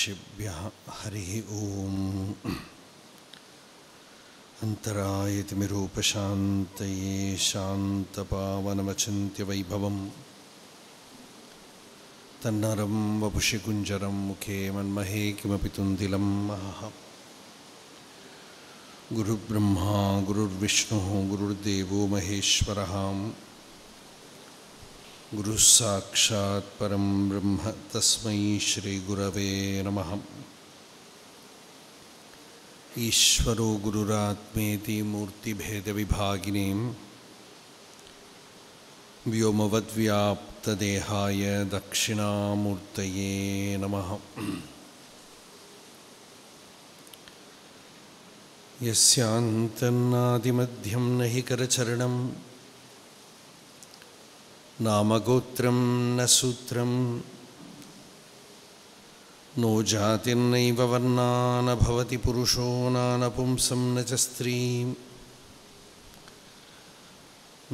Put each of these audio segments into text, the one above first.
ऋषिभ्य हरि ओम अंतरायतिपात अन्तरायतिमिरूपशान्तये शान्तपावनमचिन्त्यवैभवं तन्नरं वपुषि कुञ्जरं मुखे मन्महे किमपि तुन्दिलं महः गुरुर्ब्रह्मा गुरुर्विष्णुः गुरुर्देवो महेश्वरः गुरुसाक्षात् परं ब्रह्म तस्मै श्रीगुरवे नमः ईश्वरो गुरुरात्मेति मूर्तिभेदविभागिनीं व्योमवद्व्याप्तदेहाय दक्षिणामूर्तये नमः यस्यान्तन्नादिमध्यं न हि करचरणम् नामगोत्रं न सूत्रं नो जातिर्नैव वर्णा न भवति पुरुषो नानपुंसं न च स्त्रीम्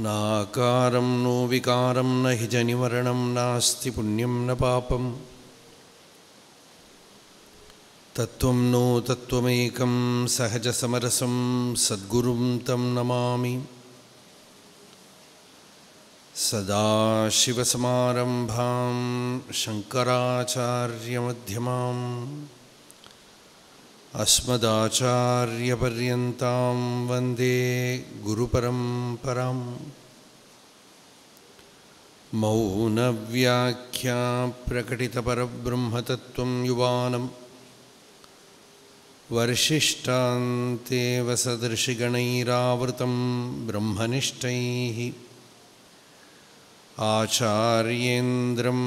नाकारं नो विकारं न हि जनिमरणं नास्ति पुण्यं न पापं तत्त्वं नो तत्त्वमेकं सहजसमरसं सद्गुरुं तं नमामि सदाशिवसमारम्भां अस्मदाचार्यपर्यता वंदे वन्दे गुरुपरम्पराम् व्याख्या प्रकटितपरब्रह्मतत्त्वं युवान वर्षिष्टान्तेव सदृशिगणरावृत ब्रह्मनिष्ठ आचार्येन्द्रं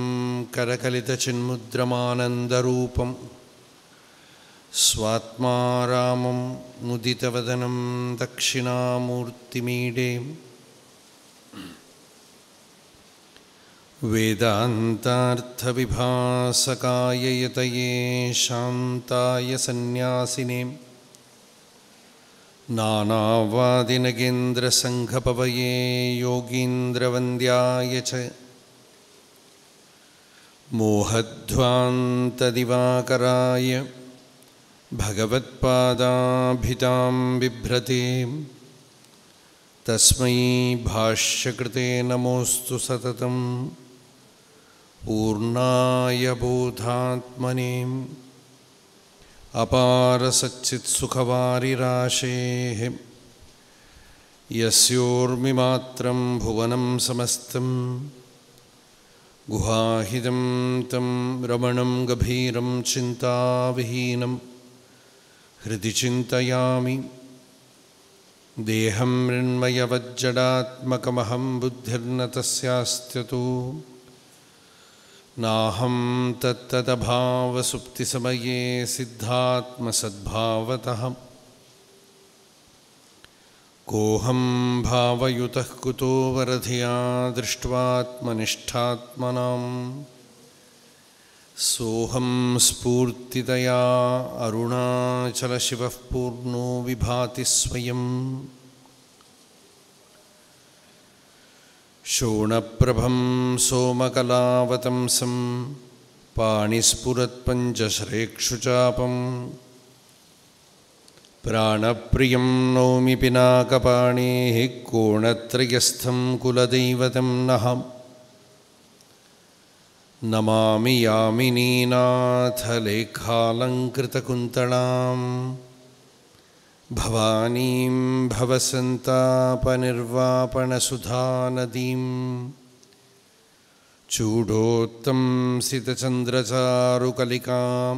करकलितचिन्मुद्रमानन्दरूपं स्वात्मा रामं मुदितवदनं दक्षिणामूर्तिमीडे वेदान्तार्थविभासकाय यतये शान्ताय सन्न्यासिने नानावादिनगेन्द्रसङ्घपवये योगीन्द्रवन्द्याय च मोहध्वान्तदिवाकराय भगवत्पादाभितां बिभ्रते तस्मै भाष्यकृते नमोऽस्तु सततं पूर्णाय बोधात्मने अपारसच्चित्सुखवारिराशेः यस्योर्मिमात्रं भुवनं समस्तं गुहाहिदं तं रमणं गभीरं चिन्ताविहीनं हृदि चिन्तयामि देहं मृण्मयवज्जडात्मकमहं बुद्धिर्न तस्यास्त्यतु नाहं तत्तदभावसुप्तिसमये सिद्धात्मसद्भावतः कोऽहं भावयुतः कुतो वरधिया दृष्ट्वात्मनिष्ठात्मनाम् सोऽहं स्फूर्तितया अरुणाचलशिवः पूर्णो विभाति स्वयम् शोणप्रभं सोमकलावतंसं पाणिस्फुरत्पञ्चश्रेक्षुचापं प्राणप्रियं नौमि पिनाकपाणेः कोणत्रयस्थं कुलदैवतं नः नमामि यामिनीनाथलेखालङ्कृतकुन्तलाम् भवानीं भवसन्तापनिर्वापणसुधानदीं चूडोत्तं सितचन्द्रचारुकलिकां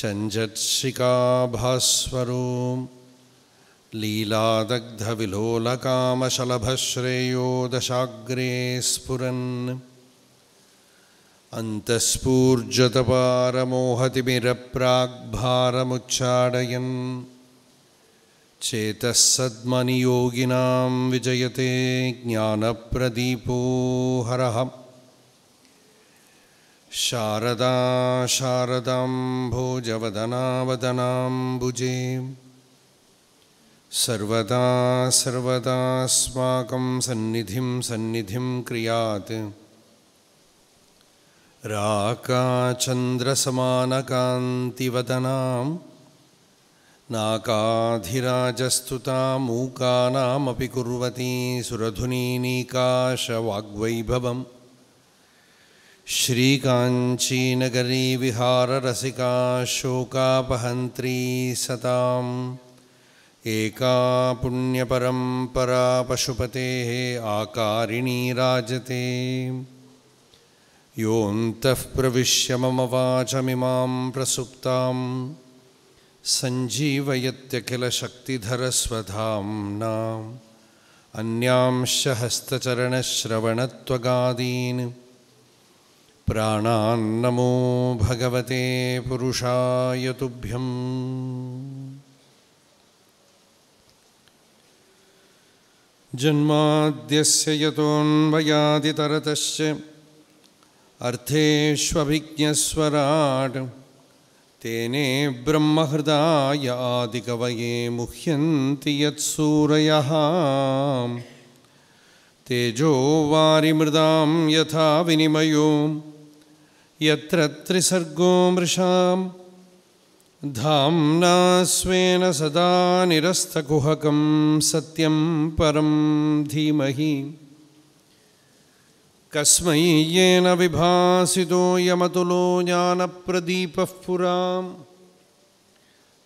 चञ्जत्सिकाभास्वरो लीलादग्धविलोलकामशलभश्रेयो दशाग्रे स्फुरन् अन्तःस्फूर्जतपारमोहतिमिरप्राग्भारमुच्चाडयन् चेतसद्मनियोगिनां विजयते ज्ञानप्रदीपो हरः शारदा शारदां भोजवदनावदनां भुजे सर्वदा सर्वदास्माकं सन्निधिं सन्निधिं क्रियात् राकाचन्द्रसमानकान्तिवदनाम् नाकाधिराजस्तुता मूकानामपि कुर्वती सुरधुनीनीकाशवाग्वैभवम् श्रीकाञ्चीनगरी विहाररसिका शोकापहन्त्री सताम् एका पुण्यपरम्परा पशुपतेः आकारिणी राजते योऽन्तः प्रविश्य मम वाचमिमां प्रसुप्ताम् सञ्जीवयत्यखिलशक्तिधरस्वधाम्नाम् अन्यांश हस्तचरणश्रवणत्वगादीन् प्राणान्नमो भगवते पुरुषाय तुभ्यम् जन्माद्यस्य यतोऽन्वयादितरतश्च अर्थेष्वभिज्ञस्वराट् तेने ब्रह्महृदायादिकवये मुह्यन्ति यत्सूरयः तेजो वारिमृदां यथा विनिमयो यत्र त्रिसर्गो मृषां स्वेन सदा निरस्तुहक सत्यम परम धीमह कस्मै येन विभासितो यमतुलो ज्ञान प्रदीपुरा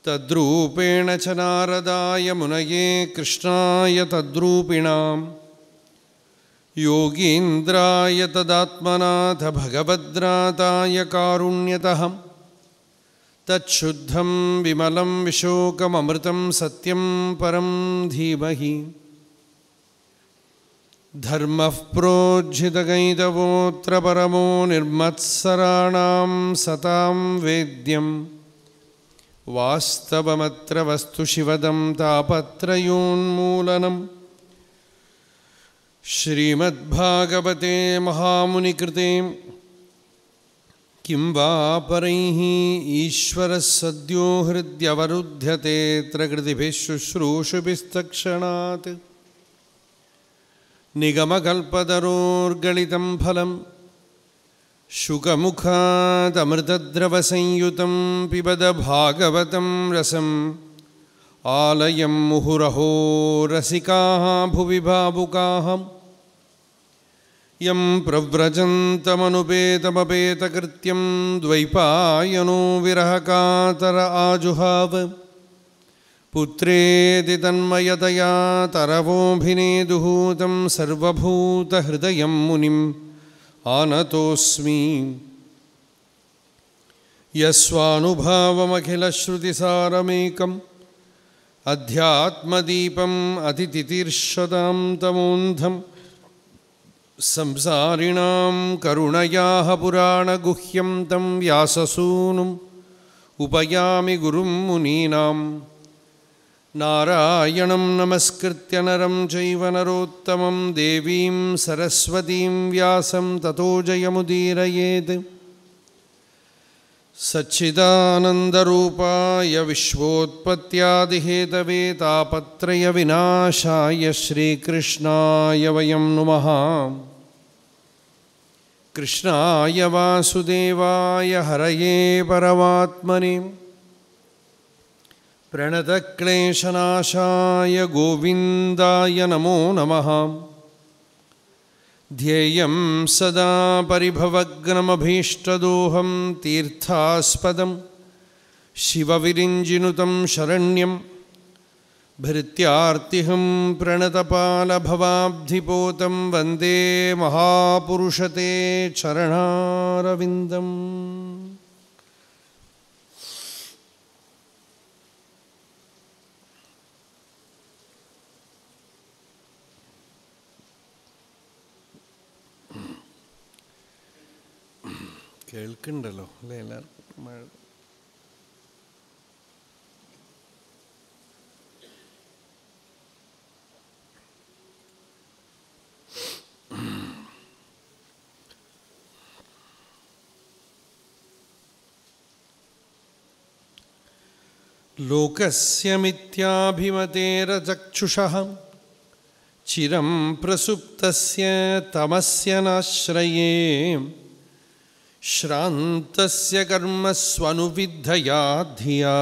तद्रूपेण च नारदाय मुनये कृष्णाय तद्रूपिणाम् योगीन्द्राय तदात्मनाथ भगवद्राताय कारुण्यतः तच्छुद्धं विमलं विशोकममृतं सत्यं परं धीमहि धर्म प्रोज्झितगैतवोऽत्र परमो निर्मत्सराणां सता वेद्यं वास्तवमत्र वस्तुशिवदं तापत्रयोन्मूलनं श्रीमद्भागवते महामुनिकृते किं वा परैः ईश्वरः सद्यो हृद्यवरुध्यते त्र कृतिभिः शुश्रूषुभिस्तक्षणात् निगमकल्पतरोर्गणितं फलं शुकमुखादमृतद्रवसंयुतं पिबद भागवतं रसम् आलयं मुहुरहो रसिकाः भुवि भावुकाः यं प्रव्रजन्तमनुपेतमपेतकृत्यं विरह कातर आजुहाव पुत्रेति तन्मयतया तरवोभिनेदुहूतं सर्वभूतहृदयं मुनि आनतोऽस्मि यस्वानुभावमखिलश्रुतिसारमेकम् अध्यात्मदीपम् अतितितीर्षदां तमोन्धं संसारिणां करुणयाः पुराणगुह्यं तं व्याससूनुम् उपयामि गुरुं मुनीनाम् नारायणं नमस्कृत्य नरं चैव नरोत्तमं देवीं सरस्वतीं व्यासं ततो जयमुदीरयेत् सच्चिदानन्दरूपाय विश्वोत्पत्त्यादिहेतवे तापत्रयविनाशाय श्रीकृष्णाय वयं नुमः कृष्णाय वासुदेवाय हरये परमात्मनि प्रणतक्लेशनाशाय गोविन्दाय नमो नमः ध्येयं सदा परिभवग्नमभीष्टदोहं तीर्थास्पदं शिवविरिञ्जिनुतं शरण्यं भृत्यार्तिहं प्रणतपालभवाब्धिपोतं वन्दे महापुरुषते चरणारविन्दम् കേൾക്കുന്നുണ്ടല്ലോ അല്ലേ എല്ലാവർക്കും മഴ लोकस्य मिथ्याभिमतेरचक्षुषः चिरं श्रान्तस्य कर्मस्वनुविद्धया धिया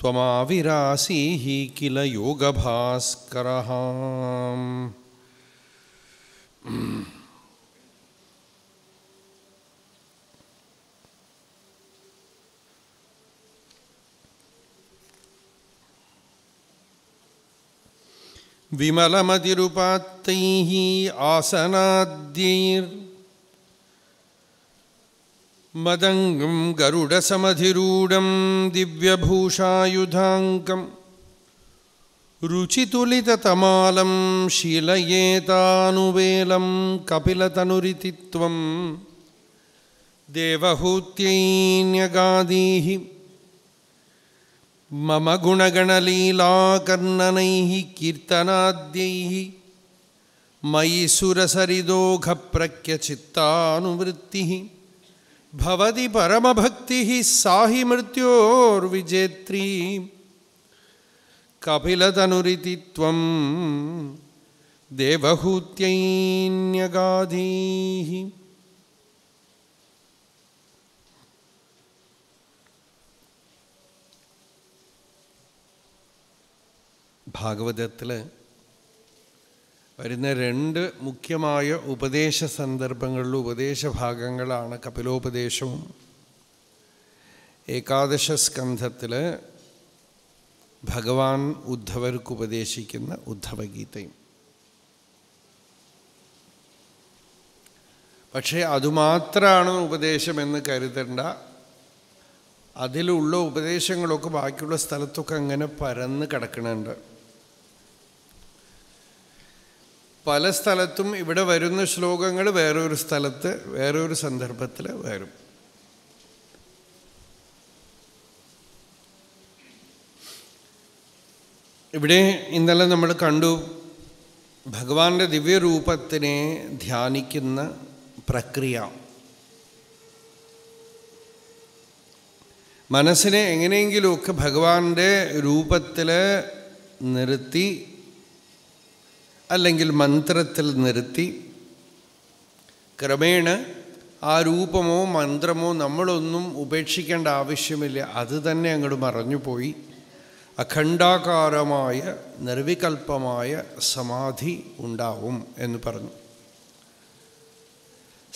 त्वमाविरासीः किल योगभास्करः विमलमतिरुपात्तैः आसनाद्यैः मदङ्गं गरुडसमधिरूढं दिव्यभूषायुधाङ्कं रुचितुलिततमालं शीलयेतानुवेलं कपिलतनुरिति देवहूत्यैन्यगादीः मम गुणगणलीलाकर्णनैः कीर्तनाद्यैः मयि सुरसरिदोघप्रख्यचित्तानुवृत्तिः भवति परमभक्तिः सा साहि मृत्योर्विजेत्री कपिल त्वं देवहूत्यगाधी भागवत വരുന്ന രണ്ട് മുഖ്യമായ ഉപദേശ സന്ദർഭങ്ങളിൽ ഉപദേശ ഭാഗങ്ങളാണ് കപിലോപദേശവും ഏകാദശ സ്കന്ധത്തിൽ ഭഗവാൻ ഉദ്ധവർക്ക് ഉപദേശിക്കുന്ന ഉദ്ധവഗീതയും പക്ഷേ അതുമാത്രമാണ് ഉപദേശമെന്ന് കരുതണ്ട അതിലുള്ള ഉപദേശങ്ങളൊക്കെ ബാക്കിയുള്ള സ്ഥലത്തൊക്കെ അങ്ങനെ പരന്ന് കിടക്കണുണ്ട് പല സ്ഥലത്തും ഇവിടെ വരുന്ന ശ്ലോകങ്ങൾ വേറൊരു സ്ഥലത്ത് വേറൊരു സന്ദർഭത്തിൽ വരും ഇവിടെ ഇന്നലെ നമ്മൾ കണ്ടു ഭഗവാന്റെ ദിവ്യരൂപത്തിനെ ധ്യാനിക്കുന്ന പ്രക്രിയ മനസ്സിനെ എങ്ങനെയെങ്കിലുമൊക്കെ ഭഗവാന്റെ രൂപത്തിൽ നിർത്തി അല്ലെങ്കിൽ മന്ത്രത്തിൽ നിർത്തി ക്രമേണ ആ രൂപമോ മന്ത്രമോ നമ്മളൊന്നും ഉപേക്ഷിക്കേണ്ട ആവശ്യമില്ല അത് തന്നെ അങ്ങോട്ട് മറഞ്ഞുപോയി അഖണ്ഡാകാരമായ നിർവികൽപ്പമായ സമാധി ഉണ്ടാവും എന്ന് പറഞ്ഞു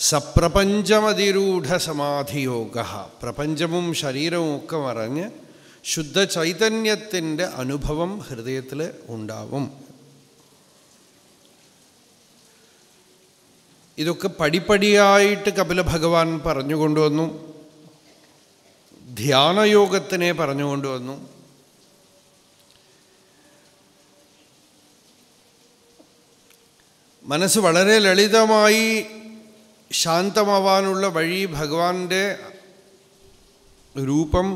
സപ്രപഞ്ചമതിരൂഢ സമാധിയോഗ പ്രപഞ്ചവും ശരീരവും ഒക്കെ മറഞ്ഞ് ശുദ്ധ ചൈതന്യത്തിൻ്റെ അനുഭവം ഹൃദയത്തിൽ ഉണ്ടാവും ഇതൊക്കെ പടിപ്പടിയായിട്ട് കപില ഭഗവാൻ പറഞ്ഞുകൊണ്ടുവന്നു ധ്യാനയോഗത്തിനെ പറഞ്ഞുകൊണ്ടുവന്നു മനസ്സ് വളരെ ലളിതമായി ശാന്തമാവാനുള്ള വഴി ഭഗവാന്റെ രൂപം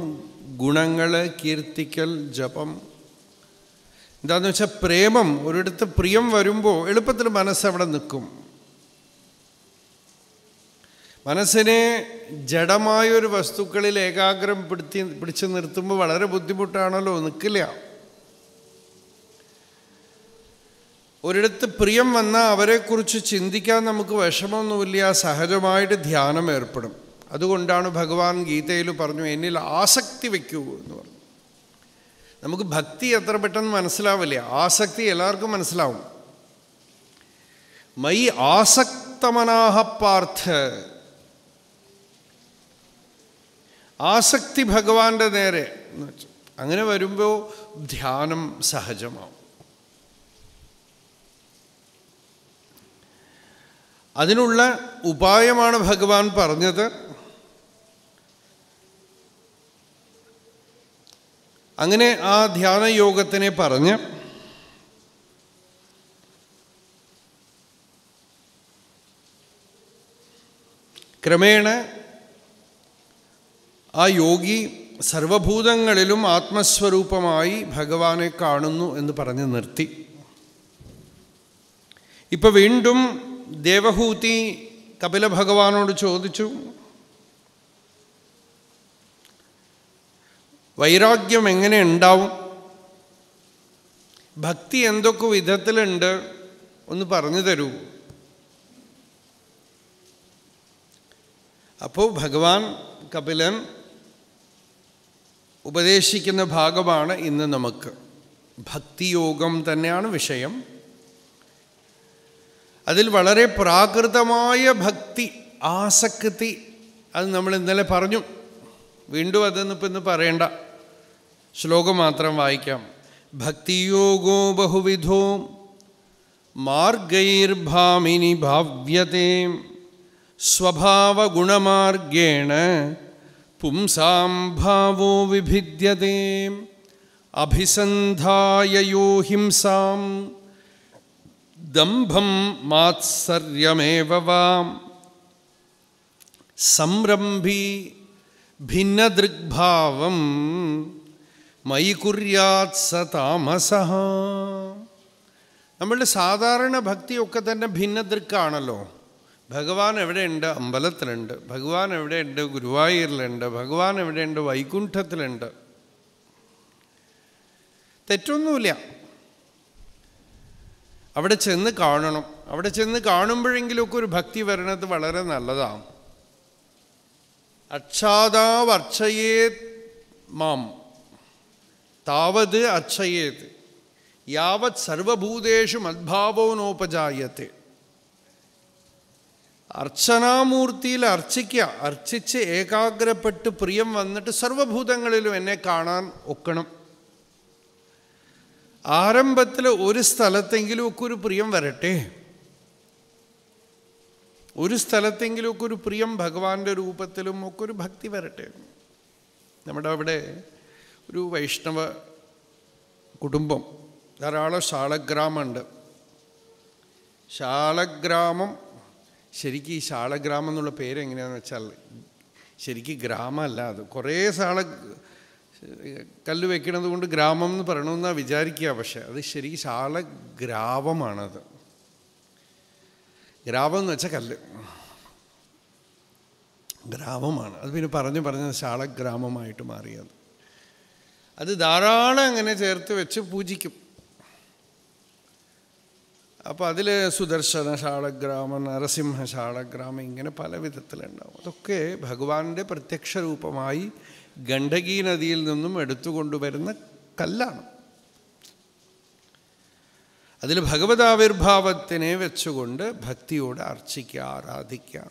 ഗുണങ്ങൾ കീർത്തിക്കൽ ജപം എന്താണെന്ന് വെച്ചാൽ പ്രേമം ഒരിടത്ത് പ്രിയം വരുമ്പോൾ എളുപ്പത്തിൽ മനസ്സവിടെ നിൽക്കും മനസ്സിനെ ജഡമായൊരു വസ്തുക്കളിൽ ഏകാഗ്രം പിടുത്തി പിടിച്ചു നിർത്തുമ്പോൾ വളരെ ബുദ്ധിമുട്ടാണല്ലോ നിൽക്കില്ല ഒരിടത്ത് പ്രിയം വന്നാൽ അവരെക്കുറിച്ച് ചിന്തിക്കാൻ നമുക്ക് വിഷമമൊന്നുമില്ല സഹജമായിട്ട് ധ്യാനം ഏർപ്പെടും അതുകൊണ്ടാണ് ഭഗവാൻ ഗീതയിൽ പറഞ്ഞു എന്നിൽ ആസക്തി വയ്ക്കൂ എന്ന് പറഞ്ഞു നമുക്ക് ഭക്തി എത്ര പെട്ടെന്ന് മനസ്സിലാവില്ല ആസക്തി എല്ലാവർക്കും മനസ്സിലാവും മൈ ആസക്തമനാഹ പാർത്ഥ ആസക്തി ഭഗവാന്റെ നേരെ എന്ന് വെച്ചു അങ്ങനെ വരുമ്പോൾ ധ്യാനം സഹജമാവും അതിനുള്ള ഉപായമാണ് ഭഗവാൻ പറഞ്ഞത് അങ്ങനെ ആ ധ്യാനയോഗത്തിനെ പറഞ്ഞ് ക്രമേണ ആ യോഗി സർവഭൂതങ്ങളിലും ആത്മസ്വരൂപമായി ഭഗവാനെ കാണുന്നു എന്ന് പറഞ്ഞ് നിർത്തി ഇപ്പോൾ വീണ്ടും ദേവഹൂതി കപില ഭഗവാനോട് ചോദിച്ചു വൈരാഗ്യം എങ്ങനെ ഉണ്ടാവും ഭക്തി എന്തൊക്കെ വിധത്തിലുണ്ട് ഒന്ന് പറഞ്ഞു തരൂ അപ്പോൾ ഭഗവാൻ കപിലൻ ഉപദേശിക്കുന്ന ഭാഗമാണ് ഇന്ന് നമുക്ക് ഭക്തിയോഗം തന്നെയാണ് വിഷയം അതിൽ വളരെ പ്രാകൃതമായ ഭക്തി ആസക്തി അത് നമ്മൾ ഇന്നലെ പറഞ്ഞു വീണ്ടും അതൊന്നും ഇപ്പം ഇന്ന് പറയണ്ട ശ്ലോകം മാത്രം വായിക്കാം ഭക്തിയോഗോ ബഹുവിധോ മാർഗൈർഭാമിനി ഭാവ്യത്തെ സ്വഭാവഗുണമാർഗേണ पुंसां भावो विभिद्यते अभिसन्धाययो हिंसां दम्भं मात्सर्यमेव वा संरम्भी भिन्नदृग्भावं मयि कुर्यात्सतामसः न साधारणभक्ति ते भिन्नदृक् आणलो ഭഗവാൻ എവിടെയുണ്ട് അമ്പലത്തിലുണ്ട് ഭഗവാൻ എവിടെയുണ്ട് ഗുരുവായൂരിലുണ്ട് ഭഗവാൻ എവിടെയുണ്ട് വൈകുണ്ഠത്തിലുണ്ട് തെറ്റൊന്നുമില്ല അവിടെ ചെന്ന് കാണണം അവിടെ ചെന്ന് കാണുമ്പോഴെങ്കിലുമൊക്കെ ഒരു ഭക്തി വരണത് വളരെ നല്ലതാണ് അക്ഷാദാവർച്ചയേത് മാം താവത് അക്ഷയേത് യാവത് സർവഭൂതേഷു മദ്ഭാവോ അർച്ചനാമൂർത്തിയിൽ അർച്ചിക്കുക അർച്ചിച്ച് ഏകാഗ്രപ്പെട്ട് പ്രിയം വന്നിട്ട് സർവഭൂതങ്ങളിലും എന്നെ കാണാൻ ഒക്കണം ആരംഭത്തിൽ ഒരു ഒക്കെ ഒരു പ്രിയം വരട്ടെ ഒരു ഒക്കെ ഒരു പ്രിയം ഭഗവാന്റെ രൂപത്തിലും ഒക്കെ ഒരു ഭക്തി വരട്ടെ നമ്മുടെ അവിടെ ഒരു വൈഷ്ണവ കുടുംബം ധാരാളം ശാളഗ്രാമുണ്ട് ശാളഗ്രാമം ശരിക്കും ഈ ശാളഗ്രാമം എന്നുള്ള പേര് എങ്ങനെയാണെന്ന് വെച്ചാൽ ശരിക്കും ഗ്രാമമല്ല അത് കുറേ ശാള കല്ല് വെക്കണത് കൊണ്ട് ഗ്രാമം എന്ന് പറയണമെന്നാണ് വിചാരിക്കുക പക്ഷേ അത് ശരിക്കും ശാളഗ്രാവമാണത് ഗ്രാവം എന്ന് വെച്ചാൽ കല്ല് ഗ്രാമമാണ് അത് പിന്നെ പറഞ്ഞു പറഞ്ഞ് ശാളഗ്രാമമായിട്ട് മാറിയത് അത് ധാരാളം അങ്ങനെ ചേർത്ത് വെച്ച് പൂജിക്കും അപ്പോൾ അതിൽ സുദർശന ശാളഗ്രാമം നരസിംഹ ശാളഗ്രാമം ഇങ്ങനെ പല വിധത്തിലുണ്ടാവും അതൊക്കെ ഭഗവാന്റെ പ്രത്യക്ഷ രൂപമായി ഗണ്ഡകി നദിയിൽ നിന്നും എടുത്തുകൊണ്ടുവരുന്ന കല്ലാണ് അതിൽ ഭഗവതാവിർഭാവത്തിനെ വെച്ചുകൊണ്ട് ഭക്തിയോട് അർച്ചിക്കുക ആരാധിക്കുക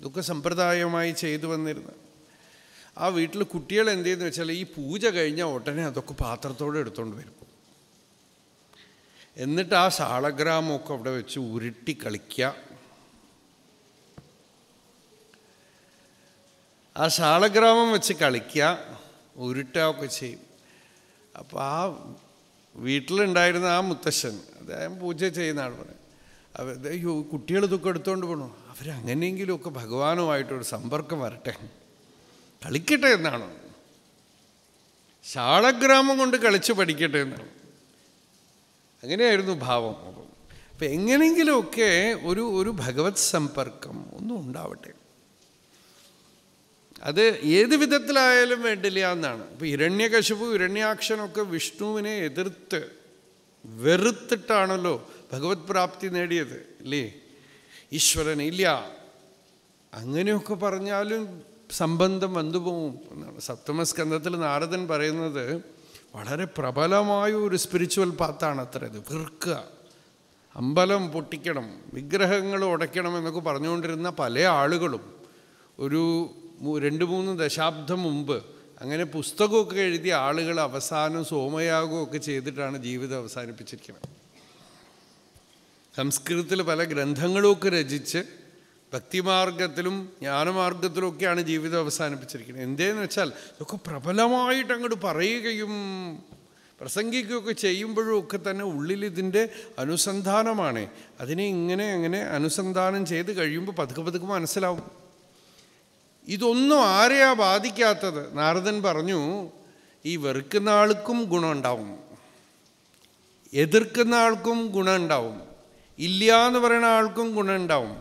ഇതൊക്കെ സമ്പ്രദായമായി ചെയ്തു വന്നിരുന്നു ആ വീട്ടിൽ കുട്ടികൾ ചെയ്യുന്നു വെച്ചാൽ ഈ പൂജ കഴിഞ്ഞ ഉടനെ അതൊക്കെ പാത്രത്തോടെ എടുത്തുകൊണ്ട് വരും എന്നിട്ട് ആ സാളഗ്രാമൊക്കെ അവിടെ വെച്ച് ഉരുട്ടി കളിക്കുക ആ സാളഗ്രാമം വെച്ച് കളിക്കുക ഉരുട്ടുകയൊക്കെ ചെയ്യും അപ്പോൾ ആ വീട്ടിലുണ്ടായിരുന്ന ആ മുത്തശ്ശൻ അദ്ദേഹം പൂജ ചെയ്യുന്ന ആൾ പറഞ്ഞു അവർ കുട്ടികൾ ഇതൊക്കെ എടുത്തുകൊണ്ട് പോകണോ അവരങ്ങനെയെങ്കിലുമൊക്കെ ഭഗവാനുമായിട്ടൊരു സമ്പർക്കം വരട്ടെ കളിക്കട്ടെ എന്നാണ് ശാളഗ്രാമം കൊണ്ട് കളിച്ച് പഠിക്കട്ടെ എന്നാണ് അങ്ങനെയായിരുന്നു ഭാവം അപ്പം അപ്പം എങ്ങനെയെങ്കിലുമൊക്കെ ഒരു ഒരു ഭഗവത് സമ്പർക്കം ഒന്നും ഉണ്ടാവട്ടെ അത് ഏത് വിധത്തിലായാലും വേണ്ടില്ല എന്നാണ് ഇപ്പോൾ ഇരണ്യകശുപു ഇരണ്യാക്ഷനൊക്കെ വിഷ്ണുവിനെ എതിർത്ത് വെറുത്തിട്ടാണല്ലോ ഭഗവത് പ്രാപ്തി നേടിയത് ഇല്ലേ ഈശ്വരൻ ഇല്ല അങ്ങനെയൊക്കെ പറഞ്ഞാലും സംബന്ധം വന്നു പോവും എന്നാണ് സപ്തമസ്കന്ധത്തിൽ നാരദൻ പറയുന്നത് വളരെ പ്രബലമായ ഒരു സ്പിരിച്വൽ പാത്താണ് അത്ര ഇത് വെറുക്കുക അമ്പലം പൊട്ടിക്കണം വിഗ്രഹങ്ങൾ ഉടയ്ക്കണം എന്നൊക്കെ പറഞ്ഞുകൊണ്ടിരുന്ന പല ആളുകളും ഒരു രണ്ട് മൂന്ന് ദശാബ്ദം മുമ്പ് അങ്ങനെ പുസ്തകമൊക്കെ എഴുതിയ ആളുകൾ അവസാനം സോമയാഗമൊക്കെ ചെയ്തിട്ടാണ് ജീവിതം അവസാനിപ്പിച്ചിരിക്കുന്നത് സംസ്കൃതത്തിൽ പല ഗ്രന്ഥങ്ങളൊക്കെ രചിച്ച് ഭക്തിമാർഗത്തിലും ജ്ഞാനമാർഗത്തിലുമൊക്കെയാണ് ജീവിതം അവസാനിപ്പിച്ചിരിക്കുന്നത് എന്തേന്ന് വെച്ചാൽ ഇതൊക്കെ പ്രബലമായിട്ട് അങ്ങോട്ട് പറയുകയും പ്രസംഗിക്കുകയൊക്കെ ചെയ്യുമ്പോഴും ഒക്കെ തന്നെ ഉള്ളിൽ ഇതിൻ്റെ അനുസന്ധാനമാണ് അതിനെ ഇങ്ങനെ അങ്ങനെ അനുസന്ധാനം ചെയ്ത് കഴിയുമ്പോൾ പതുക്കെ പതുക്കെ മനസ്സിലാവും ഇതൊന്നും ആരെയാ ബാധിക്കാത്തത് നാരദൻ പറഞ്ഞു ഈ വെറുക്കുന്ന ആൾക്കും ഗുണമുണ്ടാവും എതിർക്കുന്ന ആൾക്കും ഗുണമുണ്ടാവും ഇല്ല എന്ന് പറയുന്ന ആൾക്കും ഗുണമുണ്ടാവും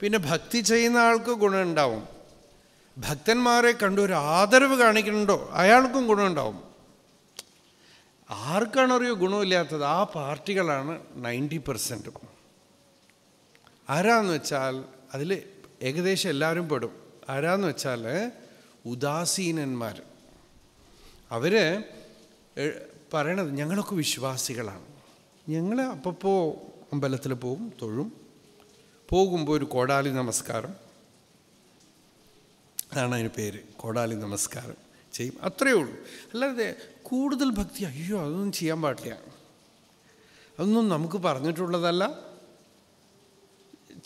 പിന്നെ ഭക്തി ചെയ്യുന്ന ആൾക്ക് ഗുണമുണ്ടാവും ഭക്തന്മാരെ കണ്ട് ഒരു ആദരവ് കാണിക്കുന്നുണ്ടോ അയാൾക്കും ഗുണമുണ്ടാവും ആർക്കാണ് ഗുണമില്ലാത്തത് ആ പാർട്ടികളാണ് നയൻറ്റി പെർസെൻറ്റും ആരാന്ന് വെച്ചാൽ അതിൽ ഏകദേശം എല്ലാവരും പെടും ആരാന്ന് വെച്ചാൽ ഉദാസീനന്മാർ അവർ പറയണത് ഞങ്ങളൊക്കെ വിശ്വാസികളാണ് ഞങ്ങൾ അപ്പപ്പോൾ അമ്പലത്തിൽ പോവും തൊഴും പോകുമ്പോൾ ഒരു കോടാലി നമസ്കാരം അതാണ് അതിന് പേര് കോടാലി നമസ്കാരം ചെയ്യും അത്രയേ ഉള്ളൂ അല്ലാതെ കൂടുതൽ ഭക്തി അയ്യോ അതൊന്നും ചെയ്യാൻ പാടില്ല അതൊന്നും നമുക്ക് പറഞ്ഞിട്ടുള്ളതല്ല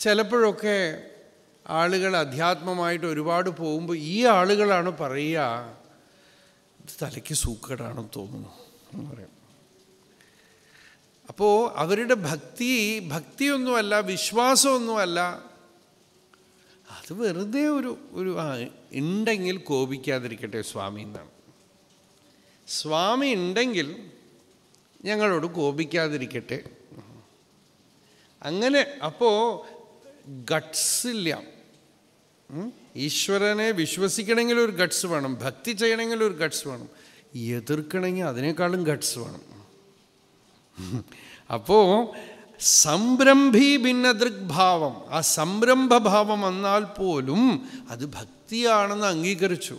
ചിലപ്പോഴൊക്കെ ആളുകൾ അധ്യാത്മമായിട്ട് ഒരുപാട് പോകുമ്പോൾ ഈ ആളുകളാണ് പറയുക ഇത് തലയ്ക്ക് സൂക്കേടാണെന്ന് തോന്നുന്നു എന്ന് പറയാം അപ്പോൾ അവരുടെ ഭക്തി ഭക്തിയൊന്നുമല്ല വിശ്വാസമൊന്നുമല്ല അത് വെറുതെ ഒരു ഒരു ആ ഉണ്ടെങ്കിൽ കോപിക്കാതിരിക്കട്ടെ സ്വാമി എന്നാണ് സ്വാമി ഉണ്ടെങ്കിൽ ഞങ്ങളോട് കോപിക്കാതിരിക്കട്ടെ അങ്ങനെ അപ്പോൾ ഗട്ട്സ് ഇല്ല ഈശ്വരനെ വിശ്വസിക്കണമെങ്കിൽ ഒരു ഗട്ട്സ് വേണം ഭക്തി ചെയ്യണമെങ്കിൽ ഒരു ഗട്ട്സ് വേണം എതിർക്കണമെങ്കിൽ അതിനേക്കാളും ഗട്ട്സ് വേണം അപ്പോൾ സംരംഭി ഭിന്നദൃഗ്ഭാവം ദൃഗ്ഭാവം ആ സംരംഭഭാവം വന്നാൽ പോലും അത് ഭക്തിയാണെന്ന് അംഗീകരിച്ചു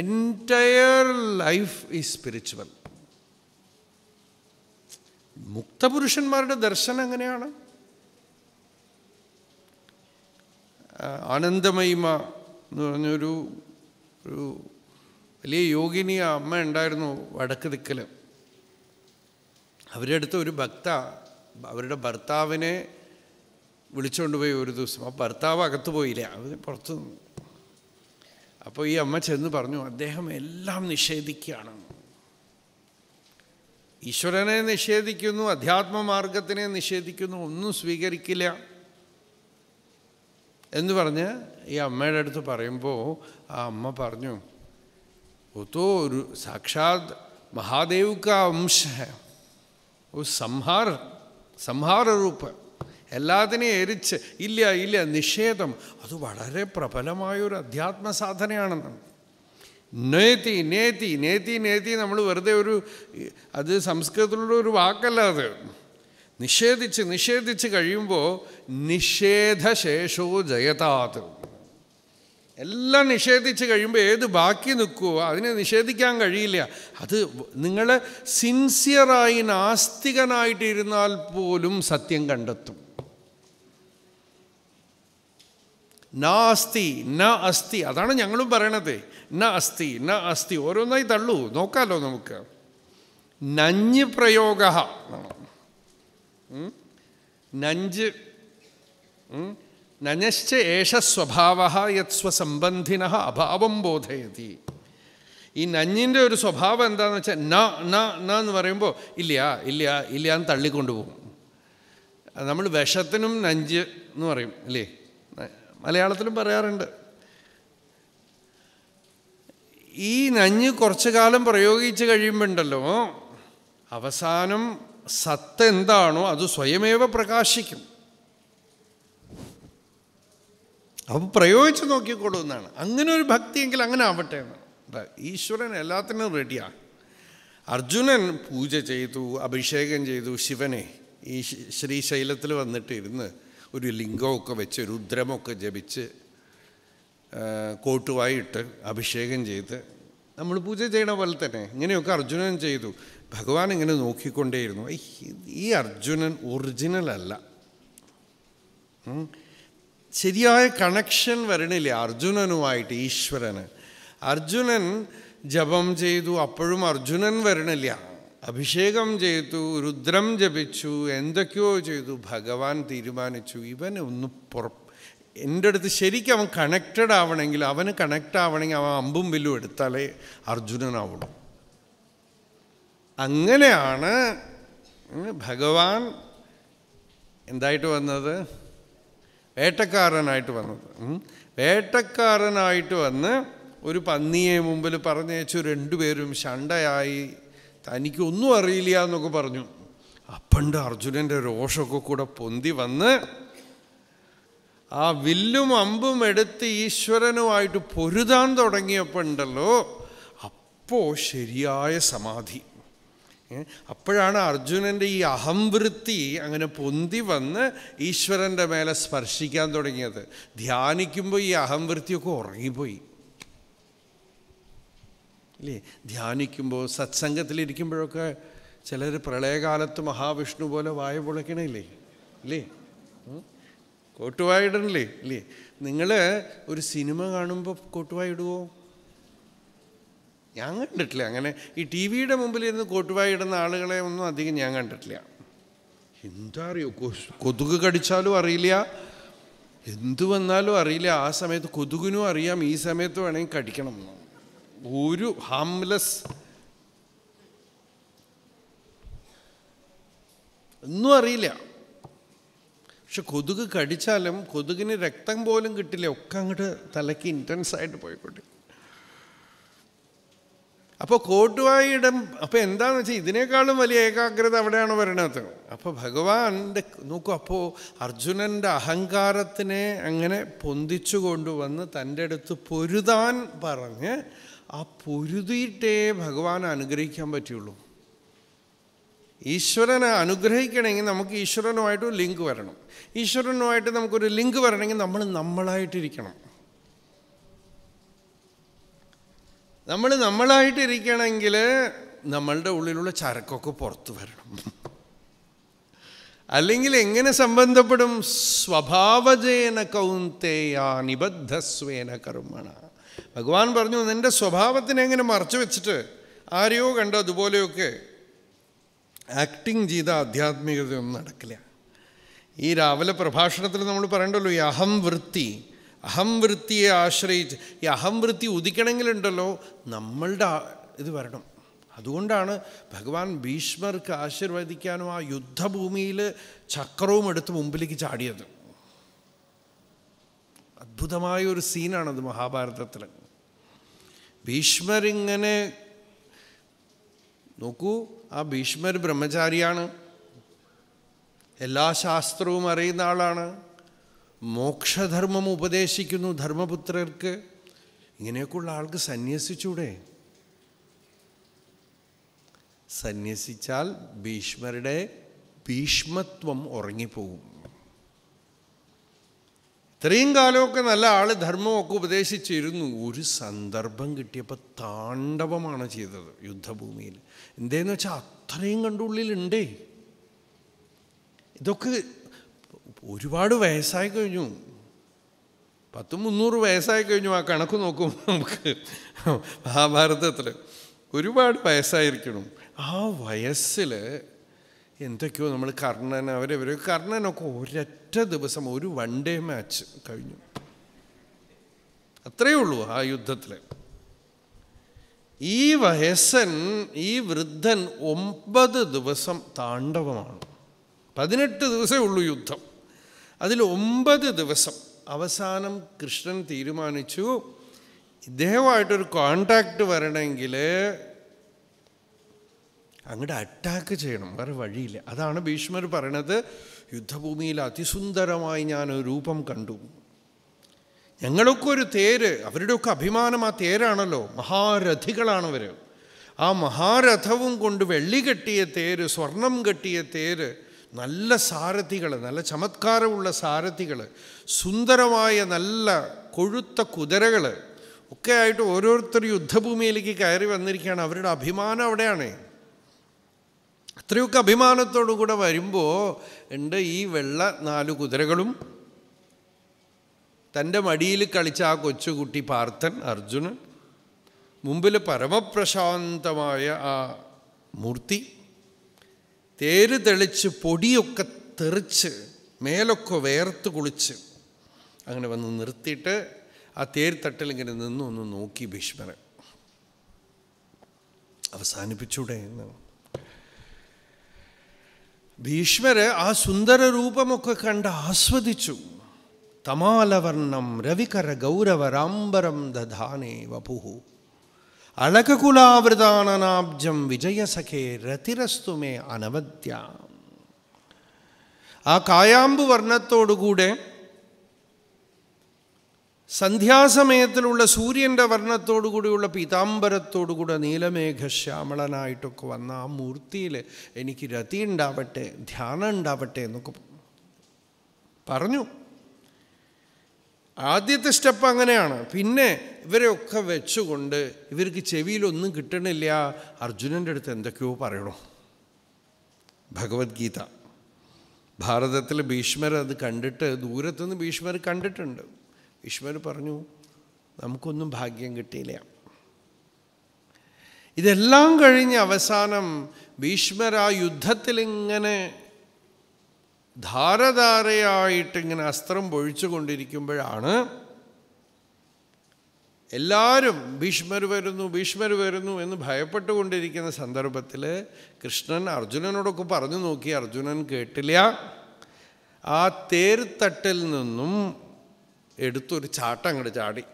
എൻറ്റയർ ലൈഫ് ഈസ് സ്പിരിച്വൽ മുക്തപുരുഷന്മാരുടെ ദർശനം എങ്ങനെയാണ് ആനന്ദമയിമ എന്ന് പറഞ്ഞൊരു ഒരു വലിയ യോഗിനി അമ്മ ഉണ്ടായിരുന്നു വടക്ക് ദിക്കലും അവരുടെ അടുത്ത് ഒരു ഭക്ത അവരുടെ ഭർത്താവിനെ വിളിച്ചുകൊണ്ടുപോയി ഒരു ദിവസം ആ ഭർത്താവ് അകത്ത് പോയില്ല അവന് പുറത്തു അപ്പോൾ ഈ അമ്മ ചെന്ന് പറഞ്ഞു അദ്ദേഹം എല്ലാം നിഷേധിക്കുകയാണ് ഈശ്വരനെ നിഷേധിക്കുന്നു അധ്യാത്മമാർഗത്തിനെ നിഷേധിക്കുന്നു ഒന്നും സ്വീകരിക്കില്ല എന്ന് പറഞ്ഞ് ഈ അമ്മയുടെ അടുത്ത് പറയുമ്പോൾ ആ അമ്മ പറഞ്ഞു ഒത്തോ ഒരു സാക്ഷാത് മഹാദേവ് കാ അംശം ഒരു സംഹാര രൂപ എല്ലാത്തിനെയും എരിച്ച് ഇല്ല ഇല്ല നിഷേധം അത് വളരെ പ്രബലമായൊരു അധ്യാത്മ സാധനയാണെന്ന് നേതി നേതി നേതി നേതി നമ്മൾ വെറുതെ ഒരു അത് സംസ്കൃതത്തിലുള്ള ഒരു വാക്കല്ല അത് നിഷേധിച്ച് നിഷേധിച്ച് കഴിയുമ്പോൾ നിഷേധശേഷോ ജയതാത് എല്ലാം നിഷേധിച്ച് കഴിയുമ്പോൾ ഏത് ബാക്കി നിൽക്കുമോ അതിനെ നിഷേധിക്കാൻ കഴിയില്ല അത് നിങ്ങൾ സിൻസിയറായി നാസ്തികനായിട്ടിരുന്നാൽ പോലും സത്യം കണ്ടെത്തും നാ അസ്തി ന അസ്ഥി അതാണ് ഞങ്ങളും പറയണത് ന അസ്ഥി ന അസ്ഥി ഓരോന്നായി തള്ളൂ നോക്കാമല്ലോ നമുക്ക് നഞ്ച് പ്രയോഗ നഞ്ച് നനശ്ച ഏഷ സ്വഭാവ യത്സ്വസംബന്ധിന അഭാവം ബോധയതി ഈ നഞ്ഞിൻ്റെ ഒരു സ്വഭാവം എന്താണെന്ന് വെച്ചാൽ ന ന ന എന്ന് പറയുമ്പോൾ ഇല്ല ഇല്ല ഇല്ല എന്ന് തള്ളിക്കൊണ്ടുപോകും നമ്മൾ വിഷത്തിനും നഞ്ച് എന്ന് പറയും അല്ലേ മലയാളത്തിലും പറയാറുണ്ട് ഈ നഞ്ഞ് കുറച്ചു കാലം പ്രയോഗിച്ച് കഴിയുമ്പോണ്ടല്ലോ അവസാനം സത്ത് എന്താണോ അത് സ്വയമേവ പ്രകാശിക്കും അപ്പോൾ പ്രയോഗിച്ച് നോക്കിക്കോളൂ എന്നാണ് അങ്ങനെ ഒരു ഭക്തിയെങ്കിൽ അങ്ങനെ ആവട്ടെ എന്ന് ഈശ്വരൻ എല്ലാത്തിനും റെഡിയാണ് അർജുനൻ പൂജ ചെയ്തു അഭിഷേകം ചെയ്തു ശിവനെ ഈ ശ്രീശൈലത്തിൽ വന്നിട്ട് ഇരുന്ന് ഒരു ലിംഗമൊക്കെ വെച്ച് രുദ്രമൊക്കെ ജപിച്ച് കോട്ടുവായിട്ട് അഭിഷേകം ചെയ്ത് നമ്മൾ പൂജ ചെയ്യണ പോലെ തന്നെ ഇങ്ങനെയൊക്കെ അർജുനൻ ചെയ്തു ഭഗവാൻ ഇങ്ങനെ നോക്കിക്കൊണ്ടേയിരുന്നു ഈ അർജുനൻ ഒറിജിനൽ അല്ല ശരിയായ കണക്ഷൻ വരണില്ല അർജുനനുമായിട്ട് ഈശ്വരന് അർജുനൻ ജപം ചെയ്തു അപ്പോഴും അർജുനൻ വരണില്ല അഭിഷേകം ചെയ്തു രുദ്രം ജപിച്ചു എന്തൊക്കെയോ ചെയ്തു ഭഗവാൻ തീരുമാനിച്ചു ഇവനെ ഒന്ന് പുറ എൻ്റെ അടുത്ത് ശരിക്കും അവൻ കണക്റ്റഡ് ആവണമെങ്കിൽ അവന് കണക്റ്റ് ആവണമെങ്കിൽ അവൻ അമ്പും വില്ലും എടുത്താലേ അർജുനനാവണം അങ്ങനെയാണ് ഭഗവാൻ എന്തായിട്ട് വന്നത് വേട്ടക്കാരനായിട്ട് വന്നത് വേട്ടക്കാരനായിട്ട് വന്ന് ഒരു പന്നിയെ മുമ്പിൽ പറഞ്ഞേച്ചു രണ്ടുപേരും ശണ്ടയായി തനിക്കൊന്നും അറിയില്ല എന്നൊക്കെ പറഞ്ഞു അപ്പണ്ട് അർജുനൻ്റെ രോഷമൊക്കെ കൂടെ പൊന്തി വന്ന് ആ വില്ലും അമ്പും എടുത്ത് ഈശ്വരനുമായിട്ട് പൊരുതാൻ തുടങ്ങിയപ്പോൾ ഉണ്ടല്ലോ അപ്പോൾ ശരിയായ സമാധി അപ്പോഴാണ് അർജുനൻ്റെ ഈ അഹംവൃത്തി അങ്ങനെ പൊന്തി വന്ന് ഈശ്വരൻ്റെ മേലെ സ്പർശിക്കാൻ തുടങ്ങിയത് ധ്യാനിക്കുമ്പോൾ ഈ അഹംവൃത്തിയൊക്കെ ഉറങ്ങിപ്പോയി ഇല്ലേ ധ്യാനിക്കുമ്പോൾ സത്സംഗത്തിലിരിക്കുമ്പോഴൊക്കെ ചിലർ പ്രളയകാലത്ത് മഹാവിഷ്ണു പോലെ വായ പൊളയ്ക്കണില്ലേ ഇല്ലേ കോട്ടുവായിടണില്ലേ ഇല്ലേ നിങ്ങൾ ഒരു സിനിമ കാണുമ്പോൾ കോട്ടുവായിടുവോ ഞാൻ കണ്ടിട്ടില്ല അങ്ങനെ ഈ ടി വിയുടെ മുമ്പിൽ ഇരുന്ന് ഇടുന്ന ആളുകളെ ഒന്നും അധികം ഞാൻ കണ്ടിട്ടില്ല എന്താ അറിയോ കൊതുക് കടിച്ചാലും അറിയില്ല എന്തു വന്നാലും അറിയില്ല ആ സമയത്ത് കൊതുകിനും അറിയാം ഈ സമയത്ത് വേണമെങ്കിൽ കടിക്കണം ഒരു ഹാംലെസ് ഒന്നും അറിയില്ല പക്ഷെ കൊതുക് കടിച്ചാലും കൊതുകിന് രക്തം പോലും കിട്ടില്ല ഒക്കെ അങ്ങോട്ട് തലയ്ക്ക് ഇൻറ്റൻസായിട്ട് ആയിട്ട് പോയിക്കോട്ടെ അപ്പോൾ കോട്ടുവായിയുടെ അപ്പോൾ എന്താണെന്ന് വെച്ചാൽ ഇതിനേക്കാളും വലിയ ഏകാഗ്രത അവിടെയാണ് വരണത് അപ്പോൾ ഭഗവാന്റെ നോക്കൂ അപ്പോൾ അർജുനൻ്റെ അഹങ്കാരത്തിനെ അങ്ങനെ പൊന്തിച്ചു കൊണ്ടുവന്ന് തൻ്റെ അടുത്ത് പൊരുതാൻ പറഞ്ഞ് ആ പൊരുതിയിട്ടേ ഭഗവാൻ അനുഗ്രഹിക്കാൻ പറ്റുള്ളൂ ഈശ്വരനെ അനുഗ്രഹിക്കണമെങ്കിൽ നമുക്ക് ഈശ്വരനുമായിട്ട് ലിങ്ക് വരണം ഈശ്വരനുമായിട്ട് നമുക്കൊരു ലിങ്ക് വരണമെങ്കിൽ നമ്മൾ നമ്മളായിട്ടിരിക്കണം നമ്മൾ നമ്മളായിട്ടിരിക്കണമെങ്കിൽ നമ്മളുടെ ഉള്ളിലുള്ള ചരക്കൊക്കെ പുറത്തു വരണം അല്ലെങ്കിൽ എങ്ങനെ സംബന്ധപ്പെടും സ്വഭാവജേന കൗന്തേയ നിബദ്ധസ്വേന കർമ്മണ ഭഗവാൻ പറഞ്ഞു നിൻ്റെ സ്വഭാവത്തിനെ എങ്ങനെ മറച്ചു വെച്ചിട്ട് ആരെയോ കണ്ട അതുപോലെയൊക്കെ ആക്ടിങ് ചെയ്ത ആധ്യാത്മികതയൊന്നും നടക്കില്ല ഈ രാവിലെ പ്രഭാഷണത്തിൽ നമ്മൾ പറയണ്ടല്ലോ ഈ അഹം വൃത്തി അഹം വൃത്തിയെ ആശ്രയിച്ച് ഈ അഹം വൃത്തി ഉദിക്കണമെങ്കിലുണ്ടല്ലോ നമ്മളുടെ ഇത് വരണം അതുകൊണ്ടാണ് ഭഗവാൻ ഭീഷ്മർക്ക് ആശീർവദിക്കാനും ആ യുദ്ധഭൂമിയിൽ ചക്രവും എടുത്ത് മുമ്പിലേക്ക് ചാടിയത് അത്ഭുതമായ ഒരു സീനാണത് മഹാഭാരതത്തിൽ ഭീഷ്മരിങ്ങനെ നോക്കൂ ആ ഭീഷ്മർ ബ്രഹ്മചാരിയാണ് എല്ലാ ശാസ്ത്രവും അറിയുന്ന ആളാണ് മോക്ഷധർമ്മം ഉപദേശിക്കുന്നു ധർമ്മപുത്രർക്ക് ഇങ്ങനെയൊക്കെയുള്ള ആൾക്ക് സന്യസിച്ചൂടെ സന്യസിച്ചാൽ ഭീഷ്മരുടെ ഭീഷ്മത്വം ഉറങ്ങിപ്പോകും ഇത്രയും കാലമൊക്കെ നല്ല ആൾ ധർമ്മമൊക്കെ ഉപദേശിച്ചിരുന്നു ഒരു സന്ദർഭം കിട്ടിയപ്പോൾ താണ്ഡവമാണ് ചെയ്തത് യുദ്ധഭൂമിയിൽ എന്തേന്ന് വെച്ചാൽ അത്രയും കണ്ടുള്ളിലുണ്ടേ ഇതൊക്കെ ഒരുപാട് വയസ്സായി കഴിഞ്ഞു പത്തും മുന്നൂറ് വയസ്സായി കഴിഞ്ഞു ആ കണക്ക് നോക്കും നമുക്ക് മഹാഭാരതത്തിൽ ഒരുപാട് വയസ്സായിരിക്കണം ആ വയസ്സിൽ എന്തൊക്കെയോ നമ്മൾ കർണൻ വരെ കർണനൊക്കെ ഒരൊറ്റ ദിവസം ഒരു വൺ ഡേ മാച്ച് കഴിഞ്ഞു അത്രയേ ഉള്ളൂ ആ യുദ്ധത്തിൽ ഈ വയസ്സൻ ഈ വൃദ്ധൻ ഒമ്പത് ദിവസം താണ്ഡവമാണ് പതിനെട്ട് ദിവസമേ ഉള്ളൂ യുദ്ധം അതിൽ ഒമ്പത് ദിവസം അവസാനം കൃഷ്ണൻ തീരുമാനിച്ചു ഇദ്ദേഹമായിട്ടൊരു കോണ്ടാക്ട് വരണമെങ്കിൽ അങ്ങോട്ട് അറ്റാക്ക് ചെയ്യണം വേറെ വഴിയില്ല അതാണ് ഭീഷ്മർ പറയണത് യുദ്ധഭൂമിയിൽ അതിസുന്ദരമായി ഞാൻ ഒരു രൂപം കണ്ടു ഞങ്ങളൊക്കെ ഒരു തേര് അവരുടെയൊക്കെ അഭിമാനം ആ തേരാണല്ലോ മഹാരഥികളാണവർ ആ മഹാരഥവും കൊണ്ട് വെള്ളി കെട്ടിയ തേര് സ്വർണം കെട്ടിയ തേര് നല്ല സാരഥികൾ നല്ല ചമത്കാരമുള്ള സാരഥികൾ സുന്ദരമായ നല്ല കൊഴുത്ത കുതിരകൾ ഒക്കെ ആയിട്ട് ഓരോരുത്തർ യുദ്ധഭൂമിയിലേക്ക് കയറി വന്നിരിക്കുകയാണ് അവരുടെ അഭിമാനം അവിടെയാണ് അത്രയൊക്കെ അഭിമാനത്തോടു കൂടെ വരുമ്പോൾ ഉണ്ട് ഈ വെള്ള നാല് കുതിരകളും തൻ്റെ മടിയിൽ കളിച്ച ആ കൊച്ചുകുട്ടി പാർത്ഥൻ അർജുനൻ മുമ്പിൽ പരമപ്രശാന്തമായ ആ മൂർത്തി തേര് തെളിച്ച് പൊടിയൊക്കെ തെറിച്ച് മേലൊക്കെ വേർത്ത് കുളിച്ച് അങ്ങനെ വന്ന് നിർത്തിയിട്ട് ആ തേരുത്തട്ടിൽ ഇങ്ങനെ നിന്ന് ഒന്ന് നോക്കി ഭീഷ്മരൻ അവസാനിപ്പിച്ചൂടെ എന്ന് ഭീഷ്മര് ആ സുന്ദര രൂപമൊക്കെ കണ്ട് ആസ്വദിച്ചു തമാലവർണം രവികര ഗൗരവരാംബരം ദധാനേ വപുഹു അളകകുലാവൃതാനനാബ്ജം വിജയസഖേ രതിരസ്തുമേ അനവദ്യ ആ കായാമ്പ് വർണ്ണത്തോടുകൂടെ സന്ധ്യാസമയത്തിലുള്ള സൂര്യൻ്റെ വർണ്ണത്തോടുകൂടിയുള്ള പീതാംബരത്തോടുകൂടെ നീലമേഘശ്യാമളനായിട്ടൊക്കെ വന്ന ആ മൂർത്തിയിൽ എനിക്ക് രതി ഉണ്ടാവട്ടെ ധ്യാനം ഉണ്ടാവട്ടെ എന്നൊക്കെ പറഞ്ഞു ആദ്യത്തെ സ്റ്റെപ്പ് അങ്ങനെയാണ് പിന്നെ ഇവരെയൊക്കെ വെച്ചുകൊണ്ട് ഇവർക്ക് ചെവിയിലൊന്നും കിട്ടണില്ല അർജുനൻ്റെ അടുത്ത് എന്തൊക്കെയോ പറയണോ ഭഗവത്ഗീത ഭാരതത്തിൽ ഭീഷ്മർ അത് കണ്ടിട്ട് ദൂരത്തുനിന്ന് ഭീഷ്മർ കണ്ടിട്ടുണ്ട് ഭീഷ്മർ പറഞ്ഞു നമുക്കൊന്നും ഭാഗ്യം കിട്ടിയില്ല ഇതെല്ലാം കഴിഞ്ഞ് അവസാനം ഭീഷ്മർ ആ യുദ്ധത്തിലിങ്ങനെ ധാരധാരയായിട്ടിങ്ങനെ അസ്ത്രം പൊഴിച്ചു കൊണ്ടിരിക്കുമ്പോഴാണ് എല്ലാവരും ഭീഷ്മർ വരുന്നു ഭീഷ്മർ വരുന്നു എന്ന് ഭയപ്പെട്ടുകൊണ്ടിരിക്കുന്ന സന്ദർഭത്തിൽ കൃഷ്ണൻ അർജുനനോടൊക്കെ പറഞ്ഞു നോക്കി അർജുനൻ കേട്ടില്ല ആ തേർത്തട്ടിൽ നിന്നും എടുത്തൊരു ചാട്ടം അങ്ങോട്ട് ചാടി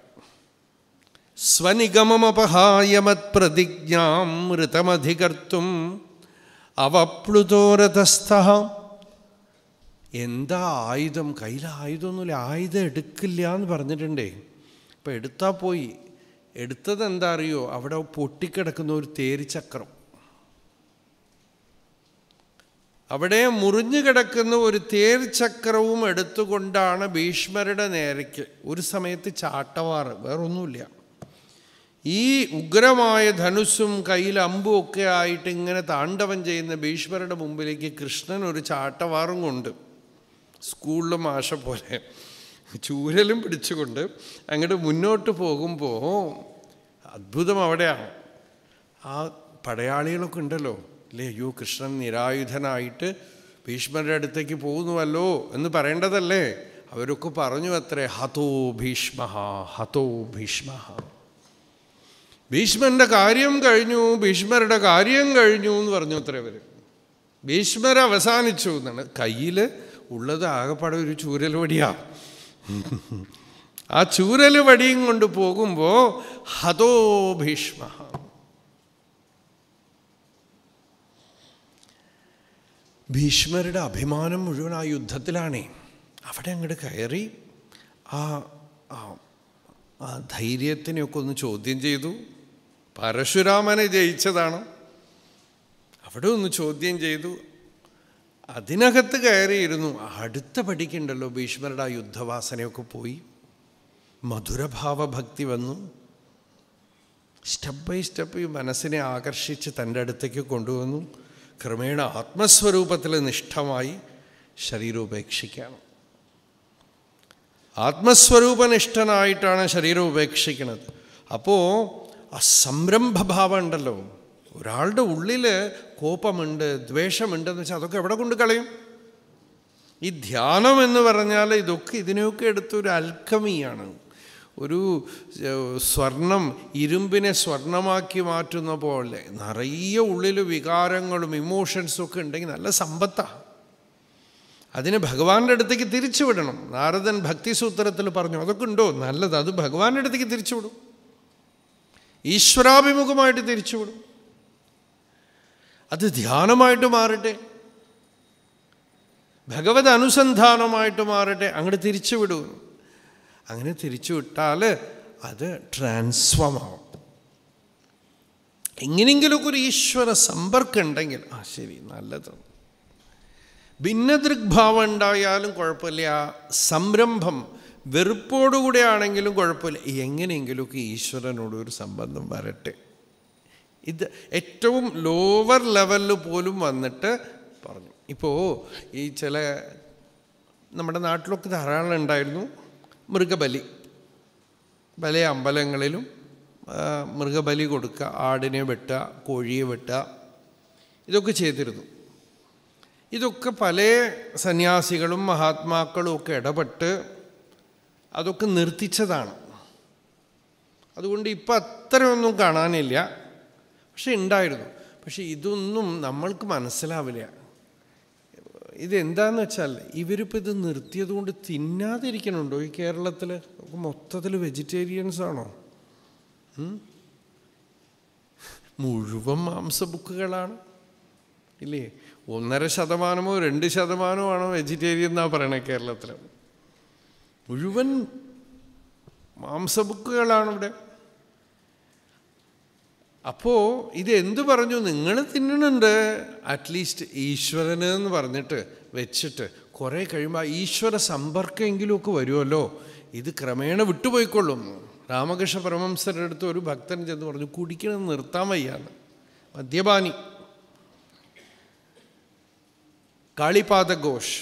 സ്വനിഗമമപഹായമത് പ്രതിജ്ഞാം ഋതമധികർത്തും അവപ്ലുതോരഥസ്ഥ എന്താ ആയുധം കയ്യിൽ ആയുധമൊന്നുമില്ല ആയുധം എടുക്കില്ല എന്ന് പറഞ്ഞിട്ടുണ്ടേ അപ്പം എടുത്താൽ പോയി എടുത്തത് എന്താ അറിയോ അവിടെ പൊട്ടിക്കിടക്കുന്ന ഒരു തേരിച്ചക്രം അവിടെ മുറിഞ്ഞു കിടക്കുന്ന ഒരു തേർചക്രവും എടുത്തുകൊണ്ടാണ് ഭീഷ്മരുടെ നേരയ്ക്ക് ഒരു സമയത്ത് ചാട്ടവാറ് വേറൊന്നുമില്ല ഈ ഉഗ്രമായ ധനുസും കയ്യിൽ അമ്പും ഒക്കെ ആയിട്ട് ഇങ്ങനെ താണ്ഡവം ചെയ്യുന്ന ഭീഷ്മരുടെ മുമ്പിലേക്ക് കൃഷ്ണൻ ഒരു ചാട്ടവാറും കൊണ്ട് സ്കൂളിലും ആശ പോലെ ചൂരലും പിടിച്ചുകൊണ്ട് അങ്ങോട്ട് മുന്നോട്ട് പോകുമ്പോൾ അത്ഭുതം അവിടെയാണ് ആ പടയാളികളൊക്കെ ഉണ്ടല്ലോ അല്ലേ അയ്യോ കൃഷ്ണൻ നിരായുധനായിട്ട് ഭീഷ്മരുടെ അടുത്തേക്ക് പോകുന്നുവല്ലോ എന്ന് പറയേണ്ടതല്ലേ അവരൊക്കെ പറഞ്ഞു അത്രേ ഹതോ ഭീഷ്മ ഹതോ ഭീഷ്മ ഭീഷ്മന്റെ കാര്യം കഴിഞ്ഞു ഭീഷ്മരുടെ കാര്യം കഴിഞ്ഞു എന്ന് പറഞ്ഞു അത്ര അവർ ഭീഷ്മർ അവസാനിച്ചു എന്നാണ് കയ്യിൽ ഉള്ളത് ആകെപ്പാടെ ഒരു ചൂരൽ വടിയാണ് ആ ചൂരൽ വടിയും കൊണ്ട് പോകുമ്പോൾ ഹതോ ഭീഷ്മ ഭീഷ്മരുടെ അഭിമാനം മുഴുവൻ ആ യുദ്ധത്തിലാണേ അവിടെ അങ്ങോട്ട് കയറി ആ ആ ധൈര്യത്തിനെയൊക്കെ ഒന്ന് ചോദ്യം ചെയ്തു പരശുരാമനെ ജയിച്ചതാണ് അവിടെ ഒന്ന് ചോദ്യം ചെയ്തു അതിനകത്ത് കയറിയിരുന്നു അടുത്ത പടിക്കുണ്ടല്ലോ ഭീഷ്മരുടെ ആ യുദ്ധവാസനയൊക്കെ പോയി മധുരഭാവഭക്തി വന്നു സ്റ്റെപ്പ് ബൈ സ്റ്റെപ്പ് ഈ മനസ്സിനെ ആകർഷിച്ച് തൻ്റെ അടുത്തേക്ക് കൊണ്ടുവന്നു ക്രമേണ ആത്മസ്വരൂപത്തിൽ നിഷ്ഠമായി ശരീരം ആത്മസ്വരൂപനിഷ്ഠനായിട്ടാണ് ശരീരം ഉപേക്ഷിക്കുന്നത് അപ്പോൾ ആ സംരംഭഭാവം ഉണ്ടല്ലോ ഒരാളുടെ ഉള്ളിൽ കോപമുണ്ട് ദ്വേഷമുണ്ടെന്ന് വെച്ചാൽ അതൊക്കെ എവിടെ കൊണ്ട് കളയും ഈ ധ്യാനം എന്ന് പറഞ്ഞാൽ ഇതൊക്കെ ഇതിനെയൊക്കെ എടുത്തൊരു അൽക്കമിയാണ് ഒരു സ്വർണം ഇരുമ്പിനെ സ്വർണമാക്കി മാറ്റുന്ന പോലെ നിറയെ ഉള്ളിൽ വികാരങ്ങളും ഇമോഷൻസും ഒക്കെ ഉണ്ടെങ്കിൽ നല്ല സമ്പത്താണ് അതിനെ ഭഗവാന്റെ അടുത്തേക്ക് തിരിച്ചുവിടണം നാരദൻ ഭക്തിസൂത്രത്തിൽ പറഞ്ഞു അതൊക്കെ ഉണ്ടോ നല്ലത് അത് ഭഗവാന്റെ അടുത്തേക്ക് തിരിച്ചുവിടും ഈശ്വരാഭിമുഖമായിട്ട് തിരിച്ചുവിടും അത് ധ്യാനമായിട്ട് മാറട്ടെ ഭഗവത് അനുസന്ധാനമായിട്ട് മാറട്ടെ അങ്ങോട്ട് തിരിച്ചുവിടൂ അങ്ങനെ തിരിച്ചുവിട്ടാൽ അത് ട്രാൻസ്ഫോം ആവും എങ്ങനെയെങ്കിലുമൊക്കെ ഒരു ഈശ്വര സമ്പർക്കം ഉണ്ടെങ്കിൽ ആ ശരി നല്ലത് ഭിന്നദൃഗ്ഭാവം ഉണ്ടായാലും കുഴപ്പമില്ല സംരംഭം വെറുപ്പോടുകൂടെ ആണെങ്കിലും കുഴപ്പമില്ല എങ്ങനെയെങ്കിലുമൊക്കെ ഈശ്വരനോട് ഒരു സംബന്ധം വരട്ടെ ഇത് ഏറ്റവും ലോവർ ലെവലിൽ പോലും വന്നിട്ട് പറഞ്ഞു ഇപ്പോൾ ഈ ചില നമ്മുടെ നാട്ടിലൊക്കെ ധാരാളം ഉണ്ടായിരുന്നു മൃഗബലി പല അമ്പലങ്ങളിലും മൃഗബലി കൊടുക്കുക ആടിനെ വെട്ടുക കോഴിയെ വെട്ടുക ഇതൊക്കെ ചെയ്തിരുന്നു ഇതൊക്കെ പല സന്യാസികളും മഹാത്മാക്കളും ഒക്കെ ഇടപെട്ട് അതൊക്കെ നിർത്തിച്ചതാണ് അതുകൊണ്ട് ഇപ്പം അത്രയൊന്നും കാണാനില്ല പക്ഷെ ഉണ്ടായിരുന്നു പക്ഷെ ഇതൊന്നും നമ്മൾക്ക് മനസ്സിലാവില്ല ഇതെന്താന്ന് വെച്ചാൽ ഇവരിപ്പോൾ ഇത് നിർത്തിയത് കൊണ്ട് തിന്നാതിരിക്കണുണ്ടോ ഈ കേരളത്തിൽ മൊത്തത്തിൽ വെജിറ്റേറിയൻസ് ആണോ മുഴുവൻ മാംസ ബുക്കുകളാണ് ഇല്ലേ ഒന്നര ശതമാനമോ രണ്ട് ശതമാനമോ ആണോ വെജിറ്റേറിയൻ എന്നാണ് പറയണത് കേരളത്തിൽ മുഴുവൻ മാംസ ബുക്കുകളാണ് ഇവിടെ അപ്പോൾ ഇത് എന്തു പറഞ്ഞു നിങ്ങൾ തിന്നണുണ്ട് അറ്റ്ലീസ്റ്റ് ഈശ്വരന് എന്ന് പറഞ്ഞിട്ട് വെച്ചിട്ട് കുറേ കഴിയുമ്പോൾ ഈശ്വര സമ്പർക്കമെങ്കിലുമൊക്കെ വരുമല്ലോ ഇത് ക്രമേണ വിട്ടുപോയിക്കൊള്ളും രാമകൃഷ്ണ പരമംസരുടെ അടുത്ത് ഒരു ഭക്തൻ ചെന്ന് പറഞ്ഞു കുടിക്കണം നിർത്താൻ വയ്യാണ് മദ്യപാനി കാളിപാദ ഘോഷ്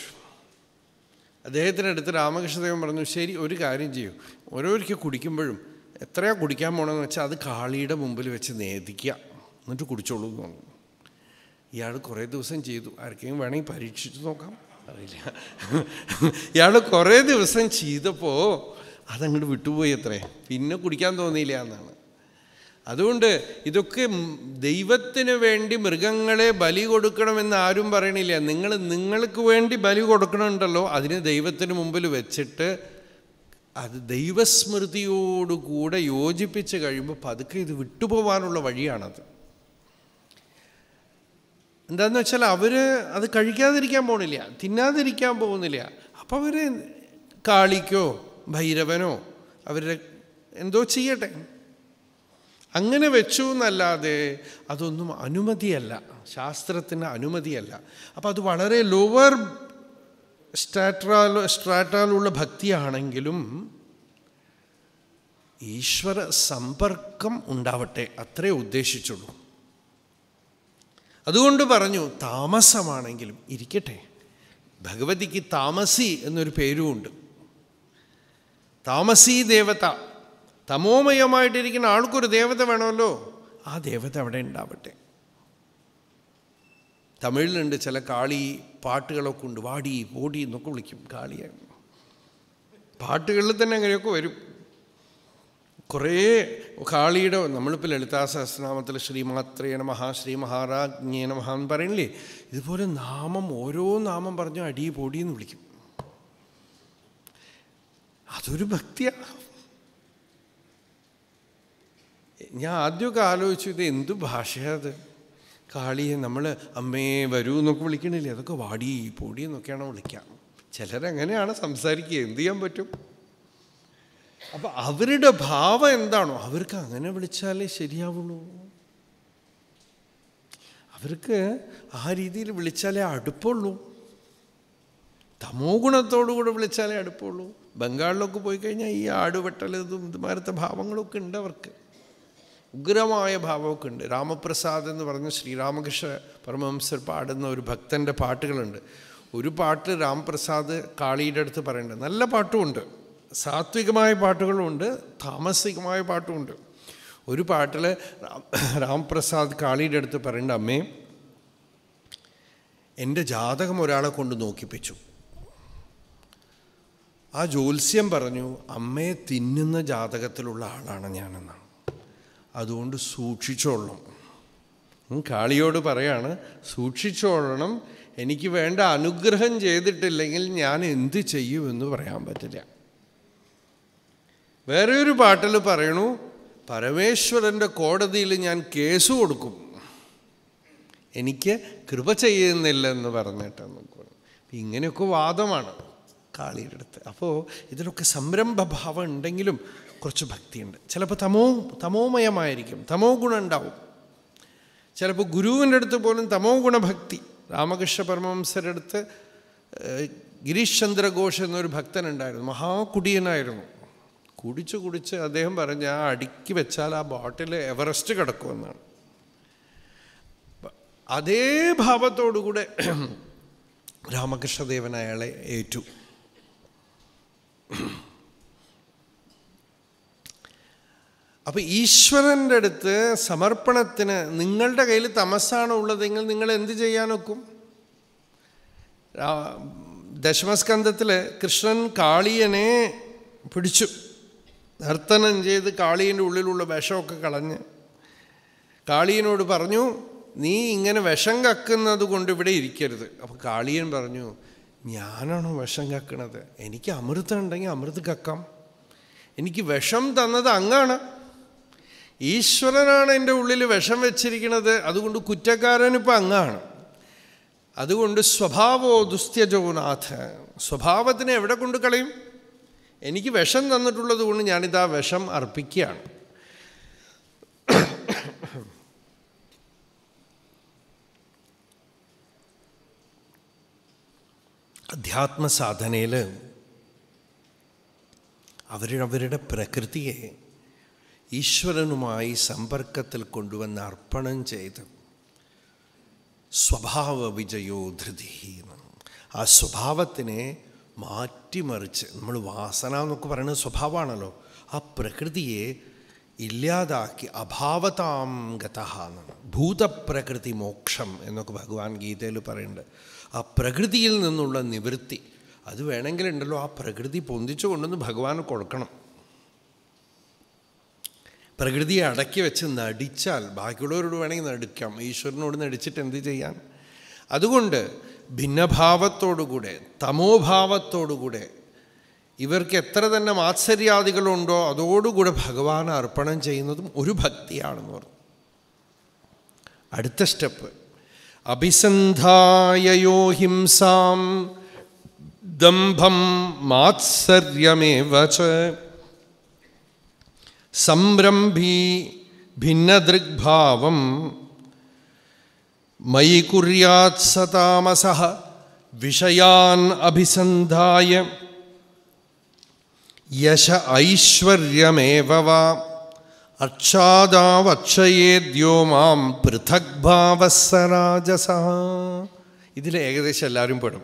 അദ്ദേഹത്തിനടുത്ത് രാമകൃഷ്ണദേവൻ പറഞ്ഞു ശരി ഒരു കാര്യം ചെയ്യൂ ഓരോരിക്കും കുടിക്കുമ്പോഴും എത്രയാ കുടിക്കാൻ പോകണമെന്ന് വെച്ചാൽ അത് കാളിയുടെ മുമ്പിൽ വെച്ച് നേദിക്കുക എന്നിട്ട് കുടിച്ചോളൂ എന്ന് പറഞ്ഞു ഇയാൾ കുറേ ദിവസം ചെയ്തു ആർക്കെങ്കിലും വേണമെങ്കിൽ പരീക്ഷിച്ചു നോക്കാം അറിയില്ല ഇയാൾ കുറേ ദിവസം ചെയ്തപ്പോൾ അതങ്ങോട്ട് വിട്ടുപോയി അത്രേ പിന്നെ കുടിക്കാൻ തോന്നിയില്ല എന്നാണ് അതുകൊണ്ട് ഇതൊക്കെ ദൈവത്തിന് വേണ്ടി മൃഗങ്ങളെ ബലി കൊടുക്കണമെന്ന് ആരും പറയണില്ല നിങ്ങൾ നിങ്ങൾക്ക് വേണ്ടി ബലി കൊടുക്കണമുണ്ടല്ലോ അതിന് ദൈവത്തിന് മുമ്പിൽ വെച്ചിട്ട് അത് ദൈവസ്മൃതിയോടുകൂടെ യോജിപ്പിച്ച് കഴിയുമ്പോൾ പതുക്കെ ഇത് വിട്ടുപോകാനുള്ള വഴിയാണത് എന്താന്ന് വെച്ചാൽ അവർ അത് കഴിക്കാതിരിക്കാൻ പോകുന്നില്ല തിന്നാതിരിക്കാൻ പോകുന്നില്ല അപ്പം അവർ കാളിക്കോ ഭൈരവനോ അവരുടെ എന്തോ ചെയ്യട്ടെ അങ്ങനെ വെച്ചു എന്നല്ലാതെ അതൊന്നും അനുമതിയല്ല ശാസ്ത്രത്തിന് അനുമതിയല്ല അപ്പോൾ അത് വളരെ ലോവർ സ്റ്റാറ്റാൽ സ്ട്രാറ്റാലുള്ള ഭക്തിയാണെങ്കിലും ഈശ്വര സമ്പർക്കം ഉണ്ടാവട്ടെ അത്രേ ഉദ്ദേശിച്ചുള്ളൂ അതുകൊണ്ട് പറഞ്ഞു താമസമാണെങ്കിലും ഇരിക്കട്ടെ ഭഗവതിക്ക് താമസി എന്നൊരു പേരുമുണ്ട് താമസി ദേവത തമോമയമായിട്ടിരിക്കുന്ന ആൾക്കൊരു ദേവത വേണമല്ലോ ആ ദേവത അവിടെ ഉണ്ടാവട്ടെ തമിഴിലുണ്ട് ചില കാളി പാട്ടുകളൊക്കെ ഉണ്ട് വാടി പോടി എന്നൊക്കെ വിളിക്കും കാളിയാണ് പാട്ടുകളിൽ തന്നെ അങ്ങനെയൊക്കെ വരും കുറേ കാളിയുടെ നമ്മളിപ്പോൾ ലളിതാ സഹസ്രനാമത്തിൽ ശ്രീമാത്രേ മഹാ ശ്രീ മഹാരാജ്ഞേ മഹാ എന്ന് പറയണില്ലേ ഇതുപോലെ നാമം ഓരോ നാമം പറഞ്ഞു അടി പൊടി എന്ന് വിളിക്കും അതൊരു ഭക്തിയാണ് ഞാൻ ആദ്യമൊക്കെ ആലോചിച്ചു ഇത് എന്തു ഭാഷയാണ് അത് കാളിയെ നമ്മൾ അമ്മയെ വരൂ എന്നൊക്കെ വിളിക്കണില്ലേ അതൊക്കെ വാടി പൊടി എന്നൊക്കെയാണ് വിളിക്കാം ചിലരങ്ങനെയാണ് സംസാരിക്കുക എന്ത് ചെയ്യാൻ പറ്റും അപ്പം അവരുടെ ഭാവം എന്താണോ അവർക്ക് അങ്ങനെ വിളിച്ചാലേ ശരിയാവുള്ളൂ അവർക്ക് ആ രീതിയിൽ വിളിച്ചാലേ അടുപ്പുള്ളൂ തമോ ഗുണത്തോടുകൂടെ വിളിച്ചാലേ അടുപ്പുള്ളൂ ബംഗാളിലൊക്കെ പോയി കഴിഞ്ഞാൽ ഈ ആടുവെട്ടൽ ഇതും ഇതുമാരത്തെ ഭാവങ്ങളൊക്കെ ഉണ്ട് അവർക്ക് ഉഗ്രമായ ഭാവമൊക്കെ ഉണ്ട് രാമപ്രസാദ് എന്ന് പറഞ്ഞ് ശ്രീരാമകൃഷ്ണ പരമഹംസർ പാടുന്ന ഒരു ഭക്തൻ്റെ പാട്ടുകളുണ്ട് ഒരു പാട്ട് രാംപ്രസാദ് കാളിയുടെ അടുത്ത് പറയുന്നുണ്ട് നല്ല പാട്ടുമുണ്ട് സാത്വികമായ പാട്ടുകളുമുണ്ട് താമസികമായ പാട്ടുമുണ്ട് ഒരു പാട്ടിൽ രാംപ്രസാദ് കാളിയുടെ അടുത്ത് പറയേണ്ട അമ്മേ എൻ്റെ ജാതകം ഒരാളെ കൊണ്ട് നോക്കിപ്പിച്ചു ആ ജ്യോത്സ്യം പറഞ്ഞു അമ്മയെ തിന്നുന്ന ജാതകത്തിലുള്ള ആളാണ് ഞാനെന്നാണ് അതുകൊണ്ട് സൂക്ഷിച്ചോളണം കാളിയോട് പറയാണ് സൂക്ഷിച്ചോളണം എനിക്ക് വേണ്ട അനുഗ്രഹം ചെയ്തിട്ടില്ലെങ്കിൽ ഞാൻ എന്ത് ചെയ്യുമെന്ന് പറയാൻ പറ്റില്ല വേറെ ഒരു പാട്ടിൽ പറയണു പരമേശ്വരൻ്റെ കോടതിയിൽ ഞാൻ കേസ് കൊടുക്കും എനിക്ക് കൃപ ചെയ്യുന്നില്ലെന്ന് പറഞ്ഞിട്ടെന്ന് ഇങ്ങനെയൊക്കെ വാദമാണ് കാളിയുടെ അടുത്ത് അപ്പോൾ ഇതിനൊക്കെ സംരംഭഭാവം ഉണ്ടെങ്കിലും കുറച്ച് ഭക്തിയുണ്ട് ചിലപ്പോൾ തമോ തമോമയമായിരിക്കും തമോ ഗുണം ഉണ്ടാവും ചിലപ്പോൾ ഗുരുവിൻ്റെ അടുത്ത് പോലും തമോ ഗുണഭക്തി രാമകൃഷ്ണ പരമവംസരുടെ അടുത്ത് ഗിരീഷ് ചന്ദ്രഘോഷ് എന്നൊരു ഭക്തനുണ്ടായിരുന്നു മഹാകുടിയനായിരുന്നു കുടിച്ച് കുടിച്ച് അദ്ദേഹം പറഞ്ഞ് ആ അടുക്കി വെച്ചാൽ ആ ബോട്ടിൽ എവറസ്റ്റ് കിടക്കുമെന്നാണ് അതേ ഭാവത്തോടുകൂടെ രാമകൃഷ്ണദേവൻ അയാളെ ഏറ്റു അപ്പോൾ ഈശ്വരൻ്റെ അടുത്ത് സമർപ്പണത്തിന് നിങ്ങളുടെ കയ്യിൽ തമസ്സാണ് ഉള്ളതെങ്കിൽ നിങ്ങൾ എന്ത് ഒക്കും ദശമസ്കന്ധത്തിൽ കൃഷ്ണൻ കാളിയനെ പിടിച്ചു നർത്തനം ചെയ്ത് കാളിയൻ്റെ ഉള്ളിലുള്ള വിഷമൊക്കെ കളഞ്ഞ് കാളിയനോട് പറഞ്ഞു നീ ഇങ്ങനെ വിഷം കക്കുന്നത് കൊണ്ട് ഇവിടെ ഇരിക്കരുത് അപ്പോൾ കാളിയൻ പറഞ്ഞു ഞാനാണോ വിഷം കക്കണത് എനിക്ക് അമൃതം ഉണ്ടെങ്കിൽ അമൃത് കക്കാം എനിക്ക് വിഷം തന്നത് അങ്ങാണ് ഈശ്വരനാണ് എൻ്റെ ഉള്ളിൽ വിഷം വെച്ചിരിക്കുന്നത് അതുകൊണ്ട് കുറ്റക്കാരനിപ്പോൾ അങ്ങാണ് അതുകൊണ്ട് സ്വഭാവോ ദുസ്ത്യജോനാഥ സ്വഭാവത്തിനെ എവിടെ കൊണ്ട് കളയും എനിക്ക് വിഷം തന്നിട്ടുള്ളത് കൊണ്ട് ഞാനിതാ വിഷം അർപ്പിക്കുകയാണ് അധ്യാത്മസാധനയിൽ അവരവരുടെ പ്രകൃതിയെ ഈശ്വരനുമായി സമ്പർക്കത്തിൽ കൊണ്ടുവന്ന് അർപ്പണം ചെയ്ത് സ്വഭാവ വിജയോ ധൃതി ആ സ്വഭാവത്തിനെ മാറ്റിമറിച്ച് നമ്മൾ വാസന എന്നൊക്കെ പറയുന്നത് സ്വഭാവമാണല്ലോ ആ പ്രകൃതിയെ ഇല്ലാതാക്കി അഭാവതാം ഗതഹാന്ന് ഭൂതപ്രകൃതി മോക്ഷം എന്നൊക്കെ ഭഗവാൻ ഗീതയിൽ പറയുന്നുണ്ട് ആ പ്രകൃതിയിൽ നിന്നുള്ള നിവൃത്തി അത് വേണമെങ്കിലുണ്ടല്ലോ ആ പ്രകൃതി പൊന്തിച്ചു കൊണ്ടുവന്ന് ഭഗവാൻ കൊടുക്കണം പ്രകൃതിയെ അടക്കി വെച്ച് നടിച്ചാൽ ബാക്കിയുള്ളവരോട് വേണമെങ്കിൽ നടിക്കാം ഈശ്വരനോട് നടിച്ചിട്ട് എന്ത് ചെയ്യാൻ അതുകൊണ്ട് ഭിന്നഭാവത്തോടുകൂടെ തമോഭാവത്തോടുകൂടെ ഇവർക്ക് എത്ര തന്നെ മാത്സര്യാദികളുണ്ടോ അതോടുകൂടെ ഭഗവാൻ അർപ്പണം ചെയ്യുന്നതും ഒരു ഭക്തിയാണെന്ന് പറഞ്ഞു അടുത്ത സ്റ്റെപ്പ് അഭിസന്ധായയോ ഹിംസാം ദംഭം മാത്സര്യമേവ സംരംഭീ ഭിന്നദൃഗ്ഭാവം മയി കുര്യാത് സതാമസ വിഷയാൻ അഭിസന്ധായ യശ ഐശ്വര്യമേവ അക്ഷാദാവക്ഷയേദ്യോ മാം പൃഥഗ്ഭാവസരാജസ ഇതിൽ ഏകദേശം എല്ലാവരും പെടും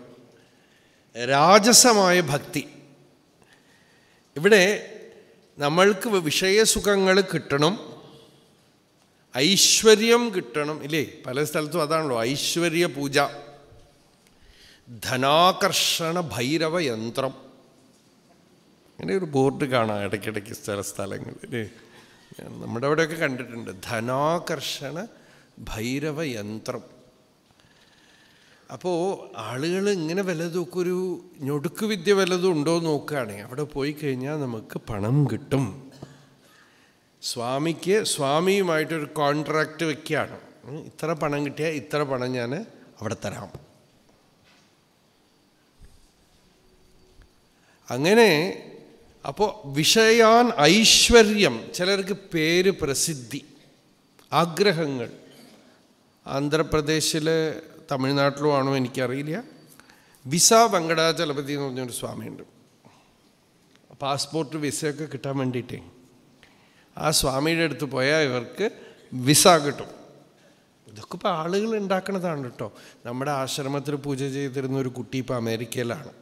രാജസമായ ഭക്തി ഇവിടെ നമ്മൾക്ക് വിഷയസുഖങ്ങൾ കിട്ടണം ഐശ്വര്യം കിട്ടണം ഇല്ലേ പല സ്ഥലത്തും അതാണല്ലോ ഐശ്വര്യ പൂജ ധനാകർഷണ ഭൈരവ യന്ത്രം അങ്ങനെ ഒരു ബോർഡ് കാണാം ഇടയ്ക്കിടയ്ക്ക് ചില സ്ഥലങ്ങളിൽ നമ്മുടെ അവിടെയൊക്കെ കണ്ടിട്ടുണ്ട് ധനാകർഷണ ഭൈരവ യന്ത്രം അപ്പോൾ ആളുകൾ ഇങ്ങനെ വല്ലതൊക്കെ ഒരു ഞൊടുക്ക് വിദ്യ വല്ലതും ഉണ്ടോ നോക്കുകയാണെങ്കിൽ അവിടെ പോയി കഴിഞ്ഞാൽ നമുക്ക് പണം കിട്ടും സ്വാമിക്ക് സ്വാമിയുമായിട്ടൊരു കോൺട്രാക്റ്റ് വയ്ക്കുകയാണ് ഇത്ര പണം കിട്ടിയാൽ ഇത്ര പണം ഞാൻ അവിടെ തരാം അങ്ങനെ അപ്പോൾ വിഷയാൻ ഐശ്വര്യം ചിലർക്ക് പേര് പ്രസിദ്ധി ആഗ്രഹങ്ങൾ ആന്ധ്രാപ്രദേശിലെ തമിഴ്നാട്ടിലോ ആണോ എനിക്കറിയില്ല വിസ വെങ്കടാചലപതി എന്ന് പറഞ്ഞൊരു സ്വാമിയുണ്ട് പാസ്പോർട്ട് വിസയൊക്കെ കിട്ടാൻ വേണ്ടിയിട്ടേ ആ സ്വാമിയുടെ അടുത്ത് പോയാൽ ഇവർക്ക് വിസ കിട്ടും ഇതൊക്കെ ഇപ്പോൾ ആളുകൾ ഉണ്ടാക്കണതാണ് കേട്ടോ നമ്മുടെ ആശ്രമത്തിൽ പൂജ ചെയ്തിരുന്ന ഒരു കുട്ടി ഇപ്പോൾ അമേരിക്കയിലാണ്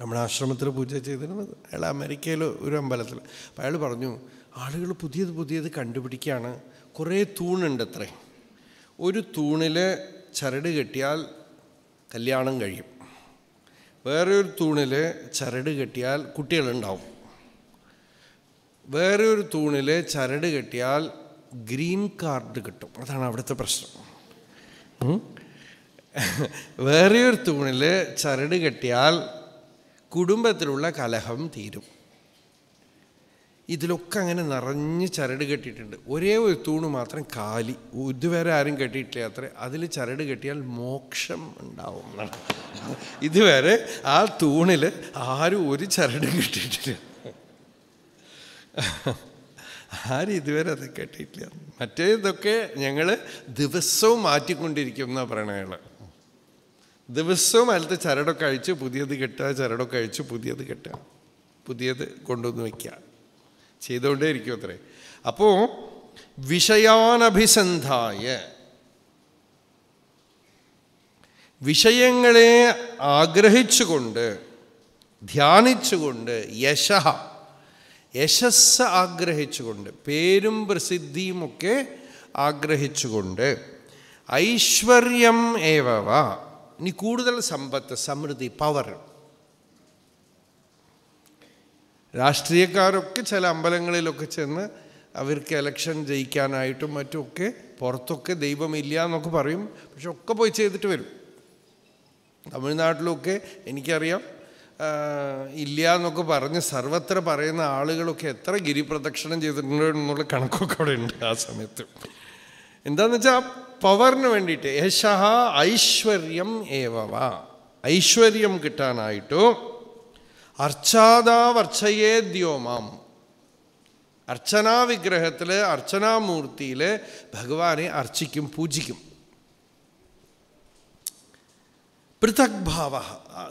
നമ്മുടെ ആശ്രമത്തിൽ പൂജ ചെയ്തിരുന്നത് അയാൾ അമേരിക്കയിൽ ഒരു അമ്പലത്തിൽ അപ്പോൾ അയാൾ പറഞ്ഞു ആളുകൾ പുതിയത് പുതിയത് കണ്ടുപിടിക്കുകയാണ് കുറേ തൂണുണ്ട് അത്രേ ഒരു തൂണിൽ ചരട് കെട്ടിയാൽ കല്യാണം കഴിയും വേറെ ഒരു തൂണിൽ ചരട് കെട്ടിയാൽ കുട്ടികളുണ്ടാവും വേറെ ഒരു തൂണിൽ ചരട് കെട്ടിയാൽ ഗ്രീൻ കാർഡ് കിട്ടും അതാണ് അവിടുത്തെ പ്രശ്നം വേറെ ഒരു തൂണിൽ ചരട് കെട്ടിയാൽ കുടുംബത്തിലുള്ള കലഹം തീരും ഇതിലൊക്കെ അങ്ങനെ നിറഞ്ഞ് ചരട് കെട്ടിയിട്ടുണ്ട് ഒരേ ഒരു തൂണ് മാത്രം കാലി ഇതുവരെ ആരും കെട്ടിയിട്ടില്ല അത്ര അതിൽ ചരട് കെട്ടിയാൽ മോക്ഷം ഉണ്ടാവും എന്നാണ് ഇതുവരെ ആ തൂണിൽ ആരും ഒരു ചരട് കെട്ടിയിട്ടില്ല ആരും ഇതുവരെ അത് കെട്ടിയിട്ടില്ല മറ്റേതൊക്കെ ഞങ്ങൾ ദിവസവും മാറ്റിക്കൊണ്ടിരിക്കും എന്നാണ് പറയണയാൾ ദിവസവും അതിലത്തെ ചരടൊക്കെ അഴിച്ച് പുതിയത് കെട്ടുക ചരടൊക്കെ അഴിച്ച് പുതിയത് കെട്ടുക പുതിയത് കൊണ്ടുവന്ന് വയ്ക്കുക ചെയ്തുകൊണ്ടേ ഇരിക്കും അത്രേ അപ്പോൾ വിഷയാനഭിസന്ധായ വിഷയങ്ങളെ ആഗ്രഹിച്ചുകൊണ്ട് ധ്യാനിച്ചുകൊണ്ട് യശ യശസ് ആഗ്രഹിച്ചുകൊണ്ട് പേരും പ്രസിദ്ധിയുമൊക്കെ ആഗ്രഹിച്ചുകൊണ്ട് ഐശ്വര്യം ഏവവ ഇനി കൂടുതൽ സമ്പത്ത് സമൃദ്ധി പവർ രാഷ്ട്രീയക്കാരൊക്കെ ചില അമ്പലങ്ങളിലൊക്കെ ചെന്ന് അവർക്ക് ഇലക്ഷൻ ജയിക്കാനായിട്ടും മറ്റുമൊക്കെ പുറത്തൊക്കെ ദൈവമില്ല എന്നൊക്കെ പറയും പക്ഷെ ഒക്കെ പോയി ചെയ്തിട്ട് വരും തമിഴ്നാട്ടിലൊക്കെ എനിക്കറിയാം ഇല്ല എന്നൊക്കെ പറഞ്ഞ് സർവത്ര പറയുന്ന ആളുകളൊക്കെ എത്ര ഗിരിപ്രദക്ഷിണം ചെയ്തിട്ടുണ്ട് എന്നുള്ള കണക്കൊക്കെ അവിടെ ഉണ്ട് ആ സമയത്ത് എന്താണെന്ന് വെച്ചാൽ പവറിന് വേണ്ടിയിട്ട് യശ ഐശ്വര്യം ഏവവ ഐശ്വര്യം കിട്ടാനായിട്ടും അർച്ചാദാവർച്ചയേ ദ്യോമാം അർച്ചനാ വിഗ്രഹത്തിൽ അർച്ചനാമൂർത്തിയിൽ ഭഗവാനെ അർച്ചിക്കും പൂജിക്കും ഭാവ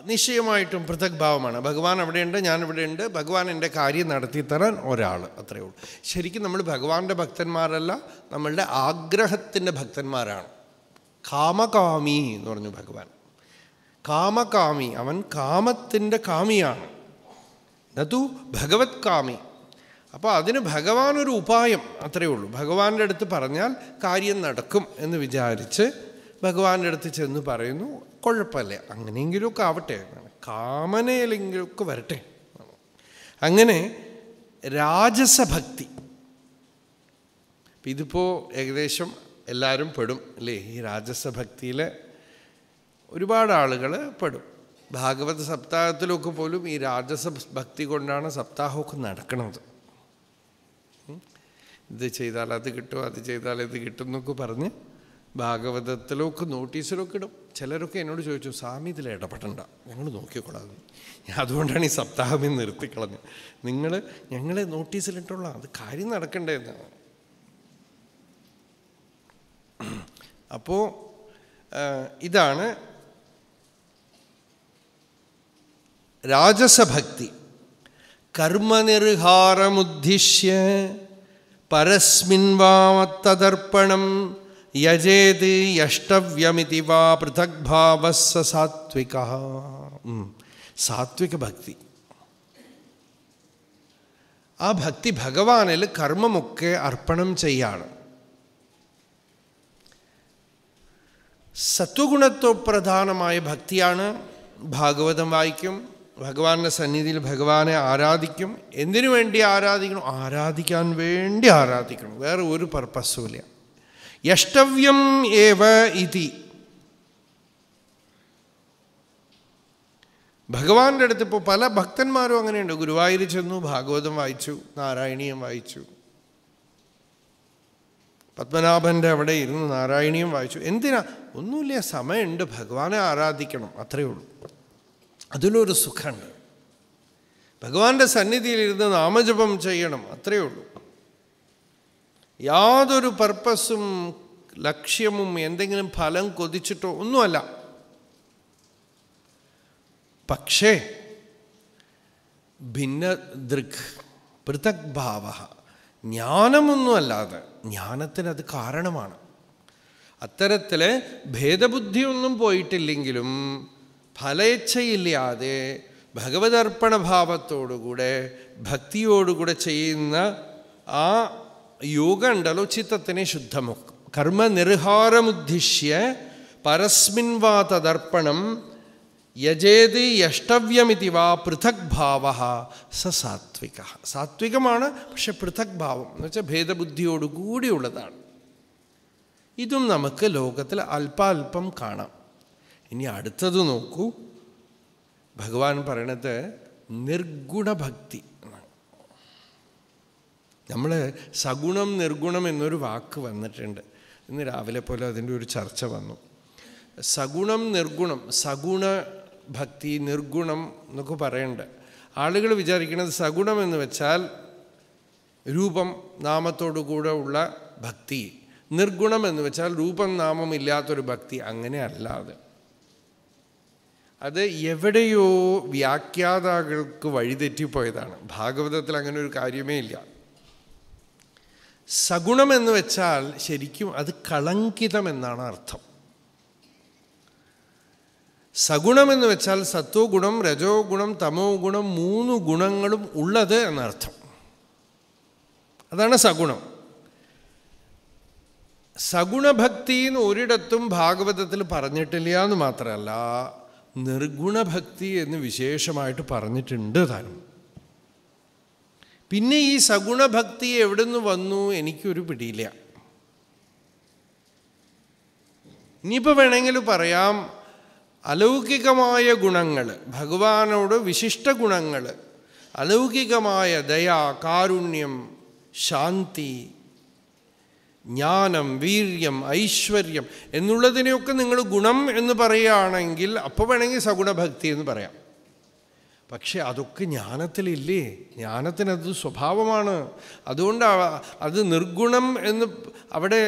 നിശ്ചയമായിട്ടും ഭാവമാണ് ഭഗവാൻ അവിടെയുണ്ട് ഞാൻ ഇവിടെയുണ്ട് ഭഗവാൻ എൻ്റെ കാര്യം നടത്തിത്തരാൻ ഒരാൾ അത്രയേ ഉള്ളൂ ശരിക്കും നമ്മൾ ഭഗവാന്റെ ഭക്തന്മാരല്ല നമ്മളുടെ ആഗ്രഹത്തിൻ്റെ ഭക്തന്മാരാണ് കാമകാമി എന്ന് പറഞ്ഞു ഭഗവാൻ കാമകാമി അവൻ കാമത്തിൻ്റെ കാമിയാണ് നതു ഭഗവത് കാമി അപ്പോൾ അതിന് ഭഗവാൻ ഒരു ഉപായം അത്രയേ ഉള്ളൂ ഭഗവാന്റെ അടുത്ത് പറഞ്ഞാൽ കാര്യം നടക്കും എന്ന് വിചാരിച്ച് ഭഗവാന്റെ അടുത്ത് ചെന്ന് പറയുന്നു കുഴപ്പമില്ല അങ്ങനെയെങ്കിലുമൊക്കെ ആവട്ടെ കാമനയിലെങ്കിലുമൊക്കെ വരട്ടെ അങ്ങനെ രാജസഭക്തി ഇതിപ്പോൾ ഏകദേശം എല്ലാവരും പെടും അല്ലേ ഈ രാജസഭക്തിയിലെ ഒരുപാട് ആളുകൾ പെടും ഭാഗവത സപ്താഹത്തിലൊക്കെ പോലും ഈ രാജസ ഭക്തി കൊണ്ടാണ് സപ്താഹമൊക്കെ നടക്കുന്നത് ഇത് ചെയ്താൽ അത് കിട്ടും അത് ചെയ്താൽ ഇത് കിട്ടും എന്നൊക്കെ പറഞ്ഞ് ഭാഗവതത്തിലൊക്കെ നോട്ടീസിലൊക്കെ ഇടും ചിലരൊക്കെ എന്നോട് ചോദിച്ചു സ്വാമി ഇതിൽ ഇടപെടണ്ട ഞങ്ങൾ നോക്കിക്കൊള്ളാം അതുകൊണ്ടാണ് ഈ സപ്താഹമേ നിർത്തിക്കളഞ്ഞ് നിങ്ങൾ ഞങ്ങളെ നോട്ടീസിലിട്ടുള്ള അത് കാര്യം നടക്കണ്ടേ എന്നാണ് അപ്പോൾ ഇതാണ് राजसभक्ति कर्म निर्हारमुद्दिश्य परस्मिन्वामत्तदर्पणं यजेति यष्टव्यमिति वा पृथक् भावस्स सात्विकः सात्विक भक्ति ആ ഭക്തി ഭഗവാനിൽ കർമ്മമൊക്കെ അർപ്പണം ചെയ്യാണ് സത്വഗുണത്വ പ്രധാനമായ ഭക്തിയാണ് ഭാഗവതം വായിക്കും ഭഗവാന്റെ സന്നിധിയിൽ ഭഗവാനെ ആരാധിക്കും എന്തിനു വേണ്ടി ആരാധിക്കണം ആരാധിക്കാൻ വേണ്ടി ആരാധിക്കണം വേറെ ഒരു പർപ്പസുമില്ല യഷ്ടവ്യം ഏവ ഇതി ഭഗവാന്റെ അടുത്ത് ഇപ്പോൾ പല ഭക്തന്മാരും അങ്ങനെയുണ്ട് ഗുരുവായൂർ ചെന്നു ഭാഗവതം വായിച്ചു നാരായണീയം വായിച്ചു പത്മനാഭൻ്റെ അവിടെ ഇരുന്ന് നാരായണീയം വായിച്ചു എന്തിനാ ഒന്നുമില്ല സമയമുണ്ട് ഭഗവാനെ ആരാധിക്കണം അത്രയേ ഉള്ളൂ അതിലൊരു സുഖമുണ്ട് ഭഗവാന്റെ സന്നിധിയിലിരുന്ന് നാമജപം ചെയ്യണം അത്രയേ ഉള്ളൂ യാതൊരു പർപ്പസും ലക്ഷ്യമും എന്തെങ്കിലും ഫലം കൊതിച്ചിട്ടോ ഒന്നുമല്ല പക്ഷേ ഭിന്ന ദൃഗ് പൃഥക് ഭാവ ജ്ഞാനമൊന്നുമല്ലാതെ അത് കാരണമാണ് അത്തരത്തിൽ ഭേദബുദ്ധിയൊന്നും പോയിട്ടില്ലെങ്കിലും ഫലയിച്ഛയില്ലാതെ ഭഗവതർപ്പണഭാവത്തോടുകൂടെ ഭക്തിയോടുകൂടെ ചെയ്യുന്ന ആ യോഗ ഉണ്ടല്ലോ ചിത്തത്തിനെ ശുദ്ധമാക്കും കർമ്മനിർഹാരമുദ്ദിശ്യ പരസ്മിൻ വാ തദർപ്പണം യജേത് യഷ്ടവ്യമിതി വാ പൃഥക് ഭാവ സ സാത്വിക സാത്വികമാണ് പക്ഷെ പൃഥക് ഭാവം എന്ന് വെച്ചാൽ ഭേദബുദ്ധിയോടുകൂടിയുള്ളതാണ് ഇതും നമുക്ക് ലോകത്തിൽ അല്പാൽപം കാണാം ഇനി അടുത്തത് നോക്കൂ ഭഗവാൻ പറയണത് നിർഗുണഭക്തി നമ്മൾ സഗുണം നിർഗുണം എന്നൊരു വാക്ക് വന്നിട്ടുണ്ട് ഇന്ന് രാവിലെ പോലെ അതിൻ്റെ ഒരു ചർച്ച വന്നു സഗുണം നിർഗുണം സഗുണ ഭക്തി നിർഗുണം എന്നൊക്കെ പറയണ്ട ആളുകൾ വിചാരിക്കുന്നത് സഗുണം എന്ന് വെച്ചാൽ രൂപം നാമത്തോടു കൂടെ ഉള്ള ഭക്തി നിർഗുണം എന്ന് വെച്ചാൽ രൂപം നാമം ഇല്ലാത്തൊരു ഭക്തി അങ്ങനെ അല്ലാതെ അത് എവിടെയോ വ്യാഖ്യാതാക്കൾക്ക് വഴിതെറ്റിപ്പോയതാണ് ഭാഗവതത്തിൽ അങ്ങനെ ഒരു കാര്യമേ ഇല്ല സഗുണമെന്ന് വെച്ചാൽ ശരിക്കും അത് കളങ്കിതമെന്നാണ് എന്നാണ് അർത്ഥം സഗുണമെന്ന് വെച്ചാൽ സത്വ ഗുണം രജോ ഗുണം തമോ ഗുണം മൂന്ന് ഗുണങ്ങളും ഉള്ളത് എന്നർത്ഥം അതാണ് സഗുണം സഗുണഭക്തി എന്ന് ഒരിടത്തും ഭാഗവതത്തിൽ പറഞ്ഞിട്ടില്ല എന്ന് മാത്രമല്ല നിർഗുണഭക്തി എന്ന് വിശേഷമായിട്ട് പറഞ്ഞിട്ടുണ്ട് താനും പിന്നെ ഈ സഗുണഭക്തി എവിടുന്ന് വന്നു എനിക്കൊരു പിടിയില്ല ഇനിയിപ്പോൾ വേണമെങ്കിൽ പറയാം അലൗകികമായ ഗുണങ്ങൾ ഭഗവാനോട് വിശിഷ്ട ഗുണങ്ങൾ അലൗകികമായ ദയ കാരുണ്യം ശാന്തി ജ്ഞാനം വീര്യം ഐശ്വര്യം എന്നുള്ളതിനെയൊക്കെ നിങ്ങൾ ഗുണം എന്ന് പറയുകയാണെങ്കിൽ അപ്പോൾ വേണമെങ്കിൽ സഗുണഭക്തി എന്ന് പറയാം പക്ഷേ അതൊക്കെ ജ്ഞാനത്തിലില്ലേ ജ്ഞാനത്തിനത് സ്വഭാവമാണ് അതുകൊണ്ട് അത് നിർഗുണം എന്ന് അവിടെ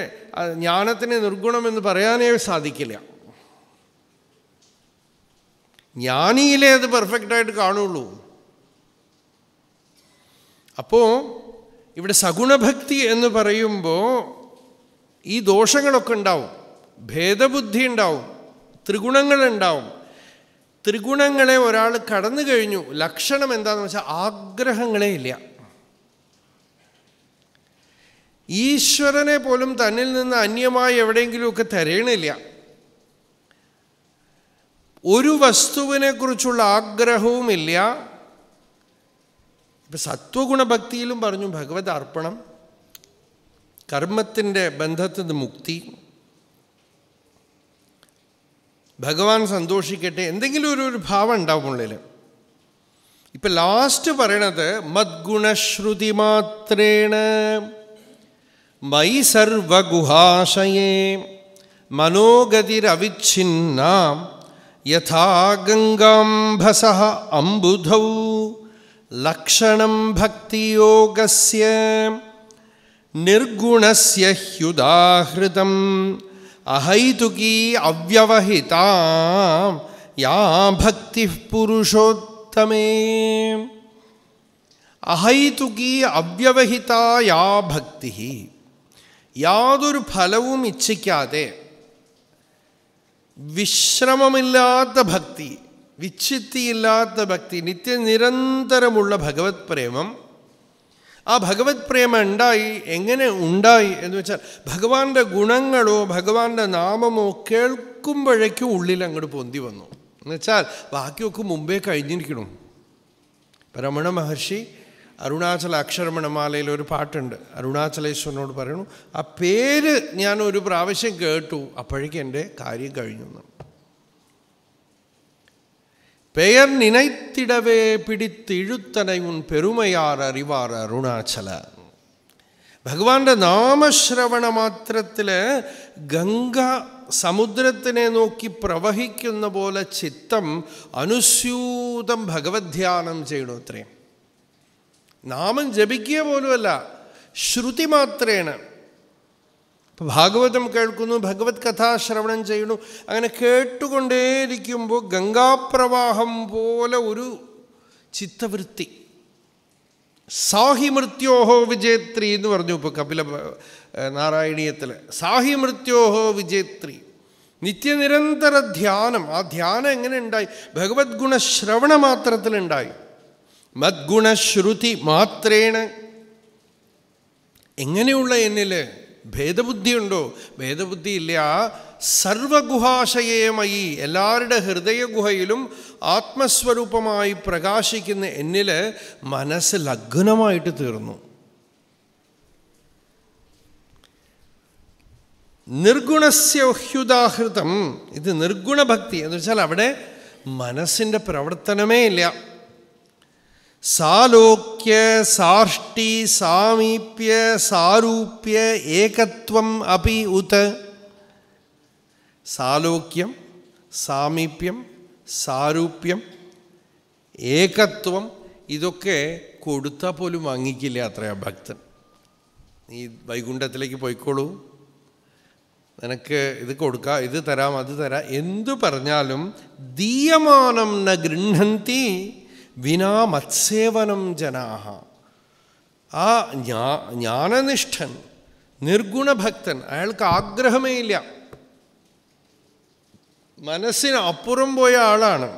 ജ്ഞാനത്തിനെ നിർഗുണം എന്ന് പറയാനേ സാധിക്കില്ല ജ്ഞാനിയിലേ അത് പെർഫെക്റ്റായിട്ട് കാണുള്ളൂ അപ്പോൾ ഇവിടെ സഗുണഭക്തി എന്ന് പറയുമ്പോൾ ഈ ദോഷങ്ങളൊക്കെ ഉണ്ടാവും ഭേദബുദ്ധി ഉണ്ടാവും ത്രിഗുണങ്ങളുണ്ടാവും ത്രിഗുണങ്ങളെ ഒരാൾ കടന്നു കഴിഞ്ഞു ലക്ഷണം എന്താണെന്ന് വെച്ചാൽ ആഗ്രഹങ്ങളേ ഇല്ല ഈശ്വരനെ പോലും തന്നിൽ നിന്ന് അന്യമായി എവിടെയെങ്കിലുമൊക്കെ തരേണില്ല ഒരു വസ്തുവിനെക്കുറിച്ചുള്ള ആഗ്രഹവുമില്ല ഇപ്പം സത്വഗുണഭക്തിയിലും പറഞ്ഞു ഭഗവത് അർപ്പണം കർമ്മത്തിൻ്റെ ബന്ധത്തിൽ നിന്ന് മുക്തി ഭഗവാൻ സന്തോഷിക്കട്ടെ എന്തെങ്കിലും ഒരു ഒരു ഭാവം ഉണ്ടാവും ഉള്ളിൽ ഇപ്പം ലാസ്റ്റ് പറയണത് മദ്ഗുണശ്രുതി മാത്രേണ മൈ സർവഗുഹാശയേ മനോഗതിരവിഛിന്ന യഥാഗംഗാംഭസ അംബുധൗ ലക്ഷണം ഭക്തിയോഗസ്യ നിർഗുണസ്യ അഹൈതുകീ അവ്യവഹിത യാ ഭക്തി പുരുഷോത്തമേ അഹൈതുകീ അവ്യവഹിത യാ ഭക്തി യാതൊരു ഫലവും ഇച്ഛിക്കാതെ വിശ്രമമില്ലാത്ത ഭക്തി വിച്ഛിത്തിയില്ലാത്ത ഭക്തി നിത്യനിരന്തരമുള്ള ഭഗവത് പ്രേമം ആ ഭഗവത് പ്രേമ ഉണ്ടായി എങ്ങനെ ഉണ്ടായി എന്ന് വെച്ചാൽ ഭഗവാന്റെ ഗുണങ്ങളോ ഭഗവാന്റെ നാമമോ കേൾക്കുമ്പോഴേക്കും ഉള്ളിൽ അങ്ങോട്ട് പൊന്തി വന്നു എന്നുവെച്ചാൽ ബാക്കിയൊക്കെ മുമ്പേ കഴിഞ്ഞിരിക്കണം പരമണ മഹർഷി അരുണാചല അക്ഷരമണമാലയിൽ ഒരു പാട്ടുണ്ട് അരുണാചലേശ്വരനോട് പറയണു ആ പേര് ഞാൻ ഒരു പ്രാവശ്യം കേട്ടു അപ്പോഴേക്കും എൻ്റെ കാര്യം കഴിഞ്ഞു എന്നാണ് பெயர் நினைத்திடவே பிடித்து இழுத்தனை உன் பெருமையார் அறிவார் அருணாச்சல ഭഗവാന്റെ നാമശ്രവണ മാത്രത്തിൽ ഗംഗ സമുദ്രത്തിനെ നോക്കി പ്രവഹിക്കുന്ന പോലെ ചിത്തം അനുസ്യൂതം ഭഗവത്ധ്യാനം ചെയ്യണോത്രേ നാമം ജപിക്കുക പോലുമല്ല ശ്രുതി മാത്രേണ് അപ്പം ഭാഗവതം കേൾക്കുന്നു ഭഗവത് കഥാ ശ്രവണം ചെയ്യണു അങ്ങനെ കേട്ടുകൊണ്ടേയിരിക്കുമ്പോൾ ഗംഗാപ്രവാഹം പോലെ ഒരു ചിത്തവൃത്തി സാഹി മൃത്യോഹോ വിജേത്രി എന്ന് പറഞ്ഞു ഇപ്പോൾ കപില നാരായണീയത്തിൽ സാഹി മൃത്യോഹോ വിജേത്രി നിത്യനിരന്തര ധ്യാനം ആ ധ്യാനം എങ്ങനെ ഉണ്ടായി ഭഗവത് ഗുണശ്രവണ മാത്രത്തിലുണ്ടായി മദ്ഗുണശ്രുതി മാത്രേണ് എങ്ങനെയുള്ള എന്നിൽ ഭേദബുദ്ധിയുണ്ടോ ഇല്ല സർവഗുഹാശയേമയി എല്ലാവരുടെ ഹൃദയഗുഹയിലും ആത്മസ്വരൂപമായി പ്രകാശിക്കുന്ന എന്നിൽ മനസ്സ് ലഗ്നമായിട്ട് തീർന്നു നിർഗുണസ്യ ഇത് നിർഗുണഭക്തി എന്ന് വെച്ചാൽ അവിടെ മനസ്സിൻ്റെ പ്രവർത്തനമേ ഇല്ല സാലോക്യ സാഷ്ടി സാമീപ്യ സാരൂപ്യ ഏകത്വം അപി ഉത് സാലോക്യം സാമീപ്യം സാരൂപ്യം ഏകത്വം ഇതൊക്കെ കൊടുത്താൽ പോലും വാങ്ങിക്കില്ല അത്രയാ ഭക്തൻ നീ വൈകുണ്ഠത്തിലേക്ക് പോയിക്കോളൂ നിനക്ക് ഇത് കൊടുക്കാം ഇത് തരാം അത് തരാം എന്തു പറഞ്ഞാലും ദീയമാനം ന ഗൃഹന്തി വിനാ മത്സേവനം ജനാഹ ആ ജ്ഞാനനിഷ്ഠൻ നിർഗുണഭക്തൻ അയാൾക്ക് ആഗ്രഹമേ ഇല്ല മനസ്സിന് അപ്പുറം പോയ ആളാണ്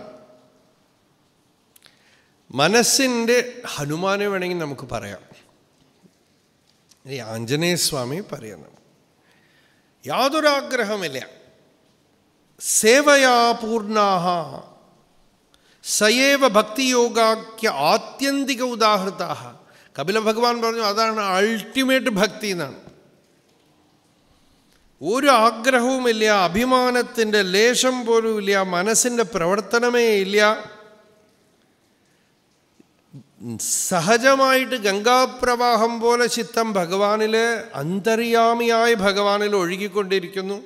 മനസ്സിൻ്റെ ഹനുമാനെ വേണമെങ്കിൽ നമുക്ക് പറയാം ഈ ആഞ്ജനേയസ്വാമി പറയുന്നു യാതൊരാഗ്രഹമില്ല സേവയാ പൂർണ്ണാഹ സയേവ ഭക്തിയോഗാഖ്യ ആത്യന്തിക ഉദാഹൃത കപില ഭഗവാൻ പറഞ്ഞു അതാണ് അൾട്ടിമേറ്റ് ഭക്തി എന്നാണ് ഒരു ആഗ്രഹവുമില്ല അഭിമാനത്തിൻ്റെ ലേശം പോലും ഇല്ല മനസ്സിൻ്റെ പ്രവർത്തനമേ ഇല്ല സഹജമായിട്ട് ഗംഗാപ്രവാഹം പോലെ ചിത്തം ഭഗവാനിലെ അന്തര്യാമിയായി ഭഗവാനിൽ ഒഴുകിക്കൊണ്ടിരിക്കുന്നു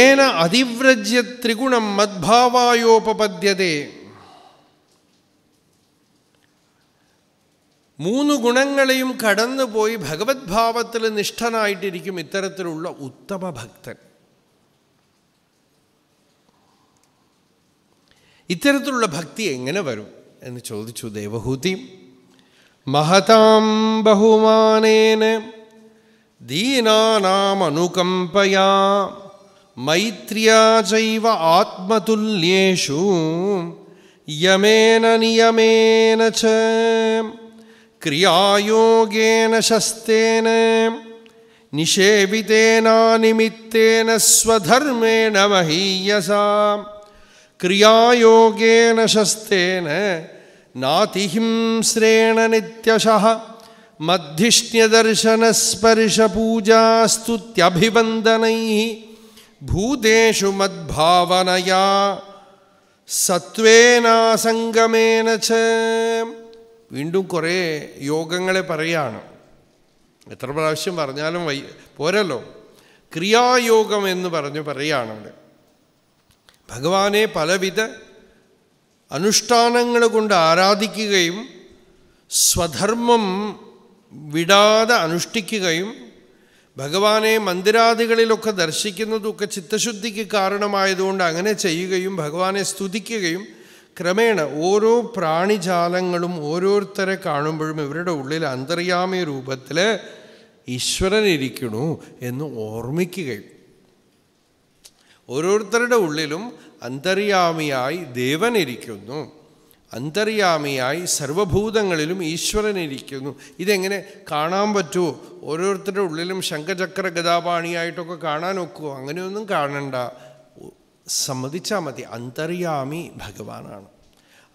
ഏന അതിവ്രജ്യ ത്രിഗുണം മദ്ഭാവായോപപദ്യതേ മൂന്ന് ഗുണങ്ങളെയും കടന്നുപോയി ഭഗവത്ഭാവത്തിൽ നിഷ്ഠനായിട്ടിരിക്കും ഇത്തരത്തിലുള്ള ഉത്തമ ഭക്തൻ ഇത്തരത്തിലുള്ള ഭക്തി എങ്ങനെ വരും എന്ന് ചോദിച്ചു ദേവഹൂതി മഹതാം ബഹുമാനേന ദീനാനാമനുകമ്പയാ मैत्रियाजैव आत्मतुल्येषु यमेन नियमेन च क्रियायोगेन शस्तेन निषेवितेनानिमित्तेन स्वधर्मेण महीयसा क्रियायोगेन शस्तेन नातिहिंस्रेण नित्यशः मद्धिष्ण्यदर्शनस्पर्शपूजास्तुत्यभिवन्दनैः ഭൂതേഷു മദ്ഭാവനയാ സത്വേനാസംഗമേന ച വീണ്ടും കുറേ യോഗങ്ങളെ പറയാണ് എത്ര പ്രാവശ്യം പറഞ്ഞാലും വൈ പോരല്ലോ ക്രിയായോഗം എന്ന് പറഞ്ഞ് പറയുകയാണ് അവിടെ ഭഗവാനെ പലവിധ അനുഷ്ഠാനങ്ങൾ കൊണ്ട് ആരാധിക്കുകയും സ്വധർമ്മം വിടാതെ അനുഷ്ഠിക്കുകയും ഭഗവാനെ മന്ദിരാദികളിലൊക്കെ ദർശിക്കുന്നതൊക്കെ ചിത്തശുദ്ധിക്ക് കാരണമായതുകൊണ്ട് അങ്ങനെ ചെയ്യുകയും ഭഗവാനെ സ്തുതിക്കുകയും ക്രമേണ ഓരോ പ്രാണിജാലങ്ങളും ഓരോരുത്തരെ കാണുമ്പോഴും ഇവരുടെ ഉള്ളിൽ അന്തര്യാമി രൂപത്തിൽ ഈശ്വരനിരിക്കണു എന്ന് ഓർമ്മിക്കുകയും ഓരോരുത്തരുടെ ഉള്ളിലും അന്തര്യാമിയായി ദേവനിരിക്കുന്നു അന്തര്യാമിയായി സർവഭൂതങ്ങളിലും ഈശ്വരനിരിക്കുന്നു ഇതെങ്ങനെ കാണാൻ പറ്റുമോ ഓരോരുത്തരുടെ ഉള്ളിലും ശംഖചക്ര ഗതാപാണിയായിട്ടൊക്കെ കാണാൻ ഒക്കുമോ അങ്ങനെയൊന്നും കാണണ്ട സമ്മതിച്ചാൽ മതി അന്തര്യാമി ഭഗവാനാണ്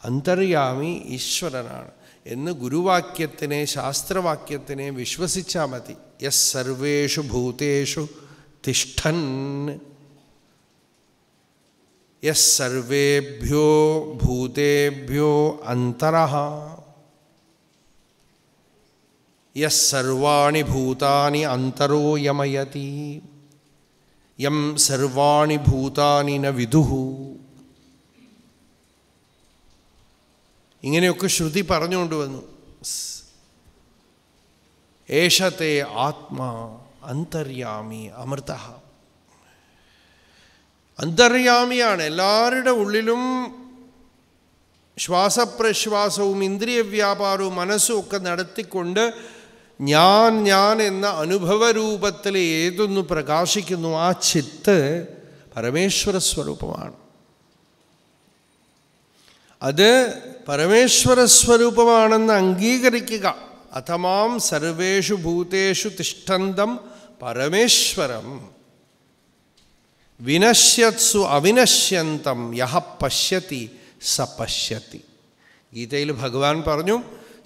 അന്തര്യാമി ഈശ്വരനാണ് എന്ന് ഗുരുവാക്യത്തിനെ ശാസ്ത്രവാക്യത്തിനെ വിശ്വസിച്ചാൽ മതി യസ് സർവേഷു ഭൂതേഷു തിഷ്ഠൻ యర్వేభ్యో భూతేభ్యో అంతర యర్వాణి భూతాని అంతరోయమయతి ఎం సర్వాణి భూతాని న విదు ഇങ്ങനെയൊക്കെ శృతి പറഞ്ഞുകൊണ്ട് వను ఏషతే ആത്മാ అంతర్యామి അമൃത അന്തർയാമിയാണ് എല്ലാവരുടെ ഉള്ളിലും ശ്വാസപ്രശ്വാസവും ഇന്ദ്രിയ വ്യാപാരവും മനസ്സും ഒക്കെ നടത്തിക്കൊണ്ട് ഞാൻ ഞാൻ എന്ന അനുഭവരൂപത്തിൽ ഏതൊന്ന് പ്രകാശിക്കുന്നു ആ ചിത്ത് പരമേശ്വര സ്വരൂപമാണ് അത് പരമേശ്വര സ്വരൂപമാണെന്ന് അംഗീകരിക്കുക അഥമാം സർവേഷു ഭൂതേഷു തിഷ്ഠന്തം പരമേശ്വരം വിനശ്യത്സു അവിനശ്യന്തം യഹ പശ്യത്തി സ പശ്യത്തി ഗീതയിൽ ഭഗവാൻ പറഞ്ഞു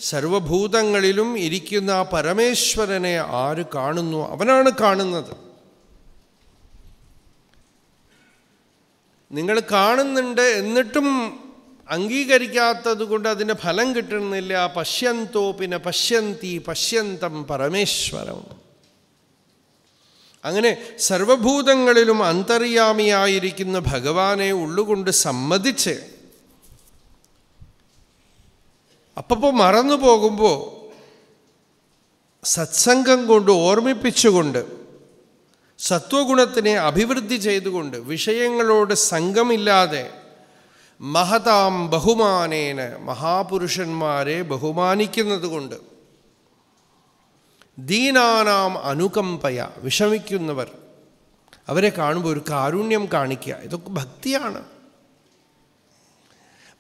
സർവഭൂതങ്ങളിലും ഇരിക്കുന്ന ആ പരമേശ്വരനെ ആര് കാണുന്നു അവനാണ് കാണുന്നത് നിങ്ങൾ കാണുന്നുണ്ട് എന്നിട്ടും അംഗീകരിക്കാത്തത് കൊണ്ട് അതിൻ്റെ ഫലം കിട്ടുന്നില്ല പിന്നെ പശ്യന്തി പശ്യന്തം പരമേശ്വരം അങ്ങനെ സർവഭൂതങ്ങളിലും അന്തര്യാമിയായിരിക്കുന്ന ഭഗവാനെ ഉള്ളുകൊണ്ട് സമ്മതിച്ച് അപ്പപ്പോൾ മറന്നു പോകുമ്പോൾ സത്സംഗം കൊണ്ട് ഓർമ്മിപ്പിച്ചുകൊണ്ട് സത്വഗുണത്തിനെ അഭിവൃദ്ധി ചെയ്തുകൊണ്ട് വിഷയങ്ങളോട് സംഘമില്ലാതെ മഹതാം ബഹുമാനേന മഹാപുരുഷന്മാരെ ബഹുമാനിക്കുന്നത് കൊണ്ട് ദീനാനാം അനുകമ്പയ വിഷമിക്കുന്നവർ അവരെ കാണുമ്പോൾ ഒരു കാരുണ്യം കാണിക്കുക ഇതൊക്കെ ഭക്തിയാണ്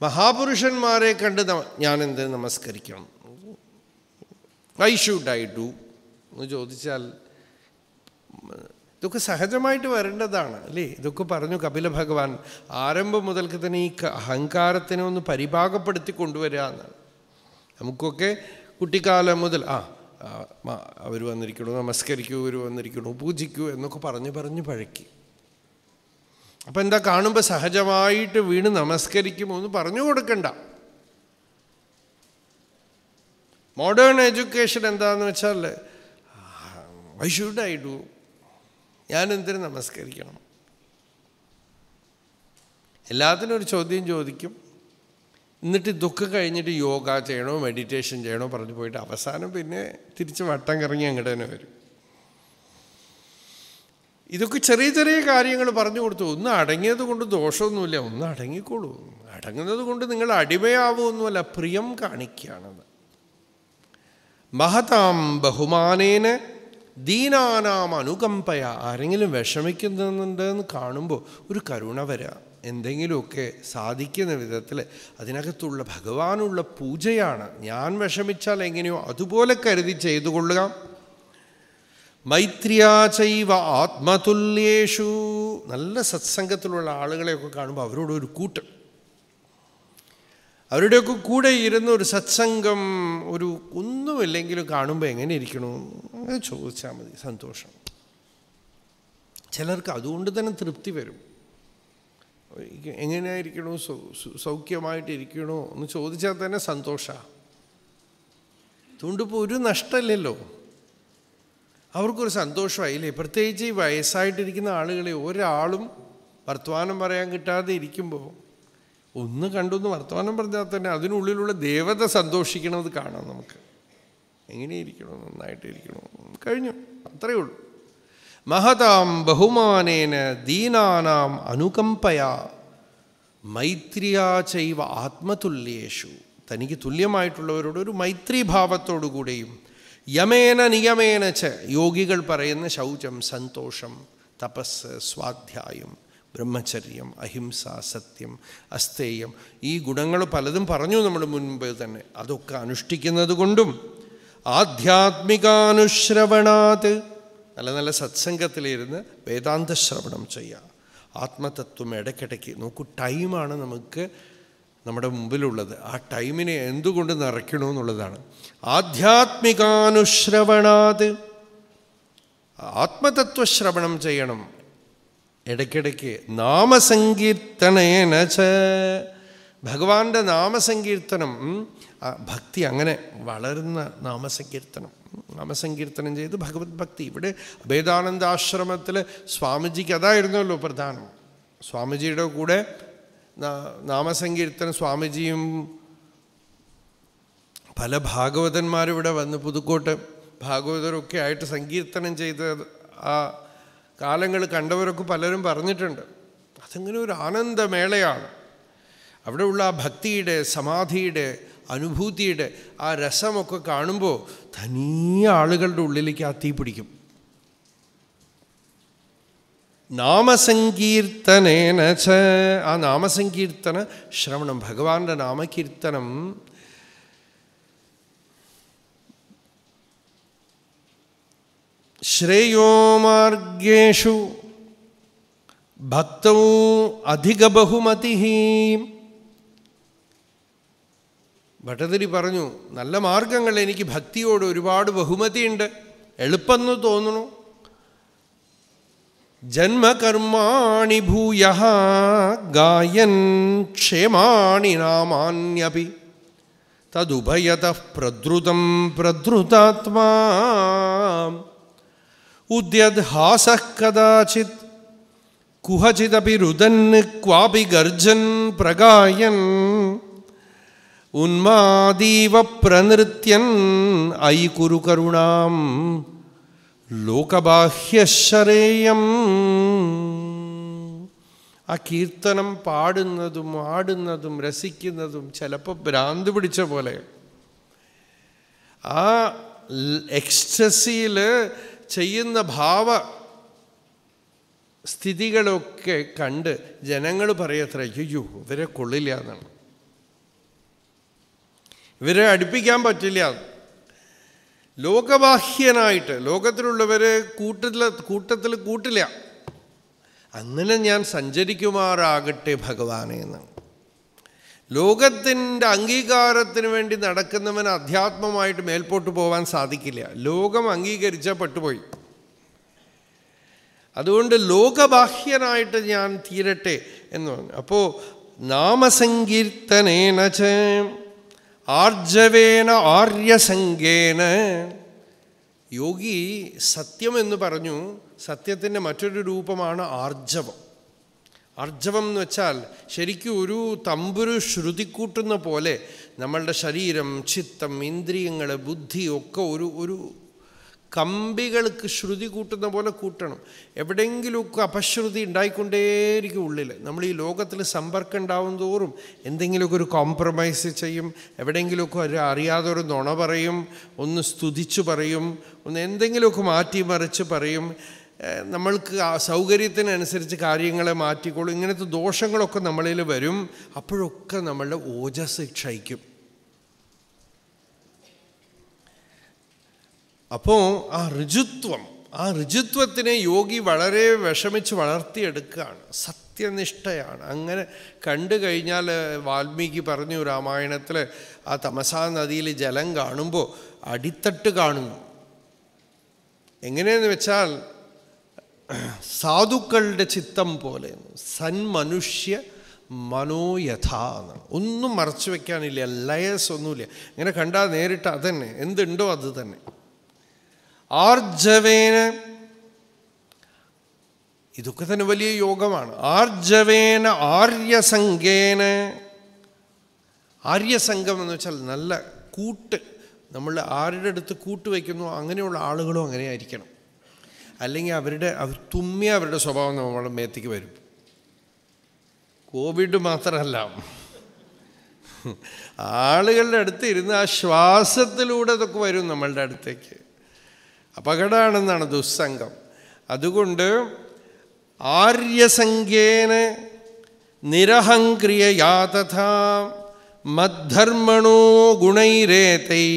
മഹാപുരുഷന്മാരെ കണ്ട് ഞാനെന്ത് നമസ്കരിക്കണം ഐ ഷുഡ് ഐ ഡു എന്ന് ചോദിച്ചാൽ ഇതൊക്കെ സഹജമായിട്ട് വരേണ്ടതാണ് അല്ലേ ഇതൊക്കെ പറഞ്ഞു കപില ഭഗവാൻ ആരംഭം മുതൽക്ക് തന്നെ ഈ അഹങ്കാരത്തിനെ ഒന്ന് പരിഭാഗപ്പെടുത്തി കൊണ്ടുവരിക എന്നാണ് നമുക്കൊക്കെ കുട്ടിക്കാലം മുതൽ ആ അവർ വന്നിരിക്കണു നമസ്കരിക്കൂ ഇവർ വന്നിരിക്കണു പൂജിക്കൂ എന്നൊക്കെ പറഞ്ഞ് പറഞ്ഞ് പഴക്കി അപ്പം എന്താ കാണുമ്പോൾ സഹജമായിട്ട് വീണ് നമസ്കരിക്കുമോ എന്ന് പറഞ്ഞു കൊടുക്കണ്ട മോഡേൺ എഡ്യൂക്കേഷൻ എന്താന്ന് വെച്ചാൽ ഐ ഷുഡ് ഐ ഡു ഞാനെന്തിനു നമസ്കരിക്കണം എല്ലാത്തിനും ഒരു ചോദ്യം ചോദിക്കും എന്നിട്ട് ഇതൊക്കെ കഴിഞ്ഞിട്ട് യോഗ ചെയ്യണോ മെഡിറ്റേഷൻ ചെയ്യണോ പറഞ്ഞു പോയിട്ട് അവസാനം പിന്നെ തിരിച്ച് വട്ടം കറങ്ങി അങ്ങോട്ട് തന്നെ വരും ഇതൊക്കെ ചെറിയ ചെറിയ കാര്യങ്ങൾ പറഞ്ഞു കൊടുത്തു ഒന്ന് അടങ്ങിയത് കൊണ്ട് ദോഷമൊന്നുമില്ല ഒന്ന് അടങ്ങിക്കോളൂ അടങ്ങുന്നത് കൊണ്ട് നിങ്ങൾ അടിമയാവുമെന്നുമല്ല പ്രിയം കാണിക്കുകയാണത് മഹതാം ബഹുമാനേന ദീനാനാം അനുകമ്പയ ആരെങ്കിലും വിഷമിക്കുന്നുണ്ടെന്ന് കാണുമ്പോൾ ഒരു കരുണ വരാം എന്തെങ്കിലുമൊക്കെ സാധിക്കുന്ന വിധത്തിൽ അതിനകത്തുള്ള ഭഗവാനുള്ള പൂജയാണ് ഞാൻ വിഷമിച്ചാൽ എങ്ങനെയോ അതുപോലെ കരുതി ചെയ്തു കൊള്ളുക മൈത്രിയാചൈവ ആത്മതുല്യേഷു നല്ല സത്സംഗത്തിലുള്ള ആളുകളെയൊക്കെ കാണുമ്പോൾ അവരോട് ഒരു കൂട്ട് അവരുടെയൊക്കെ കൂടെ ഇരുന്ന് ഒരു സത്സംഗം ഒരു ഒന്നുമില്ലെങ്കിലും കാണുമ്പോൾ എങ്ങനെ ഇരിക്കണു ചോദിച്ചാൽ മതി സന്തോഷം ചിലർക്ക് അതുകൊണ്ട് തന്നെ തൃപ്തി വരും എങ്ങനെയായിരിക്കണു സൗഖ്യമായിട്ടിരിക്കണോ എന്ന് ചോദിച്ചാൽ തന്നെ സന്തോഷമാണ് അതുകൊണ്ടിപ്പോൾ ഒരു നഷ്ടമില്ലല്ലോ അവർക്കൊരു സന്തോഷമായില്ലേ പ്രത്യേകിച്ച് ഈ വയസ്സായിട്ടിരിക്കുന്ന ആളുകളെ ഒരാളും വർത്തമാനം പറയാൻ കിട്ടാതെ ഇരിക്കുമ്പോൾ ഒന്ന് കണ്ടൊന്ന് വർത്തമാനം പറഞ്ഞാൽ തന്നെ അതിനുള്ളിലുള്ള ദേവത സന്തോഷിക്കണമെന്ന് കാണാം നമുക്ക് എങ്ങനെയിരിക്കണോ നന്നായിട്ടിരിക്കണോ കഴിഞ്ഞു അത്രയേ ഉള്ളൂ മഹതാം ബഹുമാനേന ദീനാനാം അനുകമ്പയാ മൈത്രിയാ ചൈവ ആത്മതുല്യേഷു തനിക്ക് തുല്യമായിട്ടുള്ളവരോട് ഒരു മൈത്രീഭാവത്തോടുകൂടിയും യമേന നിയമേന ച യോഗികൾ പറയുന്ന ശൗചം സന്തോഷം തപസ് സ്വാധ്യായം ബ്രഹ്മചര്യം അഹിംസ സത്യം അസ്തേയം ഈ ഗുണങ്ങൾ പലതും പറഞ്ഞു നമ്മൾ മുൻപ് തന്നെ അതൊക്കെ അനുഷ്ഠിക്കുന്നത് കൊണ്ടും ആധ്യാത്മികാനുശ്രവണാത് നല്ല നല്ല സത്സംഗത്തിലിരുന്ന് വേദാന്ത ശ്രവണം ചെയ്യുക ആത്മതത്വം ഇടയ്ക്കിടയ്ക്ക് നോക്കൂ ടൈമാണ് നമുക്ക് നമ്മുടെ മുമ്പിലുള്ളത് ആ ടൈമിനെ എന്തുകൊണ്ട് നിറയ്ക്കണമെന്നുള്ളതാണ് ആധ്യാത്മികാനുശ്രവണാത് ആത്മതത്വ ശ്രവണം ചെയ്യണം ഇടയ്ക്കിടയ്ക്ക് നാമസങ്കീർത്തനേന ഭഗവാന്റെ നാമസങ്കീർത്തനം ഭക്തി അങ്ങനെ വളരുന്ന നാമസങ്കീർത്തനം നാമസങ്കീർത്തനം ചെയ്ത് ഭഗവത് ഭക്തി ഇവിടെ അഭേദാനന്ദാശ്രമത്തിൽ സ്വാമിജിക്ക് അതായിരുന്നല്ലോ പ്രധാനം സ്വാമിജിയുടെ കൂടെ നാമസങ്കീർത്തനം സ്വാമിജിയും പല ഭാഗവതന്മാരിവിടെ വന്ന് പുതുക്കോട്ട് ഭാഗവതരൊക്കെ ആയിട്ട് സങ്കീർത്തനം ചെയ്ത ആ കാലങ്ങൾ കണ്ടവരൊക്കെ പലരും പറഞ്ഞിട്ടുണ്ട് അതങ്ങനെ ഒരു ആനന്ദമേളയാണ് അവിടെയുള്ള ആ ഭക്തിയുടെ സമാധിയുടെ അനുഭൂതിയുടെ ആ രസമൊക്കെ കാണുമ്പോൾ തനിയ ആളുകളുടെ ഉള്ളിലേക്ക് ആ തീ പിടിക്കും നാമസങ്കീർത്തനേന ച ആ നാമസങ്കീർത്തന ശ്രവണം ഭഗവാന്റെ നാമകീർത്തനം ശ്രേയോ മാർഗേഷു ഭക്തവും അധിക ബഹുമതി ഭട്ടതിരി പറഞ്ഞു നല്ല മാർഗങ്ങൾ എനിക്ക് ഭക്തിയോട് ഒരുപാട് ബഹുമതിയുണ്ട് എളുപ്പമെന്ന് തോന്നുന്നു ജന്മകർമാണി ഭൂയ ഗായൻ ക്ഷേമാണി നാമാന്യപി തദുഭയത പ്രദ്രുതം പ്രദ്രുതാത്മാ ഉദ്യദ്ഹാസ കഥാചിത് കുഹചിതപി രുദൻ ക്വാപി ഗർജൻ പ്രഗായൻ ഉന്മാദീവ പ്രനൃത്യൻ ഐ കുരു കരുണാം ലോകബാഹ്യശരേയം ആ കീർത്തനം പാടുന്നതും ആടുന്നതും രസിക്കുന്നതും ചിലപ്പോൾ ഭ്രാന്ത് പിടിച്ച പോലെ ആ എക്സ്റ്റസിയിൽ ചെയ്യുന്ന ഭാവ സ്ഥിതികളൊക്കെ കണ്ട് ജനങ്ങൾ പറയത്ര അയ്യോ ഇവരെ കൊള്ളില്ല എന്നാണ് ഇവരെ അടുപ്പിക്കാൻ പറ്റില്ല ലോകബാഹ്യനായിട്ട് ലോകത്തിലുള്ളവരെ കൂട്ടത്തിൽ കൂട്ടത്തിൽ കൂട്ടില്ല അങ്ങനെ ഞാൻ സഞ്ചരിക്കുമാറാകട്ടെ ഭഗവാനെ എന്നാണ് ലോകത്തിൻ്റെ അംഗീകാരത്തിന് വേണ്ടി നടക്കുന്നവന് അധ്യാത്മമായിട്ട് മേൽപോട്ട് പോകാൻ സാധിക്കില്ല ലോകം അംഗീകരിച്ച പെട്ടുപോയി അതുകൊണ്ട് ലോകബാഹ്യനായിട്ട് ഞാൻ തീരട്ടെ എന്ന് പറഞ്ഞു അപ്പോൾ നാമസങ്കീർത്തനേനച്ച് ആർജവേന ആര്യസംഗേന യോഗി സത്യം എന്ന് പറഞ്ഞു സത്യത്തിൻ്റെ മറ്റൊരു രൂപമാണ് ആർജവം ആർജവം എന്ന് വെച്ചാൽ ശരിക്കും ഒരു തമ്പുരു ശ്രുതി കൂട്ടുന്ന പോലെ നമ്മളുടെ ശരീരം ചിത്തം ഇന്ദ്രിയങ്ങൾ ബുദ്ധി ഒക്കെ ഒരു ഒരു കമ്പികൾക്ക് ശ്രുതി കൂട്ടുന്ന പോലെ കൂട്ടണം എവിടെയെങ്കിലുമൊക്കെ അപശ്രുതി ഉണ്ടായിക്കൊണ്ടേയിരിക്കും ഉള്ളിൽ നമ്മൾ ഈ ലോകത്തിൽ സമ്പർക്കം ഉണ്ടാവും തോറും എന്തെങ്കിലുമൊക്കെ ഒരു കോംപ്രമൈസ് ചെയ്യും എവിടെയെങ്കിലുമൊക്കെ ഒരു അറിയാതെ ഒരു നുണ പറയും ഒന്ന് സ്തുതിച്ചു പറയും ഒന്ന് എന്തെങ്കിലുമൊക്കെ മാറ്റി മറിച്ച് പറയും നമ്മൾക്ക് സൗകര്യത്തിനനുസരിച്ച് കാര്യങ്ങളെ മാറ്റിക്കോളും ഇങ്ങനത്തെ ദോഷങ്ങളൊക്കെ നമ്മളിൽ വരും അപ്പോഴൊക്കെ നമ്മളുടെ ഓജസ് ക്ഷയിക്കും അപ്പോൾ ആ ഋജുത്വം ആ ഋജുത്വത്തിനെ യോഗി വളരെ വിഷമിച്ച് വളർത്തിയെടുക്കുകയാണ് സത്യനിഷ്ഠയാണ് അങ്ങനെ കണ്ടു കഴിഞ്ഞാൽ വാൽമീകി പറഞ്ഞു രാമായണത്തിൽ ആ തമസാ നദിയിൽ ജലം കാണുമ്പോൾ അടിത്തട്ട് കാണുന്നു എങ്ങനെയെന്ന് വെച്ചാൽ സാധുക്കളുടെ ചിത്തം പോലെ സന്മനുഷ്യ മനോയഥ എന്നാണ് ഒന്നും മറച്ചു വയ്ക്കാനില്ല ലയസ് ഒന്നുമില്ല ഇങ്ങനെ കണ്ടാൽ നേരിട്ട് അതന്നെ എന്തുണ്ടോ അത് തന്നെ ആർജവേന ഇതൊക്കെ തന്നെ വലിയ യോഗമാണ് ആർജവേന ആര്യസംഘേന ആര്യസംഘം എന്ന് വെച്ചാൽ നല്ല കൂട്ട് നമ്മൾ ആരുടെ അടുത്ത് കൂട്ട് വയ്ക്കുന്നു അങ്ങനെയുള്ള ആളുകളും അങ്ങനെ ആയിരിക്കണം അല്ലെങ്കിൽ അവരുടെ അവർ തുമ്മിയ അവരുടെ സ്വഭാവം നമ്മളുടെ മേത്തേക്ക് വരും കോവിഡ് മാത്രമല്ല ആളുകളുടെ അടുത്ത് ഇരുന്ന് ആ ശ്വാസത്തിലൂടെ ഇതൊക്കെ വരും നമ്മളുടെ അടുത്തേക്ക് അപകടമാണെന്നാണ് ദുസ്സംഗം അതുകൊണ്ട് ആര്യസംഖ്യേന നിരഹങ്ക്രിയ യാതഥാ മദ്ധർമ്മണോ ഗുണൈരേതൈ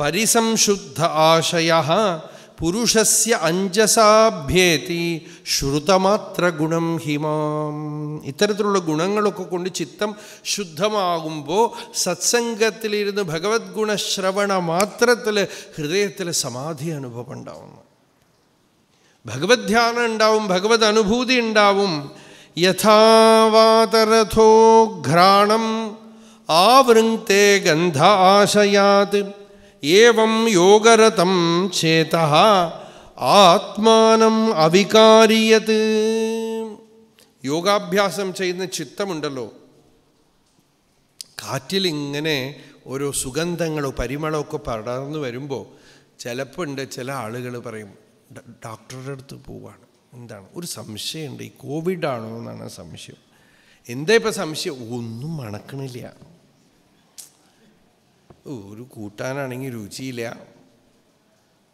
പരിസംശുദ്ധ ആശയ പുരുഷസ്യ അഞ്ജസാഭ്യേതി ശ്രുതമാത്ര ഗുണം ഹിമാം ഇത്തരത്തിലുള്ള ഗുണങ്ങളൊക്കെ കൊണ്ട് ചിത്തം ശുദ്ധമാകുമ്പോൾ സത്സംഗത്തിലിരുന്ന് ഭഗവത്ഗുണശ്രവണ മാത്രത്തിൽ ഹൃദയത്തിൽ സമാധി അനുഭവം ഉണ്ടാവുന്നു ഭഗവത് ധ്യാനം ഉണ്ടാവും ഭഗവത് അനുഭൂതി ഉണ്ടാവും യഥാവാതരഥോ ഘ്രാണം ആവൃത്തെ ഗന്ധ ആശയാത് ഏവം യോഗരതം ചേത ആത്മാനം അവികാരിയത് യോഗാഭ്യാസം ചെയ്യുന്ന ചിത്തമുണ്ടല്ലോ കാറ്റിലിങ്ങനെ ഓരോ സുഗന്ധങ്ങളോ പരിമളമൊക്കെ പടർന്നു വരുമ്പോൾ ചിലപ്പോൾ ഉണ്ട് ചില ആളുകൾ പറയും ഡോക്ടറുടെ അടുത്ത് പോവാണ് എന്താണ് ഒരു സംശയമുണ്ട് ഈ കോവിഡാണോ എന്നാണ് സംശയം എന്താ ഇപ്പം സംശയം ഒന്നും മണക്കണില്ല ഒരു കൂട്ടാനാണെങ്കിൽ രുചിയില്ല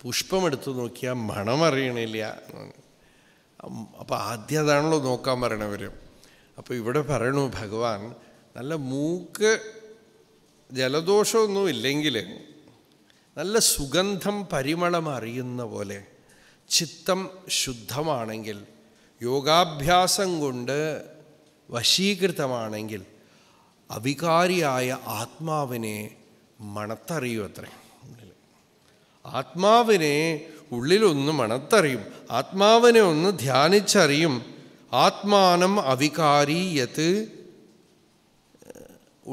പുഷ്പമെടുത്ത് നോക്കിയാൽ മണമറിയണില്ല അപ്പോൾ ആദ്യം അതാണല്ലോ നോക്കാൻ പറയണവർ അപ്പോൾ ഇവിടെ പറയണു ഭഗവാൻ നല്ല മൂക്ക് ജലദോഷമൊന്നും ഇല്ലെങ്കിൽ നല്ല സുഗന്ധം പരിമളം അറിയുന്ന പോലെ ചിത്തം ശുദ്ധമാണെങ്കിൽ യോഗാഭ്യാസം കൊണ്ട് വശീകൃതമാണെങ്കിൽ അവികാരിയായ ആത്മാവിനെ മണത്തറിയൂ അത്രേ ആത്മാവിനെ ഉള്ളിലൊന്ന് മണത്തറിയും ആത്മാവിനെ ഒന്ന് ധ്യാനിച്ചറിയും ആത്മാനം അവികാരീയത്ത്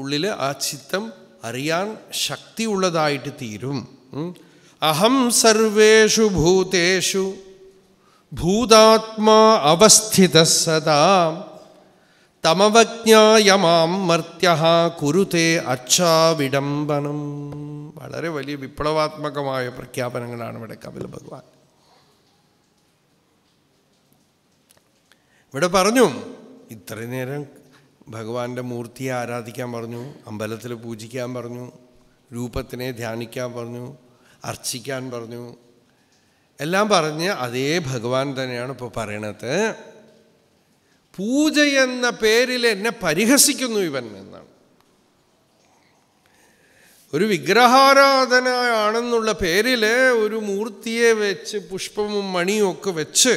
ഉള്ളിൽ ആ ചിത്തം അറിയാൻ ശക്തിയുള്ളതായിട്ട് തീരും അഹം സർവേഷു ഭൂതേഷു ഭൂതാത്മാ അവസ്ഥിത സദാ തമവജ്ഞായ മാം മർത്യ കുരുത്തെ അച്ഛാവിഡംബനം വളരെ വലിയ വിപ്ലവാത്മകമായ പ്രഖ്യാപനങ്ങളാണ് ഇവിടെ കപില ഭഗവാൻ ഇവിടെ പറഞ്ഞു ഇത്രയും നേരം ഭഗവാന്റെ മൂർത്തിയെ ആരാധിക്കാൻ പറഞ്ഞു അമ്പലത്തിൽ പൂജിക്കാൻ പറഞ്ഞു രൂപത്തിനെ ധ്യാനിക്കാൻ പറഞ്ഞു അർച്ചിക്കാൻ പറഞ്ഞു എല്ലാം പറഞ്ഞ് അതേ ഭഗവാൻ തന്നെയാണ് ഇപ്പോൾ പറയണത് പൂജ എന്ന പേരിൽ എന്നെ പരിഹസിക്കുന്നു ഇവൻ എന്നാണ് ഒരു ആണെന്നുള്ള പേരിൽ ഒരു മൂർത്തിയെ വെച്ച് പുഷ്പവും മണിയും ഒക്കെ വെച്ച്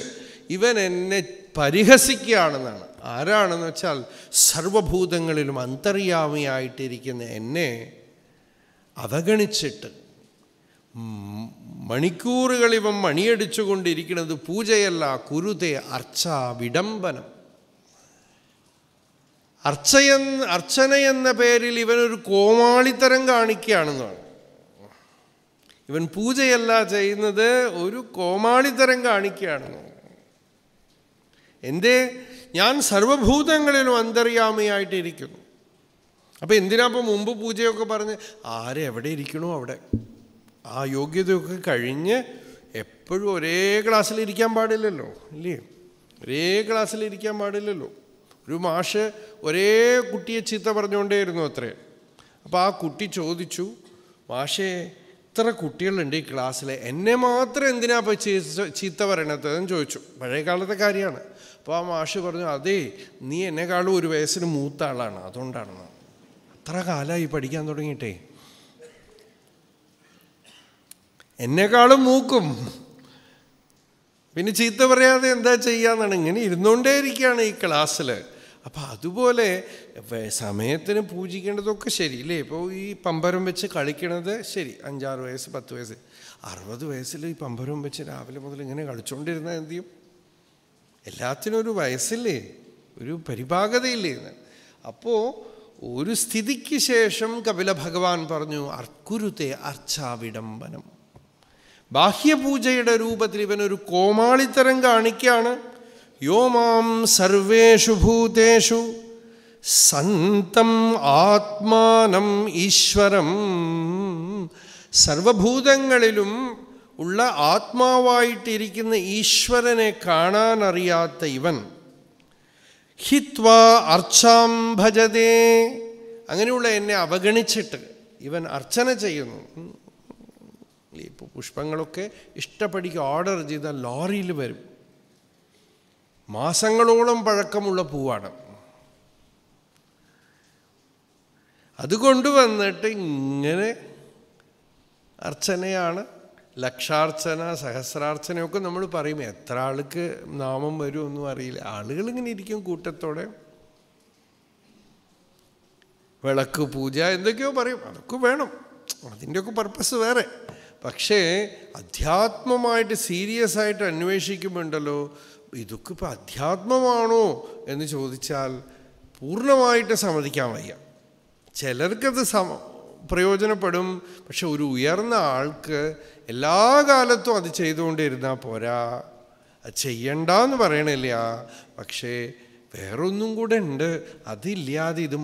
ഇവൻ എന്നെ പരിഹസിക്കുകയാണെന്നാണ് ആരാണെന്ന് വെച്ചാൽ സർവഭൂതങ്ങളിലും അന്തര്യാമിയായിട്ടിരിക്കുന്ന എന്നെ അവഗണിച്ചിട്ട് മണിക്കൂറുകൾ ഇവൻ മണിയടിച്ചുകൊണ്ടിരിക്കുന്നത് പൂജയല്ല കുരുതെ അർച്ച വിടംബനം അർച്ചയൻ അർച്ചന എന്ന പേരിൽ ഇവനൊരു കോമാളിത്തരം കാണിക്കുകയാണെന്നാണ് ഇവൻ പൂജയല്ല ചെയ്യുന്നത് ഒരു കോമാളിത്തരം കാണിക്കുകയാണെന്ന് എൻ്റെ ഞാൻ സർവഭൂതങ്ങളിലും അന്തർയാമയായിട്ടിരിക്കുന്നു അപ്പോൾ എന്തിനാ അപ്പോൾ മുമ്പ് പൂജയൊക്കെ പറഞ്ഞ് ആരെവിടെ ഇരിക്കണോ അവിടെ ആ യോഗ്യതയൊക്കെ കഴിഞ്ഞ് എപ്പോഴും ഒരേ ക്ലാസ്സിൽ ഇരിക്കാൻ പാടില്ലല്ലോ ഇല്ലേ ഒരേ ക്ലാസ്സിൽ ഇരിക്കാൻ പാടില്ലല്ലോ ഒരു മാഷ് ഒരേ കുട്ടിയെ ചീത്ത പറഞ്ഞുകൊണ്ടേയിരുന്നു അത്രേ അപ്പോൾ ആ കുട്ടി ചോദിച്ചു മാഷേ ഇത്ര കുട്ടികളുണ്ട് ഈ ക്ലാസ്സിൽ എന്നെ മാത്രം എന്തിനാ ഇപ്പോൾ ചീത്ത പറയണത് എന്ന് ചോദിച്ചു പഴയ കാലത്തെ കാര്യമാണ് അപ്പോൾ ആ മാഷ് പറഞ്ഞു അതേ നീ എന്നെക്കാളും ഒരു വയസ്സിന് മൂത്ത ആളാണ് അതുകൊണ്ടാണ് അത്ര കാലമായി പഠിക്കാൻ തുടങ്ങിയിട്ടേ എന്നെക്കാളും മൂക്കും പിന്നെ ചീത്ത പറയാതെ എന്താ ചെയ്യാന്നാണ് ഇങ്ങനെ ഇരുന്നുകൊണ്ടേ ഇരിക്കുകയാണ് ഈ ക്ലാസ്സിൽ അപ്പം അതുപോലെ സമയത്തിന് പൂജിക്കേണ്ടതൊക്കെ ശരി ഇല്ലേ ഇപ്പോൾ ഈ പമ്പരം വെച്ച് കളിക്കണത് ശരി അഞ്ചാറ് വയസ്സ് പത്ത് വയസ്സ് അറുപത് വയസ്സിൽ ഈ പമ്പരം വെച്ച് രാവിലെ മുതൽ ഇങ്ങനെ കളിച്ചുകൊണ്ടിരുന്ന എന്ത് ചെയ്യും എല്ലാത്തിനും ഒരു വയസ്സില്ലേ ഒരു പരിഭാഗതയില്ലേ അപ്പോൾ ഒരു സ്ഥിതിക്ക് ശേഷം കപില ഭഗവാൻ പറഞ്ഞു അർക്കുരുത്തെ അർച്ചാവിഡംബനം ബാഹ്യപൂജയുടെ രൂപത്തിൽ ഇവനൊരു കോമാളിത്തരം കാണിക്കുകയാണ് യോ മാം സർവേഷു ഭൂതേഷു സന്തം ആത്മാനം ഈശ്വരം സർവഭൂതങ്ങളിലും ഉള്ള ആത്മാവായിട്ടിരിക്കുന്ന ഈശ്വരനെ കാണാനറിയാത്ത ഇവൻ ഹിത്വാ അർച്ചാം ഭജതേ അങ്ങനെയുള്ള എന്നെ അവഗണിച്ചിട്ട് ഇവൻ അർച്ചന ചെയ്യുന്നു ഇപ്പോൾ പുഷ്പങ്ങളൊക്കെ ഇഷ്ടപ്പെടിക്ക് ഓർഡർ ചെയ്ത ലോറിയിൽ വരും മാസങ്ങളോളം പഴക്കമുള്ള പൂവാണ് അതുകൊണ്ട് വന്നിട്ട് ഇങ്ങനെ അർച്ചനയാണ് ലക്ഷാർച്ചന സഹസ്രാർച്ചനയൊക്കെ നമ്മൾ പറയും എത്ര ആൾക്ക് നാമം വരുമെന്നും അറിയില്ല ആളുകൾ ഇങ്ങനെ ഇരിക്കും കൂട്ടത്തോടെ വിളക്ക് പൂജ എന്തൊക്കെയോ പറയും അതൊക്കെ വേണം അതിൻ്റെയൊക്കെ പർപ്പസ് വേറെ പക്ഷേ അധ്യാത്മമായിട്ട് സീരിയസ് ആയിട്ട് അന്വേഷിക്കുമ്പോണ്ടല്ലോ ഇതൊക്കെ ഇപ്പോൾ അധ്യാത്മമാണോ എന്ന് ചോദിച്ചാൽ പൂർണ്ണമായിട്ട് സമ്മതിക്കാൻ വയ്യ ചിലർക്കത് സമ പ്രയോജനപ്പെടും പക്ഷെ ഒരു ഉയർന്ന ആൾക്ക് എല്ലാ കാലത്തും അത് ചെയ്തുകൊണ്ടിരുന്നാൽ പോരാ അത് ചെയ്യണ്ട എന്ന് പറയണില്ല പക്ഷേ വേറൊന്നും കൂടെ ഉണ്ട് അതില്ലാതെ ഇത്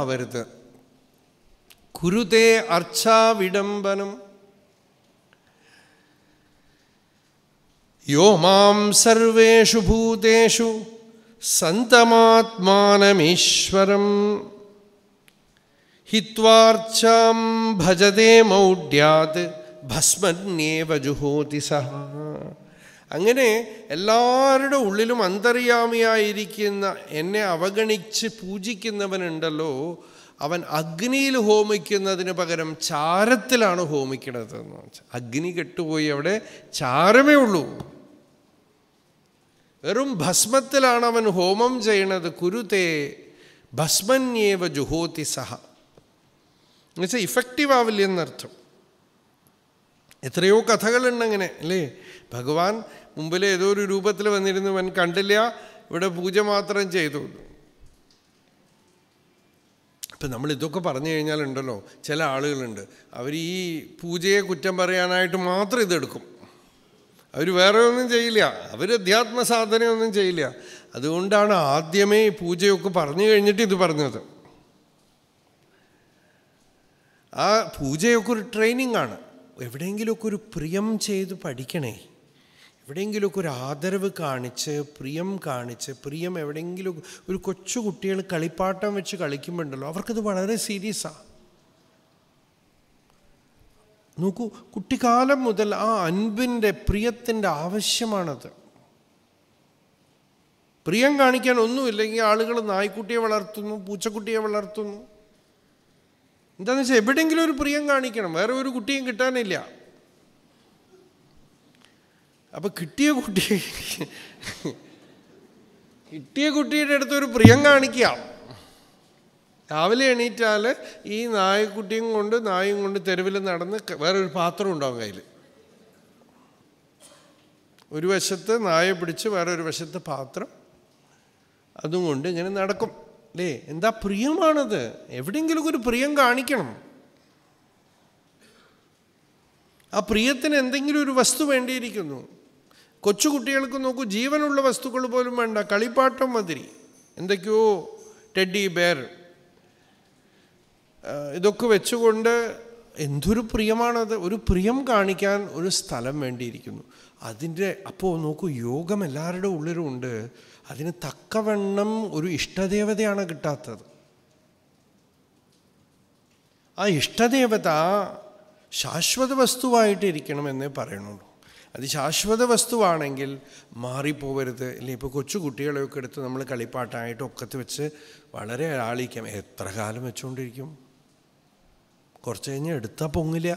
ആവരുത് കുരുതേ വിഡംബനം യോ മാം സർവേഷു ഭൂതേഷു സന്തമാത്മാനമീശ്വരം ഹിത്വാർച്ചാം ഭജതേ മൗഢ്യാത് ഭസ്മന്യേവ ജുഹോതി സഹ അങ്ങനെ എല്ലാവരുടെ ഉള്ളിലും അന്തര്യാമിയായിരിക്കുന്ന എന്നെ അവഗണിച്ച് പൂജിക്കുന്നവനുണ്ടല്ലോ അവൻ അഗ്നിയിൽ ഹോമിക്കുന്നതിന് പകരം ചാരത്തിലാണ് ഹോമിക്കണതെന്ന് വെച്ചാൽ അഗ്നി കെട്ടുപോയി അവിടെ ചാരമേ ഉള്ളൂ വെറും ഭസ്മത്തിലാണ് അവൻ ഹോമം ചെയ്യണത് കുരുതേ ഭസ്മന്യേവ ജുഹോതി സഹ എന്നുവെച്ചാൽ ഇഫക്റ്റീവ് ആവില്ല എന്നർത്ഥം എത്രയോ കഥകളുണ്ട് അങ്ങനെ അല്ലേ ഭഗവാൻ മുമ്പിൽ ഏതോ ഒരു രൂപത്തിൽ വന്നിരുന്നു അവൻ കണ്ടില്ല ഇവിടെ പൂജ മാത്രം ചെയ്തു ഇപ്പം നമ്മൾ ഇതൊക്കെ പറഞ്ഞു കഴിഞ്ഞാലുണ്ടല്ലോ ചില ആളുകളുണ്ട് അവർ ഈ പൂജയെ കുറ്റം പറയാനായിട്ട് മാത്രം ഇതെടുക്കും അവർ വേറെ ഒന്നും ചെയ്യില്ല അവർ അധ്യാത്മ സാധനയൊന്നും ചെയ്യില്ല അതുകൊണ്ടാണ് ആദ്യമേ ഈ പൂജയൊക്കെ പറഞ്ഞു കഴിഞ്ഞിട്ട് ഇത് പറഞ്ഞത് ആ പൂജയൊക്കെ ഒരു ട്രെയിനിങ് ആണ് എവിടെയെങ്കിലുമൊക്കെ ഒരു പ്രിയം ചെയ്ത് പഠിക്കണേ എവിടെയെങ്കിലുമൊക്കെ ഒരു ആദരവ് കാണിച്ച് പ്രിയം കാണിച്ച് പ്രിയം എവിടെയെങ്കിലും ഒരു കൊച്ചു കുട്ടികൾ കളിപ്പാട്ടം വെച്ച് കളിക്കുമ്പോണ്ടല്ലോ അവർക്കത് വളരെ സീരിയസാണ് നോക്കൂ കുട്ടിക്കാലം മുതൽ ആ അൻപിൻ്റെ പ്രിയത്തിൻ്റെ ആവശ്യമാണത് പ്രിയം കാണിക്കാൻ ഒന്നുമില്ലെങ്കിൽ ആളുകൾ നായ്ക്കുട്ടിയെ വളർത്തുന്നു പൂച്ചക്കുട്ടിയെ വളർത്തുന്നു എന്താണെന്ന് വെച്ചാൽ എവിടെയെങ്കിലും ഒരു പ്രിയം കാണിക്കണം വേറെ ഒരു കുട്ടിയും കിട്ടാനില്ല അപ്പം കിട്ടിയ കുട്ടിയെ കിട്ടിയ കുട്ടിയുടെ അടുത്ത് ഒരു പ്രിയം കാണിക്കുക രാവിലെ എണീറ്റാൽ ഈ നായക്കുട്ടിയും കൊണ്ട് നായും കൊണ്ട് തെരുവിൽ നടന്ന് വേറൊരു പാത്രം ഉണ്ടാവും കയ്യിൽ ഒരു വശത്ത് നായ പിടിച്ച് വേറൊരു വശത്ത് പാത്രം അതും കൊണ്ട് ഇങ്ങനെ നടക്കും അല്ലേ എന്താ പ്രിയമാണത് എവിടെയെങ്കിലും ഒരു പ്രിയം കാണിക്കണം ആ പ്രിയത്തിന് എന്തെങ്കിലും ഒരു വസ്തു വേണ്ടിയിരിക്കുന്നു കൊച്ചുകുട്ടികൾക്ക് നോക്കൂ ജീവനുള്ള വസ്തുക്കൾ പോലും വേണ്ട കളിപ്പാട്ടം മതിരി എന്തൊക്കെയോ ടെഡി ബെയർ ഇതൊക്കെ വെച്ചുകൊണ്ട് എന്തൊരു പ്രിയമാണത് ഒരു പ്രിയം കാണിക്കാൻ ഒരു സ്ഥലം വേണ്ടിയിരിക്കുന്നു അതിൻ്റെ അപ്പോൾ നോക്കൂ യോഗം എല്ലാവരുടെ ഉള്ളിലും ഉണ്ട് അതിന് തക്കവണ്ണം ഒരു ഇഷ്ടദേവതയാണ് കിട്ടാത്തത് ആ ഇഷ്ടദേവത ശാശ്വത വസ്തുവായിട്ടിരിക്കണമെന്നേ പറയണുള്ളൂ അത് ശാശ്വത വസ്തുവാണെങ്കിൽ മാറിപ്പോവരുത് അല്ലെങ്കിൽ ഇപ്പോൾ കൊച്ചു എടുത്ത് നമ്മൾ കളിപ്പാട്ടായിട്ട് ഒക്കത്ത് വെച്ച് വളരെ ആളിക്കാം എത്ര കാലം വെച്ചുകൊണ്ടിരിക്കും കുറച്ച് കഴിഞ്ഞ് എടുത്താൽ പൊങ്ങില്ല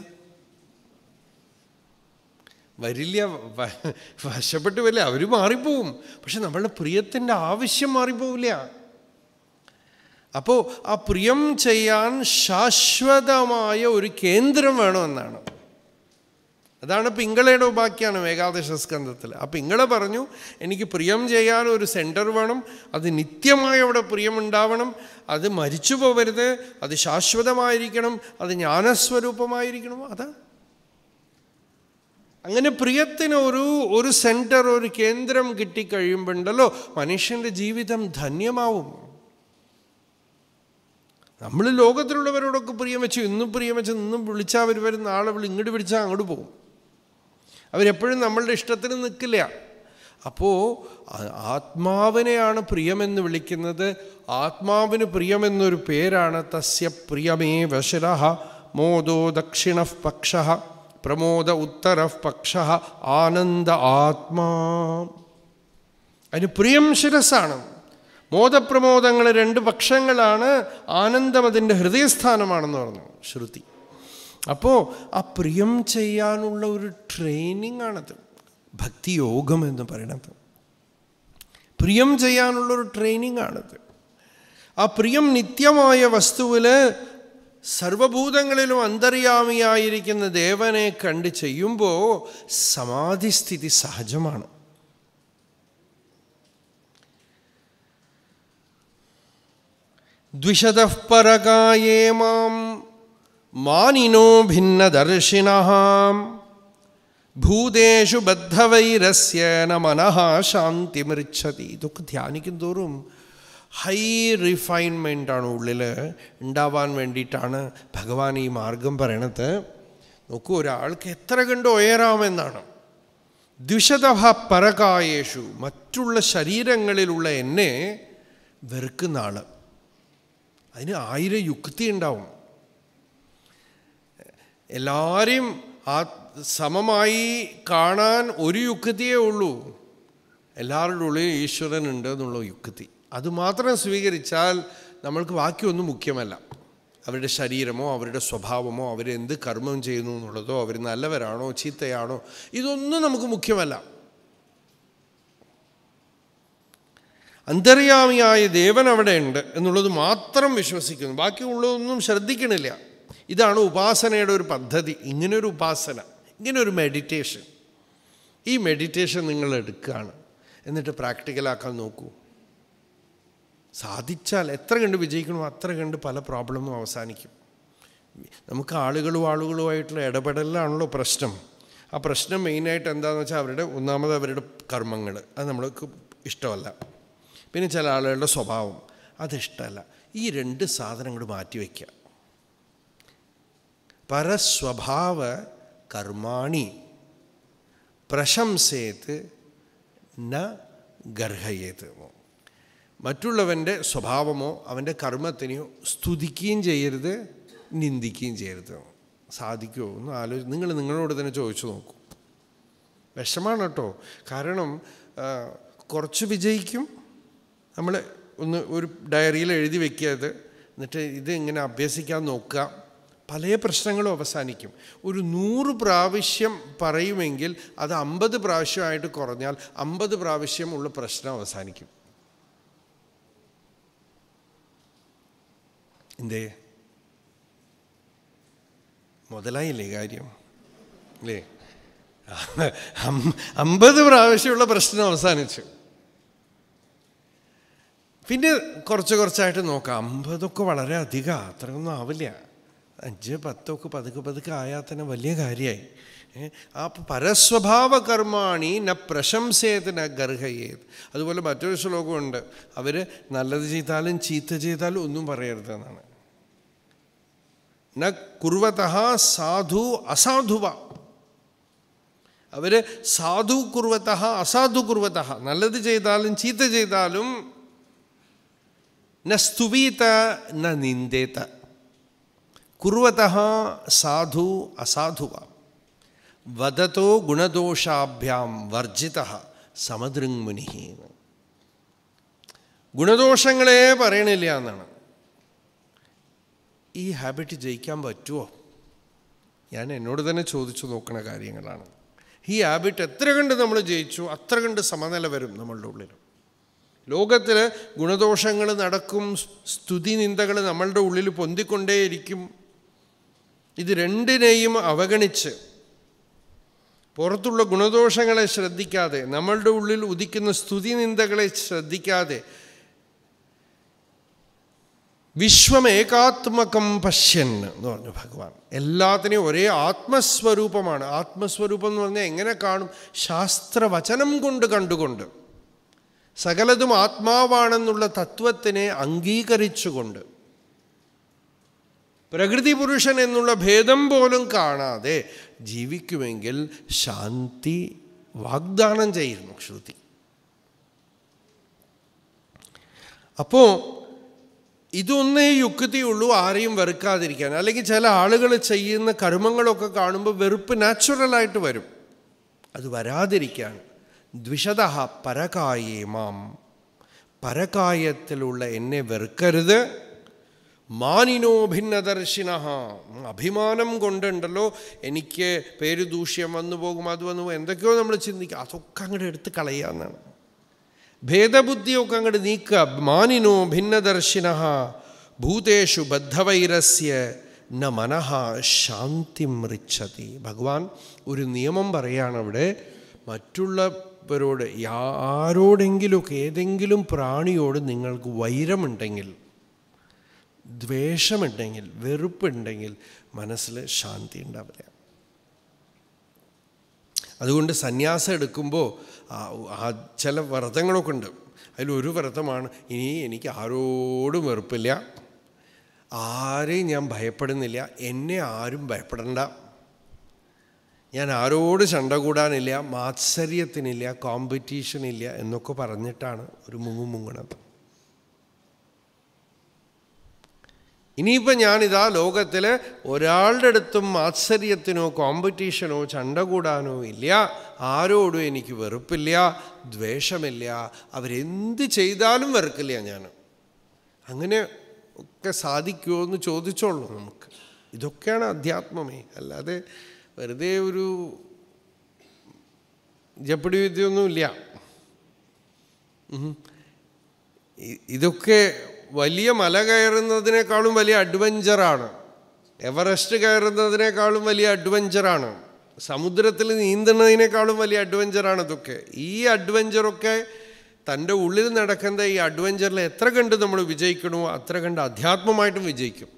വരില്ല വശപ്പെട്ട് വരില്ല അവർ മാറിപ്പോവും പക്ഷെ നമ്മളുടെ പ്രിയത്തിൻ്റെ ആവശ്യം മാറിപ്പോവില്ല അപ്പോൾ ആ പ്രിയം ചെയ്യാൻ ശാശ്വതമായ ഒരു കേന്ദ്രം വേണമെന്നാണ് അതാണ് പിങ്കളയുടെ ഉപാഖ്യാനം ഏകാദശ സ്കന്ധത്തിൽ ആ പിങ്കള പറഞ്ഞു എനിക്ക് പ്രിയം ചെയ്യാൻ ഒരു സെൻറ്റർ വേണം അത് നിത്യമായി അവിടെ പ്രിയമുണ്ടാവണം അത് മരിച്ചു പോകരുത് അത് ശാശ്വതമായിരിക്കണം അത് ജ്ഞാനസ്വരൂപമായിരിക്കണം അതാ അങ്ങനെ പ്രിയത്തിന് ഒരു ഒരു സെൻറ്റർ ഒരു കേന്ദ്രം കിട്ടിക്കഴിയുമ്പോണ്ടല്ലോ മനുഷ്യൻ്റെ ജീവിതം ധന്യമാവും നമ്മൾ ലോകത്തിലുള്ളവരോടൊക്കെ പ്രിയം വെച്ചു ഇന്നും പ്രിയം വെച്ചു ഇന്നും വിളിച്ചാൽ അവർ വരും നാളെ വിളി ഇങ്ങോട്ട് വിളിച്ചാൽ അങ്ങോട്ട് പോകും അവരെപ്പോഴും നമ്മളുടെ ഇഷ്ടത്തിന് നിൽക്കില്ല അപ്പോൾ ആത്മാവിനെയാണ് പ്രിയമെന്ന് വിളിക്കുന്നത് ആത്മാവിന് പ്രിയമെന്നൊരു പേരാണ് തസ്യ പ്രിയമേ വശര മോദോ ദക്ഷിണ പക്ഷ പ്രമോദ ഉത്തര പക്ഷ ആനന്ദ ആത്മാ അതിന് പ്രിയം ശിരസാണ് മോദപ്രമോദങ്ങൾ രണ്ട് പക്ഷങ്ങളാണ് ആനന്ദം അതിൻ്റെ ഹൃദയസ്ഥാനമാണെന്ന് പറഞ്ഞു ശ്രുതി അപ്പോൾ ആ പ്രിയം ചെയ്യാനുള്ള ഒരു ട്രെയിനിങ് ആണത് ഭക്തിയോഗം എന്ന് പറയണത് പ്രിയം ചെയ്യാനുള്ള ഒരു ട്രെയിനിങ് ആണത് ആ പ്രിയം നിത്യമായ വസ്തുവിൽ സർവഭൂതങ്ങളിലും അന്തര്യാമിയായിരിക്കുന്ന ദേവനെ കണ്ട് ചെയ്യുമ്പോൾ സമാധിസ്ഥിതി സഹജമാണ് ദ്വിഷതഃ പരകായേ മാം മാനിനോ ഭിന്നദർശിന ഭൂതേഷു ബദ്ധവൈരസ്യേന മനഃ മൃച്ഛതി ഇതൊക്കെ ധ്യാനിക്കും തോറും ഹൈ റിഫൈൻമെൻ്റാണ് ഉള്ളിൽ ഉണ്ടാവാൻ വേണ്ടിയിട്ടാണ് ഭഗവാൻ ഈ മാർഗം പറയണത് നോക്കൂ ഒരാൾക്ക് എത്ര കണ്ട് ഉയരാമെന്നാണ് ദ്വിഷതഹ പരകായേഷു മറ്റുള്ള ശരീരങ്ങളിലുള്ള എന്നെ വെറുക്കുന്ന ആൾ അതിന് ആയിരം യുക്തി ഉണ്ടാവും എല്ലാവരെയും ആ സമമായി കാണാൻ ഒരു യുക്തിയേ ഉള്ളൂ എല്ലാവരുടെ ഉള്ളിൽ ഈശ്വരനുണ്ട് എന്നുള്ള യുക്തി അതുമാത്രം സ്വീകരിച്ചാൽ നമ്മൾക്ക് ബാക്കിയൊന്നും മുഖ്യമല്ല അവരുടെ ശരീരമോ അവരുടെ സ്വഭാവമോ അവരെന്ത് കർമ്മം ചെയ്യുന്നു എന്നുള്ളതോ അവർ നല്ലവരാണോ ചീത്തയാണോ ഇതൊന്നും നമുക്ക് മുഖ്യമല്ല അന്തര്യാമിയായ ദേവൻ ഉണ്ട് എന്നുള്ളത് മാത്രം വിശ്വസിക്കുന്നു ബാക്കിയുള്ളതൊന്നും ശ്രദ്ധിക്കണില്ല ഇതാണ് ഉപാസനയുടെ ഒരു പദ്ധതി ഇങ്ങനൊരു ഉപാസന ഇങ്ങനൊരു മെഡിറ്റേഷൻ ഈ മെഡിറ്റേഷൻ നിങ്ങൾ എടുക്കുകയാണ് എന്നിട്ട് പ്രാക്ടിക്കലാക്കാൻ നോക്കൂ സാധിച്ചാൽ എത്ര കണ്ട് വിജയിക്കണോ അത്ര കണ്ട് പല പ്രോബ്ലമും അവസാനിക്കും നമുക്ക് ആളുകളും ആളുകളുമായിട്ടുള്ള ഇടപെടലാണല്ലോ പ്രശ്നം ആ പ്രശ്നം മെയിനായിട്ട് എന്താണെന്ന് വെച്ചാൽ അവരുടെ ഒന്നാമത് അവരുടെ കർമ്മങ്ങൾ അത് നമ്മൾക്ക് ഇഷ്ടമല്ല പിന്നെ ചില ആളുകളുടെ സ്വഭാവം അതിഷ്ടമല്ല ഈ രണ്ട് സാധനങ്ങൾ മാറ്റി വയ്ക്കുക പരസ്വഭാവ കർമാണി പ്രശംസേത്ത് ന ഗർഹയേത് മറ്റുള്ളവൻ്റെ സ്വഭാവമോ അവൻ്റെ കർമ്മത്തിനെയോ സ്തുതിക്കുകയും ചെയ്യരുത് നിന്ദിക്കുകയും ചെയ്യരുത് സാധിക്കുമോ ഒന്ന് ആലോചി നിങ്ങൾ നിങ്ങളോട് തന്നെ ചോദിച്ചു നോക്കൂ വിഷമാണ് കേട്ടോ കാരണം കുറച്ച് വിജയിക്കും നമ്മൾ ഒന്ന് ഒരു ഡയറിയിൽ എഴുതി വെക്കുക എന്നിട്ട് ഇത് ഇങ്ങനെ അഭ്യസിക്കാൻ നോക്കുക പല പ്രശ്നങ്ങളും അവസാനിക്കും ഒരു നൂറ് പ്രാവശ്യം പറയുമെങ്കിൽ അത് അമ്പത് പ്രാവശ്യമായിട്ട് കുറഞ്ഞാൽ അമ്പത് പ്രാവശ്യം ഉള്ള പ്രശ്നം അവസാനിക്കും എന്തേ മുതലായില്ലേ കാര്യം അല്ലേ അമ്പത് പ്രാവശ്യമുള്ള പ്രശ്നം അവസാനിച്ചു പിന്നെ കുറച്ച് കുറച്ചായിട്ട് നോക്കാം അമ്പതൊക്കെ വളരെ അധികം അത്രയൊന്നും ആവില്ല അഞ്ച് പത്തൊക്കെ പതുക്കെ പതുക്കെ ആയാൽ തന്നെ വലിയ കാര്യമായി ആ കർമാണി ന പ്രശംസേത് ന ഗർഹയേത് അതുപോലെ മറ്റൊരു ശ്ലോകമുണ്ട് അവർ നല്ലത് ചെയ്താലും ചീത്ത ചെയ്താലും ഒന്നും പറയരുതെന്നാണ് ന കുർവത സാധു അസാധുവ അവർ സാധു കുർവത അസാധു കുർവത നല്ലത് ചെയ്താലും ചീത്ത ചെയ്താലും ന സ്തുവീത ന നിന്ദേത കുറുവതഃ സാധു അസാധു വദത്തോ ഗുണദോഷാഭ്യാം വർജിത സമദൃങ്മുനി ഗുണദോഷങ്ങളെ പറയണില്ല എന്നാണ് ഈ ഹാബിറ്റ് ജയിക്കാൻ പറ്റുമോ ഞാൻ എന്നോട് തന്നെ ചോദിച്ചു നോക്കുന്ന കാര്യങ്ങളാണ് ഈ ഹാബിറ്റ് എത്ര കണ്ട് നമ്മൾ ജയിച്ചു അത്ര കണ്ട് സമനില വരും നമ്മളുടെ ഉള്ളിൽ ലോകത്തിൽ ഗുണദോഷങ്ങൾ നടക്കും സ്തുതി നിന്ദകൾ നമ്മളുടെ ഉള്ളിൽ പൊന്തിക്കൊണ്ടേയിരിക്കും ഇത് രണ്ടിനെയും അവഗണിച്ച് പുറത്തുള്ള ഗുണദോഷങ്ങളെ ശ്രദ്ധിക്കാതെ നമ്മളുടെ ഉള്ളിൽ ഉദിക്കുന്ന സ്തുതി നിന്ദകളെ ശ്രദ്ധിക്കാതെ വിശ്വമേകാത്മകം പശ്യൻ എന്ന് പറഞ്ഞു ഭഗവാൻ എല്ലാത്തിനെയും ഒരേ ആത്മസ്വരൂപമാണ് ആത്മസ്വരൂപം എന്ന് പറഞ്ഞാൽ എങ്ങനെ കാണും ശാസ്ത്രവചനം കൊണ്ട് കണ്ടുകൊണ്ട് സകലതും ആത്മാവാണെന്നുള്ള തത്വത്തിനെ അംഗീകരിച്ചുകൊണ്ട് പ്രകൃതി പുരുഷൻ എന്നുള്ള ഭേദം പോലും കാണാതെ ജീവിക്കുമെങ്കിൽ ശാന്തി വാഗ്ദാനം ചെയ്യുന്നു ശ്രുതി അപ്പോൾ ഇതൊന്നേ യുക്തിയുള്ളൂ ആരെയും വെറുക്കാതിരിക്കാൻ അല്ലെങ്കിൽ ചില ആളുകൾ ചെയ്യുന്ന കർമ്മങ്ങളൊക്കെ കാണുമ്പോൾ വെറുപ്പ് നാച്ചുറലായിട്ട് വരും അത് വരാതിരിക്കാൻ ദ്വിഷത പരകായേമാം പരകായത്തിലുള്ള എന്നെ വെറുക്കരുത് മാനിനോ ഭിന്നദർശിന അഭിമാനം കൊണ്ടുണ്ടല്ലോ എനിക്ക് പേര് ദൂഷ്യം വന്നു പോകും അത് വന്നു പോകും എന്തൊക്കെയോ നമ്മൾ ചിന്തിക്കുക അതൊക്കെ അങ്ങോട്ട് എടുത്ത് കളയുക എന്നാണ് ഭേദബുദ്ധിയൊക്കെ അങ്ങോട്ട് നീക്കുക മാനിനോ ഭിന്നദർശിന ഭൂതേഷു ബദ്ധവൈരസ്യ ന മനഃ ശാന്തി മൃച്ഛതി ഭഗവാൻ ഒരു നിയമം പറയുകയാണവിടെ അവിടെ മറ്റുള്ളവരോട് ആരോടെങ്കിലുമൊക്കെ ഏതെങ്കിലും പ്രാണിയോട് നിങ്ങൾക്ക് വൈരമുണ്ടെങ്കിൽ ദ്വേഷമുണ്ടെങ്കിൽ വെറുപ്പുണ്ടെങ്കിൽ മനസ്സിൽ ശാന്തി ഉണ്ടാവില്ല അതുകൊണ്ട് സന്യാസം എടുക്കുമ്പോൾ ചില വ്രതങ്ങളൊക്കെ ഉണ്ട് അതിലൊരു വ്രതമാണ് ഇനി എനിക്ക് ആരോടും വെറുപ്പില്ല ആരെയും ഞാൻ ഭയപ്പെടുന്നില്ല എന്നെ ആരും ഭയപ്പെടണ്ട ഞാൻ ആരോട് ചണ്ട കൂടാനില്ല മാത്സര്യത്തിനില്ല കോമ്പറ്റീഷനില്ല എന്നൊക്കെ പറഞ്ഞിട്ടാണ് ഒരു മുങ്ങുമുങ്ങണത് ഇനിയിപ്പോൾ ഞാനിതാ ലോകത്തിൽ ഒരാളുടെ അടുത്തും ആശ്ചര്യത്തിനോ കോമ്പറ്റീഷനോ ചണ്ട കൂടാനോ ഇല്ല ആരോടും എനിക്ക് വെറുപ്പില്ല ദ്വേഷമില്ല അവരെന്ത് ചെയ്താലും വെറുക്കില്ല ഞാൻ അങ്ങനെ ഒക്കെ സാധിക്കുമോ എന്ന് ചോദിച്ചോളൂ നമുക്ക് ഇതൊക്കെയാണ് അധ്യാത്മമേ അല്ലാതെ വെറുതെ ഒരു ജപ്പടി ഒന്നുമില്ല ഇതൊക്കെ വലിയ മല കയറുന്നതിനേക്കാളും വലിയ അഡ്വഞ്ചറാണ് എവറസ്റ്റ് കയറുന്നതിനേക്കാളും വലിയ അഡ്വഞ്ചറാണ് സമുദ്രത്തിൽ നീന്തുന്നതിനേക്കാളും വലിയ അഡ്വഞ്ചറാണ് ഇതൊക്കെ ഈ അഡ്വഞ്ചറൊക്കെ തൻ്റെ ഉള്ളിൽ നടക്കുന്ന ഈ അഡ്വഞ്ചറിൽ എത്ര കണ്ട് നമ്മൾ വിജയിക്കണോ അത്ര കണ്ട് അധ്യാത്മമായിട്ടും വിജയിക്കും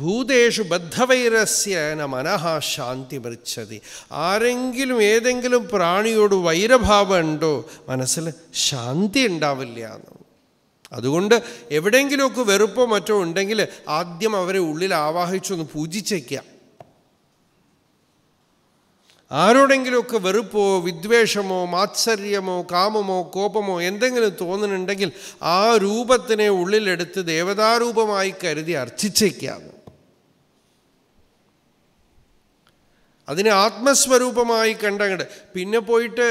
ഭൂതേഷു ബദ്ധവൈരസ്യ മനഃ ശാന്തി മൃച്ഛതി ആരെങ്കിലും ഏതെങ്കിലും പ്രാണിയോട് വൈരഭാവം ഉണ്ടോ മനസ്സിൽ ശാന്തി ഉണ്ടാവില്ല എന്ന് അതുകൊണ്ട് എവിടെയെങ്കിലുമൊക്കെ വെറുപ്പോ മറ്റോ ഉണ്ടെങ്കിൽ ആദ്യം അവരെ ഉള്ളിൽ ആവാഹിച്ചൊന്ന് പൂജിച്ചേക്കുക ആരോടെങ്കിലുമൊക്കെ വെറുപ്പോ വിദ്വേഷമോ മാത്സര്യമോ കാമമോ കോപമോ എന്തെങ്കിലും തോന്നുന്നുണ്ടെങ്കിൽ ആ രൂപത്തിനെ ഉള്ളിലെടുത്ത് ദേവതാരൂപമായി കരുതി അർച്ചിച്ചേക്കാന്ന് അതിനെ ആത്മസ്വരൂപമായി കണ്ടങ്ങട് പിന്നെ പോയിട്ട്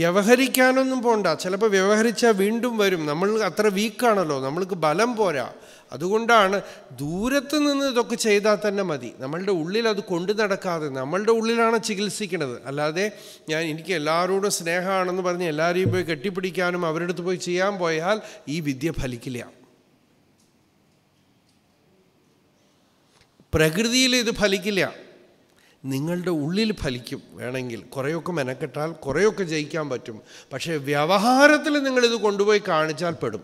വ്യവഹരിക്കാനൊന്നും പോണ്ട ചിലപ്പോൾ വ്യവഹരിച്ചാൽ വീണ്ടും വരും നമ്മൾ അത്ര വീക്കാണല്ലോ നമ്മൾക്ക് ബലം പോരാ അതുകൊണ്ടാണ് ദൂരത്ത് നിന്ന് ഇതൊക്കെ ചെയ്താൽ തന്നെ മതി നമ്മളുടെ ഉള്ളിൽ അത് കൊണ്ടു നടക്കാതെ നമ്മളുടെ ഉള്ളിലാണ് ചികിത്സിക്കുന്നത് അല്ലാതെ ഞാൻ എനിക്ക് എല്ലാവരോടും സ്നേഹമാണെന്ന് പറഞ്ഞ് എല്ലാവരെയും പോയി കെട്ടിപ്പിടിക്കാനും അവരുടെ അടുത്ത് പോയി ചെയ്യാൻ പോയാൽ ഈ വിദ്യ ഫലിക്കില്ല പ്രകൃതിയിൽ ഇത് ഫലിക്കില്ല നിങ്ങളുടെ ഉള്ളിൽ ഫലിക്കും വേണമെങ്കിൽ കുറേയൊക്കെ മെനക്കെട്ടാൽ കുറേയൊക്കെ ജയിക്കാൻ പറ്റും പക്ഷേ വ്യവഹാരത്തിൽ നിങ്ങളിത് കൊണ്ടുപോയി കാണിച്ചാൽ പെടും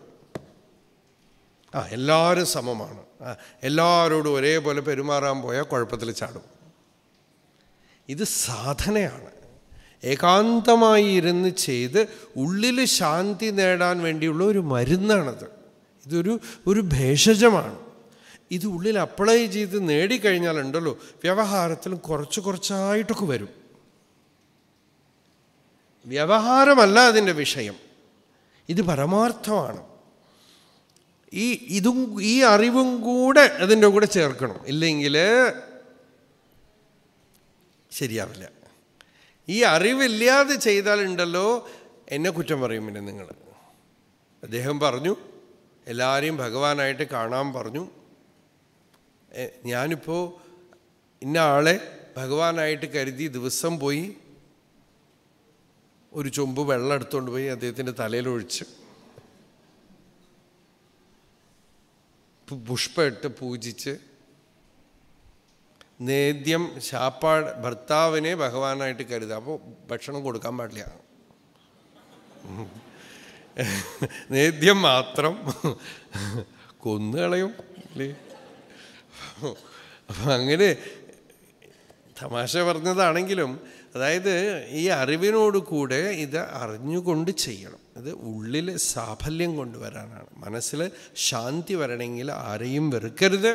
ആ എല്ലാവരും സമമാണ് ആ എല്ലാവരോടും ഒരേപോലെ പെരുമാറാൻ പോയാൽ കുഴപ്പത്തിൽ ചാടും ഇത് സാധനയാണ് ഏകാന്തമായി ഇരുന്ന് ചെയ്ത് ഉള്ളിൽ ശാന്തി നേടാൻ വേണ്ടിയുള്ള ഒരു മരുന്നാണത് ഇതൊരു ഒരു ഭേഷജമാണ് ഇത് ഉള്ളിൽ അപ്ലൈ ചെയ്ത് നേടിക്കഴിഞ്ഞാലുണ്ടല്ലോ വ്യവഹാരത്തിലും കുറച്ച് കുറച്ചായിട്ടൊക്കെ വരും വ്യവഹാരമല്ല അതിൻ്റെ വിഷയം ഇത് പരമാർത്ഥമാണ് ഈ ഇതും ഈ അറിവും കൂടെ അതിൻ്റെ കൂടെ ചേർക്കണം ഇല്ലെങ്കിൽ ശരിയാവില്ല ഈ അറിവില്ലാതെ ചെയ്താലുണ്ടല്ലോ എന്നെ കുറ്റം പറയും പിന്നെ നിങ്ങൾ അദ്ദേഹം പറഞ്ഞു എല്ലാവരെയും ഭഗവാനായിട്ട് കാണാൻ പറഞ്ഞു ഞാനിപ്പോൾ ഇന്ന ആളെ ഭഗവാനായിട്ട് കരുതി ദിവസം പോയി ഒരു ചൊമ്പ് വെള്ളം എടുത്തുകൊണ്ട് പോയി അദ്ദേഹത്തിൻ്റെ തലയിലൊഴിച്ച് പുഷ്പമിട്ട് പൂജിച്ച് നേദ്യം ശാപ്പാട് ഭർത്താവിനെ ഭഗവാനായിട്ട് കരുതുക അപ്പോൾ ഭക്ഷണം കൊടുക്കാൻ പാടില്ല നേദ്യം മാത്രം കൊന്നുകളയും അല്ലേ അപ്പം അങ്ങനെ തമാശ പറഞ്ഞതാണെങ്കിലും അതായത് ഈ കൂടെ ഇത് അറിഞ്ഞുകൊണ്ട് ചെയ്യണം അത് ഉള്ളിൽ സാഫല്യം കൊണ്ടുവരാനാണ് മനസ്സിൽ ശാന്തി വരണമെങ്കിൽ ആരെയും വെറുക്കരുത്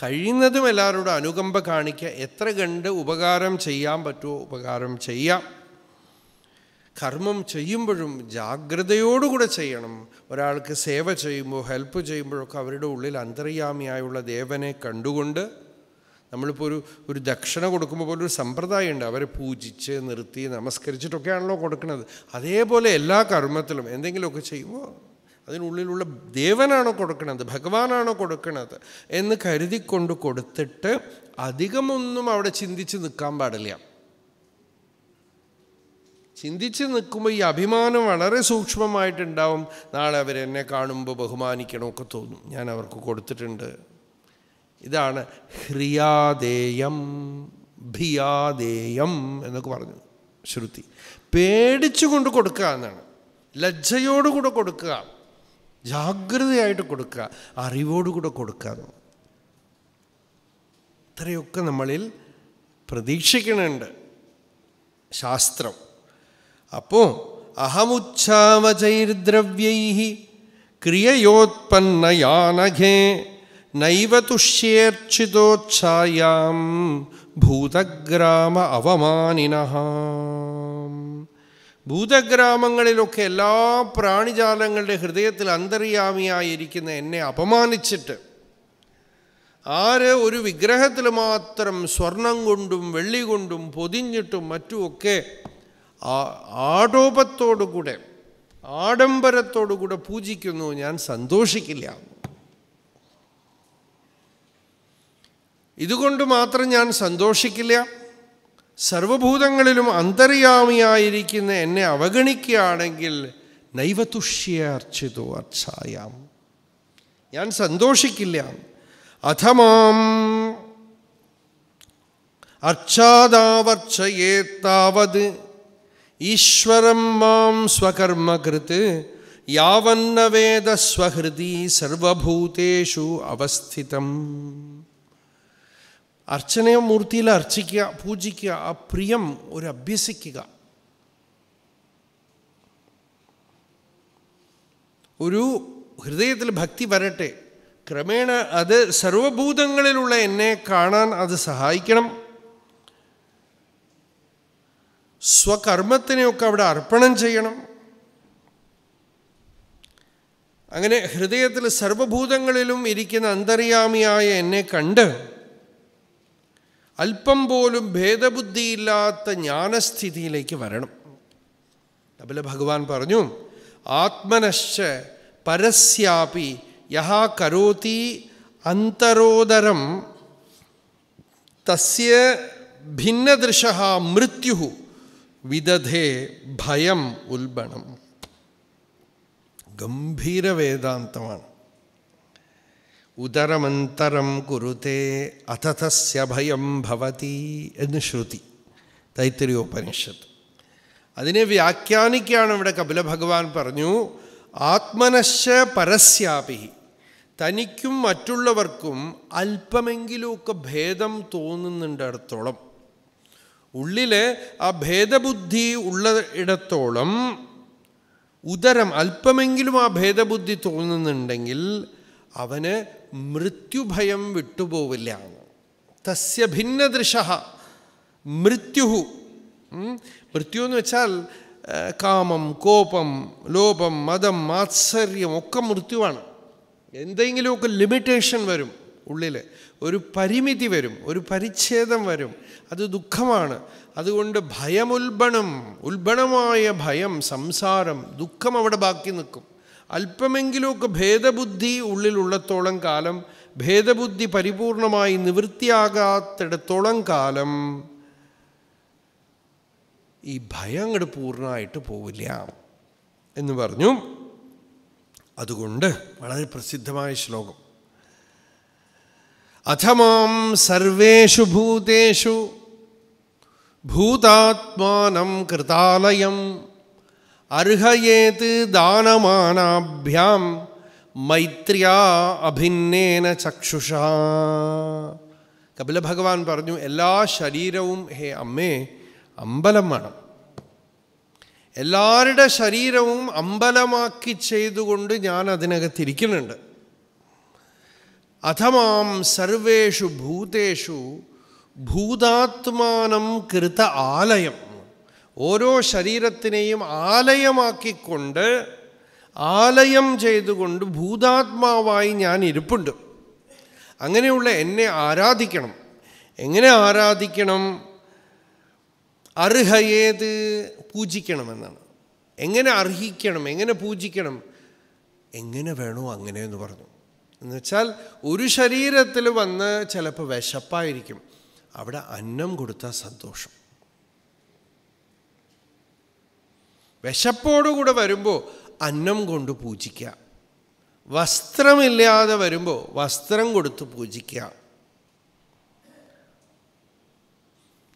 കഴിയുന്നതും എല്ലാവരോടും അനുകമ്പ കാണിക്കുക എത്ര കണ്ട് ഉപകാരം ചെയ്യാൻ പറ്റുമോ ഉപകാരം ചെയ്യാം കർമ്മം ചെയ്യുമ്പോഴും ജാഗ്രതയോടുകൂടെ ചെയ്യണം ഒരാൾക്ക് സേവ ചെയ്യുമ്പോൾ ഹെൽപ്പ് ചെയ്യുമ്പോഴൊക്കെ അവരുടെ ഉള്ളിൽ അന്തര്യാമിയായുള്ള ദേവനെ കണ്ടുകൊണ്ട് നമ്മളിപ്പോൾ ഒരു ഒരു ദക്ഷിണ കൊടുക്കുമ്പോൾ പോലൊരു സമ്പ്രദായം ഉണ്ട് അവരെ പൂജിച്ച് നിർത്തി നമസ്കരിച്ചിട്ടൊക്കെയാണല്ലോ കൊടുക്കുന്നത് അതേപോലെ എല്ലാ കർമ്മത്തിലും എന്തെങ്കിലുമൊക്കെ ചെയ്യുമ്പോൾ അതിനുള്ളിലുള്ള ദേവനാണോ കൊടുക്കുന്നത് ഭഗവാനാണോ കൊടുക്കുന്നത് എന്ന് കരുതിക്കൊണ്ട് കൊടുത്തിട്ട് അധികമൊന്നും അവിടെ ചിന്തിച്ച് നിൽക്കാൻ പാടില്ല ചിന്തിച്ച് നിൽക്കുമ്പോൾ ഈ അഭിമാനം വളരെ സൂക്ഷ്മമായിട്ടുണ്ടാവും നാളെ അവരെന്നെ കാണുമ്പോൾ ബഹുമാനിക്കണമൊക്കെ തോന്നും ഞാൻ അവർക്ക് കൊടുത്തിട്ടുണ്ട് ഇതാണ് ഹ്രിയാദേയം ഭിയാദേയം എന്നൊക്കെ പറഞ്ഞു ശ്രുതി പേടിച്ചുകൊണ്ട് കൊടുക്കുക എന്നാണ് ലജ്ജയോടുകൂടെ കൊടുക്കുക ജാഗ്രതയായിട്ട് കൊടുക്കുക അറിവോടുകൂടെ കൊടുക്കുക ഇത്രയൊക്കെ നമ്മളിൽ പ്രതീക്ഷിക്കുന്നുണ്ട് ശാസ്ത്രം അപ്പോൾ അഹമുച്ഛാമചൈർദ്രവ്യൈ ക്രിയയോത്പന്നയാനഘേ നൈവ തുഷ്യേർച്ചിതോച്ഛായാം ഭൂതഗ്രാമ അവമാനിന ഭൂതഗ്രാമങ്ങളിലൊക്കെ എല്ലാ പ്രാണിജാലങ്ങളുടെ ഹൃദയത്തിൽ അന്തര്യാമിയായിരിക്കുന്ന എന്നെ അപമാനിച്ചിട്ട് ആര് ഒരു വിഗ്രഹത്തിൽ മാത്രം സ്വർണം കൊണ്ടും വെള്ളി കൊണ്ടും പൊതിഞ്ഞിട്ടും മറ്റുമൊക്കെ ആ ആഡോപത്തോടുകൂടെ ആഡംബരത്തോടുകൂടെ പൂജിക്കുന്നു ഞാൻ സന്തോഷിക്കില്ല ഇതുകൊണ്ട് മാത്രം ഞാൻ സന്തോഷിക്കില്ല സർവഭൂതങ്ങളിലും അന്തര്യാമിയായിരിക്കുന്ന എന്നെ അവഗണിക്കുകയാണെങ്കിൽ അർച്ചിതോ അർച്ചായാം ഞാൻ സന്തോഷിക്കില്ല അഥമാം അർച്ചാദാവർച്ചയേത്താവത് ഈശ്വരം മാം സ്വകർമ്മകൃത് യാവന്ന വേദ സ്വഹൃതി സർവഭൂതേഷു അവസ്ഥിതം അർച്ചനയോ മൂർത്തിയിൽ അർച്ചിക്കുക പൂജിക്കുക ആ പ്രിയം ഒരു അഭ്യസിക്കുക ഒരു ഹൃദയത്തിൽ ഭക്തി വരട്ടെ ക്രമേണ അത് സർവഭൂതങ്ങളിലുള്ള എന്നെ കാണാൻ അത് സഹായിക്കണം സ്വകർമ്മത്തിനെയൊക്കെ അവിടെ അർപ്പണം ചെയ്യണം അങ്ങനെ ഹൃദയത്തിൽ സർവഭൂതങ്ങളിലും ഇരിക്കുന്ന അന്തര്യാമിയായ എന്നെ കണ്ട് അല്പം പോലും ഭേദബുദ്ധിയില്ലാത്ത ജ്ഞാനസ്ഥിതിയിലേക്ക് വരണം അതുപോലെ ഭഗവാൻ പറഞ്ഞു ആത്മനശ്ച പരസ്യാപി യഹാ കരോതി അന്തരോദരം തസ്യ ഭിന്നദൃശ മൃത്യു വിദധേ ഭയം ഉൽബണം ഗംഭീര വേദാന്തമാണ് ഉദരമന്തരം കുരുത്തെ അതഥസ്യ ഭയം ഭവതി എന്ന് ശ്രുതി തൈത്തിരി ഉപനിഷത്ത് അതിനെ വ്യാഖ്യാനിക്കുകയാണ് ഇവിടെ കപില ഭഗവാൻ പറഞ്ഞു ആത്മനശ പരസ്യാപി തനിക്കും മറ്റുള്ളവർക്കും അല്പമെങ്കിലുമൊക്കെ ഭേദം തോന്നുന്നുണ്ടിടത്തോളം ഉള്ളിലെ ആ ഭേദബുദ്ധി ഉള്ള ഇടത്തോളം ഉദരം അല്പമെങ്കിലും ആ ഭേദബുദ്ധി തോന്നുന്നുണ്ടെങ്കിൽ അവന് മൃത്യുഭയം വിട്ടുപോവില്ല തസ്യ ഭിന്നദൃശ മൃത്യു മൃത്യു എന്ന് വെച്ചാൽ കാമം കോപം ലോപം മതം മാത്സര്യം ഒക്കെ മൃത്യുവാണ് എന്തെങ്കിലുമൊക്കെ ലിമിറ്റേഷൻ വരും ഉള്ളിൽ ഒരു പരിമിതി വരും ഒരു പരിച്ഛേദം വരും അത് ദുഃഖമാണ് അതുകൊണ്ട് ഭയമുൽബണം ഉൽബണമായ ഭയം സംസാരം ദുഃഖം അവിടെ ബാക്കി നിൽക്കും അല്പമെങ്കിലുമൊക്കെ ഭേദബുദ്ധി ഉള്ളിലുള്ളത്തോളം കാലം ഭേദബുദ്ധി പരിപൂർണമായി നിവൃത്തിയാകാത്തിടത്തോളം കാലം ഈ ഭയം അങ്ങോട്ട് പൂർണ്ണമായിട്ട് പോവില്ല എന്ന് പറഞ്ഞു അതുകൊണ്ട് വളരെ പ്രസിദ്ധമായ ശ്ലോകം അഥമാം സർവേഷു ഭൂതേഷു ഭൂതാത്മാനം കൃതാലയം അർഹയേത് ദാനമാനാഭ്യാം മൈത്രിയാ അഭിന്നേന ചക്ഷുഷ കപില ഭഗവാൻ പറഞ്ഞു എല്ലാ ശരീരവും ഹേ അമ്മേ അമ്പലം വേണം എല്ലാവരുടെ ശരീരവും അമ്പലമാക്കി ചെയ്തുകൊണ്ട് ഞാൻ അതിനകത്തിരിക്കുന്നുണ്ട് അഥമാം സർവേഷു ഭൂതേഷു ഭൂതാത്മാനം കൃത ആലയം ഓരോ ശരീരത്തിനെയും ആലയമാക്കിക്കൊണ്ട് ആലയം ചെയ്തുകൊണ്ട് ഭൂതാത്മാവായി ഞാൻ ഇരിപ്പുണ്ട് അങ്ങനെയുള്ള എന്നെ ആരാധിക്കണം എങ്ങനെ ആരാധിക്കണം അർഹയേത് പൂജിക്കണമെന്നാണ് എങ്ങനെ അർഹിക്കണം എങ്ങനെ പൂജിക്കണം എങ്ങനെ വേണോ അങ്ങനെ എന്ന് പറഞ്ഞു എന്നുവെച്ചാൽ ഒരു ശരീരത്തിൽ വന്ന് ചിലപ്പോൾ വിശപ്പായിരിക്കും അവിടെ അന്നം കൊടുത്താൽ സന്തോഷം വിശപ്പോടുകൂടെ വരുമ്പോൾ അന്നം കൊണ്ട് പൂജിക്കുക വസ്ത്രമില്ലാതെ വരുമ്പോൾ വസ്ത്രം കൊടുത്ത് പൂജിക്കുക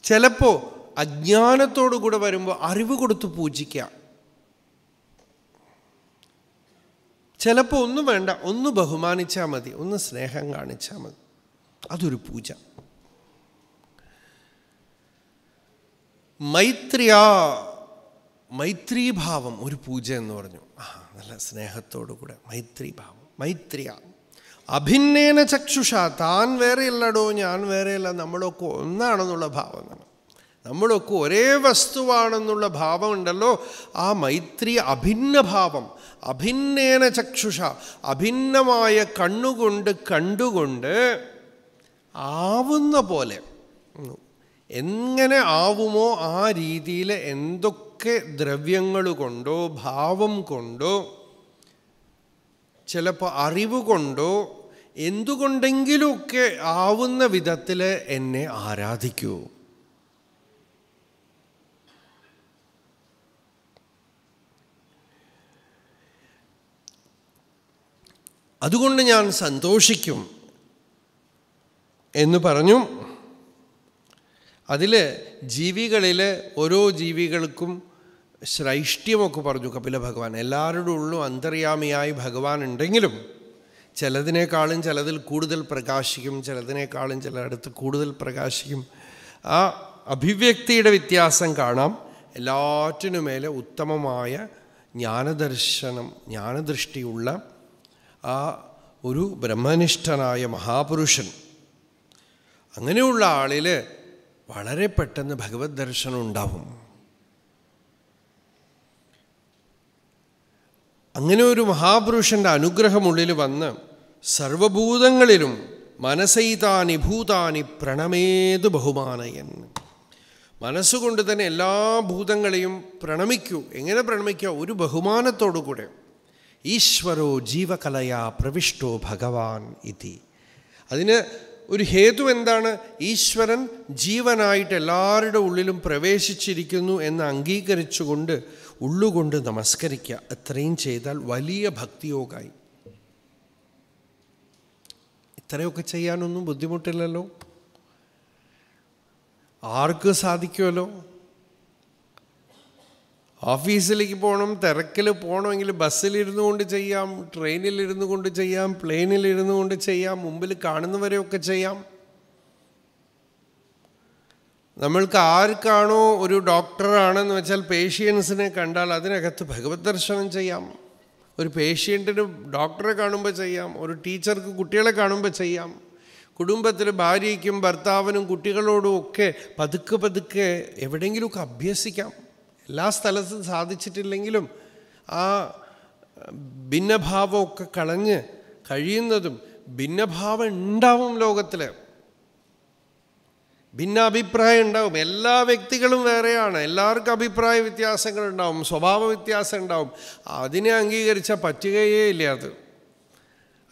ചിലപ്പോൾ അജ്ഞാനത്തോടു കൂടെ വരുമ്പോൾ അറിവ് കൊടുത്ത് പൂജിക്കാം ചിലപ്പോൾ ഒന്നും വേണ്ട ഒന്ന് ബഹുമാനിച്ചാൽ മതി ഒന്ന് സ്നേഹം കാണിച്ചാൽ മതി അതൊരു പൂജ മൈത്രിയാ മൈത്രീഭാവം ഒരു പൂജ എന്ന് പറഞ്ഞു ആ നല്ല സ്നേഹത്തോടു കൂടെ മൈത്രീഭാവം മൈത്രിയ അഭിന്നേന ചക്ഷുഷ താൻ വേറെയല്ലടോ ഞാൻ വേറെയല്ല നമ്മളൊക്കെ ഒന്നാണെന്നുള്ള ഭാവം നമ്മളൊക്കെ ഒരേ വസ്തുവാണെന്നുള്ള ഭാവമുണ്ടല്ലോ ആ മൈത്രി അഭിന്നഭാവം അഭിന്നേന ചക്ഷുഷ അഭിന്നമായ കണ്ണുകൊണ്ട് കണ്ടുകൊണ്ട് ആവുന്ന പോലെ എങ്ങനെ ആവുമോ ആ രീതിയിൽ എന്തൊക്കെ ദ്രവ്യങ്ങൾ കൊണ്ടോ ഭാവം കൊണ്ടോ ചിലപ്പോൾ അറിവ് കൊണ്ടോ എന്തുകൊണ്ടെങ്കിലുമൊക്കെ ആവുന്ന വിധത്തിൽ എന്നെ ആരാധിക്കൂ അതുകൊണ്ട് ഞാൻ സന്തോഷിക്കും എന്ന് പറഞ്ഞു അതിൽ ജീവികളിൽ ഓരോ ജീവികൾക്കും ശ്രൈഷ്ട്യമൊക്കെ പറഞ്ഞു കപില ഭഗവാൻ എല്ലാവരുടെ ഉള്ളും അന്തർയാമിയായി ഭഗവാൻ ഉണ്ടെങ്കിലും ചിലതിനേക്കാളും ചിലതിൽ കൂടുതൽ പ്രകാശിക്കും ചിലതിനേക്കാളും ചിലയിടത്ത് കൂടുതൽ പ്രകാശിക്കും ആ അഭിവ്യക്തിയുടെ വ്യത്യാസം കാണാം എല്ലാറ്റിനുമേലെ ഉത്തമമായ ജ്ഞാനദർശനം ജ്ഞാനദൃഷ്ടിയുള്ള ആ ഒരു ബ്രഹ്മനിഷ്ഠനായ മഹാപുരുഷൻ അങ്ങനെയുള്ള ആളിൽ വളരെ പെട്ടെന്ന് ഭഗവത് ദർശനം ഉണ്ടാവും അങ്ങനെ ഒരു മഹാപുരുഷൻ്റെ അനുഗ്രഹമുള്ളിൽ വന്ന് സർവഭൂതങ്ങളിലും മനസ്സൈതാനി ഭൂതാനി പ്രണമേത് ബഹുമാനയൻ മനസ്സുകൊണ്ട് തന്നെ എല്ലാ ഭൂതങ്ങളെയും പ്രണമിക്കൂ എങ്ങനെ പ്രണമിക്കുക ഒരു ബഹുമാനത്തോടു കൂടെ ഈശ്വരോ ജീവകലയാ പ്രവിഷ്ടോ ഭഗവാൻ ഇതി അതിന് ഒരു ഹേതു എന്താണ് ഈശ്വരൻ ജീവനായിട്ട് എല്ലാവരുടെ ഉള്ളിലും പ്രവേശിച്ചിരിക്കുന്നു എന്ന് അംഗീകരിച്ചുകൊണ്ട് ഉള്ളുകൊണ്ട് നമസ്കരിക്കുക അത്രയും ചെയ്താൽ വലിയ ഭക്തിയോഗായി ഇത്രയൊക്കെ ചെയ്യാനൊന്നും ബുദ്ധിമുട്ടില്ലല്ലോ ആർക്ക് സാധിക്കുമല്ലോ ഓഫീസിലേക്ക് പോകണം തിരക്കിൽ പോകണമെങ്കിൽ ബസ്സിലിരുന്നു കൊണ്ട് ചെയ്യാം ട്രെയിനിലിരുന്നു കൊണ്ട് ചെയ്യാം പ്ലെയിനിലിരുന്നു കൊണ്ട് ചെയ്യാം മുമ്പിൽ കാണുന്നവരെയൊക്കെ ചെയ്യാം നമ്മൾക്ക് ആർക്കാണോ ഒരു ഡോക്ടറാണെന്ന് വെച്ചാൽ പേഷ്യൻസിനെ കണ്ടാൽ അതിനകത്ത് ഭഗവത് ദർശനം ചെയ്യാം ഒരു പേഷ്യൻറ്റിന് ഡോക്ടറെ കാണുമ്പോൾ ചെയ്യാം ഒരു ടീച്ചർക്ക് കുട്ടികളെ കാണുമ്പോൾ ചെയ്യാം കുടുംബത്തിൽ ഭാര്യയ്ക്കും ഭർത്താവിനും കുട്ടികളോടും ഒക്കെ പതുക്കെ പതുക്കെ എവിടെയെങ്കിലുമൊക്കെ അഭ്യസിക്കാം എല്ലാ സ്ഥലത്തും സാധിച്ചിട്ടില്ലെങ്കിലും ആ ഭിന്നഭാവമൊക്കെ കളഞ്ഞ് കഴിയുന്നതും ഭിന്നഭാവം ഉണ്ടാവും ലോകത്തിൽ ഭിന്നാഭിപ്രായം ഉണ്ടാവും എല്ലാ വ്യക്തികളും വേറെയാണ് എല്ലാവർക്കും അഭിപ്രായ വ്യത്യാസങ്ങൾ ഉണ്ടാവും സ്വഭാവ വ്യത്യാസം ഉണ്ടാവും അതിനെ അംഗീകരിച്ചാൽ പറ്റുകയേ ഇല്ല അത്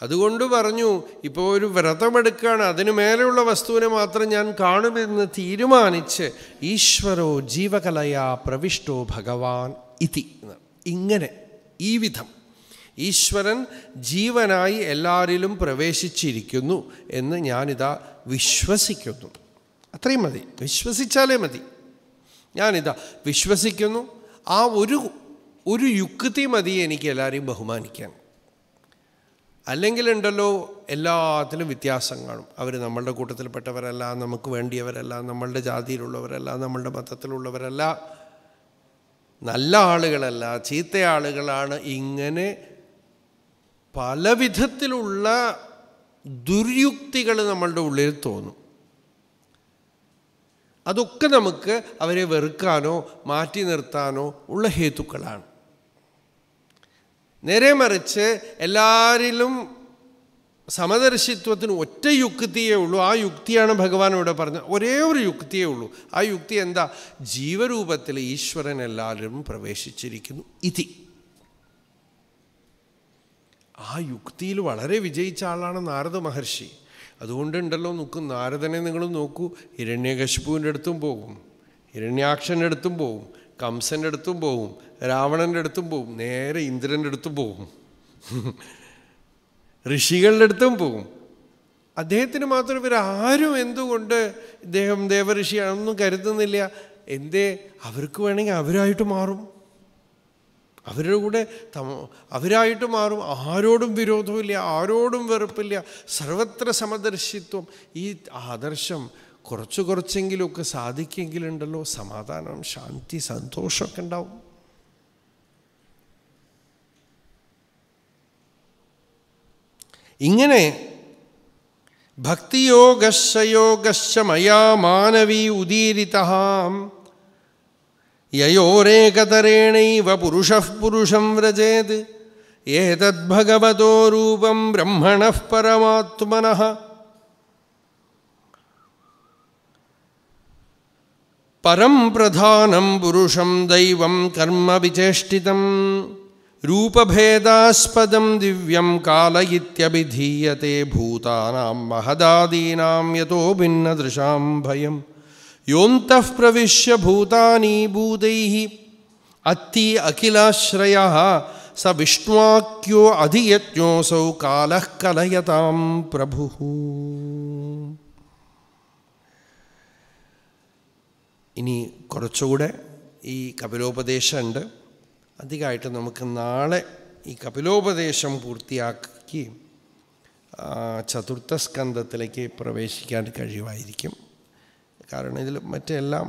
അതുകൊണ്ട് പറഞ്ഞു ഇപ്പോൾ ഒരു വ്രതമെടുക്കുകയാണ് അതിനു മേലെയുള്ള വസ്തുവിനെ മാത്രം ഞാൻ കാണുമെന്ന് തീരുമാനിച്ച് ഈശ്വരോ ജീവകലയാ പ്രവിഷ്ടോ ഭഗവാൻ ഇതി ഇങ്ങനെ ഈ വിധം ഈശ്വരൻ ജീവനായി എല്ലാവരിലും പ്രവേശിച്ചിരിക്കുന്നു എന്ന് ഞാനിതാ വിശ്വസിക്കുന്നു അത്രയും മതി വിശ്വസിച്ചാലേ മതി ഞാനിതാ വിശ്വസിക്കുന്നു ആ ഒരു ഒരു യുക്തി മതി എനിക്ക് എല്ലാവരെയും ബഹുമാനിക്കാൻ ഉണ്ടല്ലോ എല്ലാത്തിലും വ്യത്യാസം കാണും അവർ നമ്മളുടെ കൂട്ടത്തിൽപ്പെട്ടവരല്ല നമുക്ക് വേണ്ടിയവരല്ല നമ്മളുടെ ജാതിയിലുള്ളവരല്ല നമ്മളുടെ മതത്തിലുള്ളവരല്ല നല്ല ആളുകളല്ല ചീത്ത ആളുകളാണ് ഇങ്ങനെ പല വിധത്തിലുള്ള ദുര്യുക്തികൾ നമ്മളുടെ ഉള്ളിൽ തോന്നും അതൊക്കെ നമുക്ക് അവരെ വെറുക്കാനോ മാറ്റി നിർത്താനോ ഉള്ള ഹേതുക്കളാണ് നേരെ മറിച്ച് എല്ലാവരിലും സമദർശിത്വത്തിന് ഒറ്റ യുക്തിയേ ഉള്ളൂ ആ യുക്തിയാണ് ഭഗവാൻ ഇവിടെ പറഞ്ഞത് ഒരേ ഒരു യുക്തിയേ ഉള്ളൂ ആ യുക്തി എന്താ ജീവരൂപത്തിൽ ഈശ്വരൻ എല്ലാവരും പ്രവേശിച്ചിരിക്കുന്നു ഇതി ആ യുക്തിയിൽ വളരെ വിജയിച്ച ആളാണ് നാരദ മഹർഷി അതുകൊണ്ടുണ്ടല്ലോ നോക്കും നാരദനെ നിങ്ങൾ നോക്കൂ ഹിരണ്യകശിപുവിൻ്റെ അടുത്തും പോകും ഹിരണ്യാക്ഷൻ്റെ അടുത്തും പോകും കംസൻ്റെ അടുത്തും പോകും രാവണൻ്റെ അടുത്തും പോകും നേരെ ഇന്ദ്രൻ്റെ അടുത്തും പോകും ഋഷികളുടെ അടുത്തും പോകും അദ്ദേഹത്തിന് മാത്രം ഇവരാരും എന്തുകൊണ്ട് ഇദ്ദേഹം ദേവഋഷിയാണെന്നും കരുതുന്നില്ല എന്തേ അവർക്ക് വേണമെങ്കിൽ അവരായിട്ട് മാറും അവരുടെ കൂടെ അവരായിട്ട് മാറും ആരോടും വിരോധമില്ല ആരോടും വെറുപ്പില്ല സർവത്ര സമദർശിത്വം ഈ ആദർശം കുറച്ച് കുറച്ചെങ്കിലുമൊക്കെ സാധിക്കുമെങ്കിലുണ്ടല്ലോ സമാധാനം ശാന്തി സന്തോഷമൊക്കെ ഉണ്ടാവും ഇങ്ങനെ ഭക്തിയോഗശ്ചയോഗശ്ച മയാ മാനവീ ഉദീരിതാം യയോരേകതരേണൈവ പുരുഷ പുരുഷം വ്രജേത് ഏതദ്ഭഗവതോ രൂപം ബ്രഹ്മണ പരമാത്മനഃ परम प्रधानम पुरुषम दैव कर्म विचेष्टितं रूपभेदास्पद दिव्यं काल इत्यभिधीयते महदादीना महदादीनां यतो भिन्नदृशां भयं योऽन्तः प्रविश्य भूतानि भूतैः अत्ति अखिलाश्रयः स विष्णवाक्यो अधियज्ञोऽसौ काल कलयता प्रभु ഇനി കുറച്ചുകൂടെ ഈ കപിലോപദേശമുണ്ട് അധികമായിട്ട് നമുക്ക് നാളെ ഈ കപിലോപദേശം പൂർത്തിയാക്കി ചതുർത്ഥ സ്കന്ധത്തിലേക്ക് പ്രവേശിക്കാൻ കഴിയുമായിരിക്കും കാരണം ഇതിൽ മറ്റെല്ലാം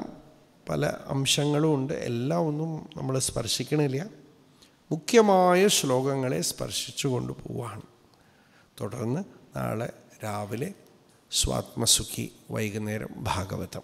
പല അംശങ്ങളും ഉണ്ട് എല്ലാം ഒന്നും നമ്മൾ സ്പർശിക്കണില്ല മുഖ്യമായ ശ്ലോകങ്ങളെ സ്പർശിച്ചു കൊണ്ടുപോവാണ് തുടർന്ന് നാളെ രാവിലെ സ്വാത്മസുഖി വൈകുന്നേരം ഭാഗവതം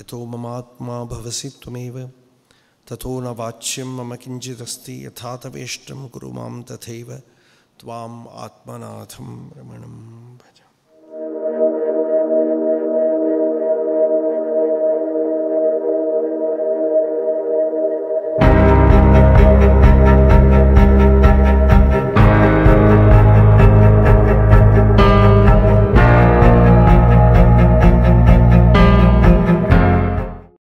यतो ममात्मा भवसि त्वमेव ततो न वाच्यम मम किंचिदस्ति यथा तवेष्टं कुरु मां तथैव त्वाम् आत्मनाथं रमणं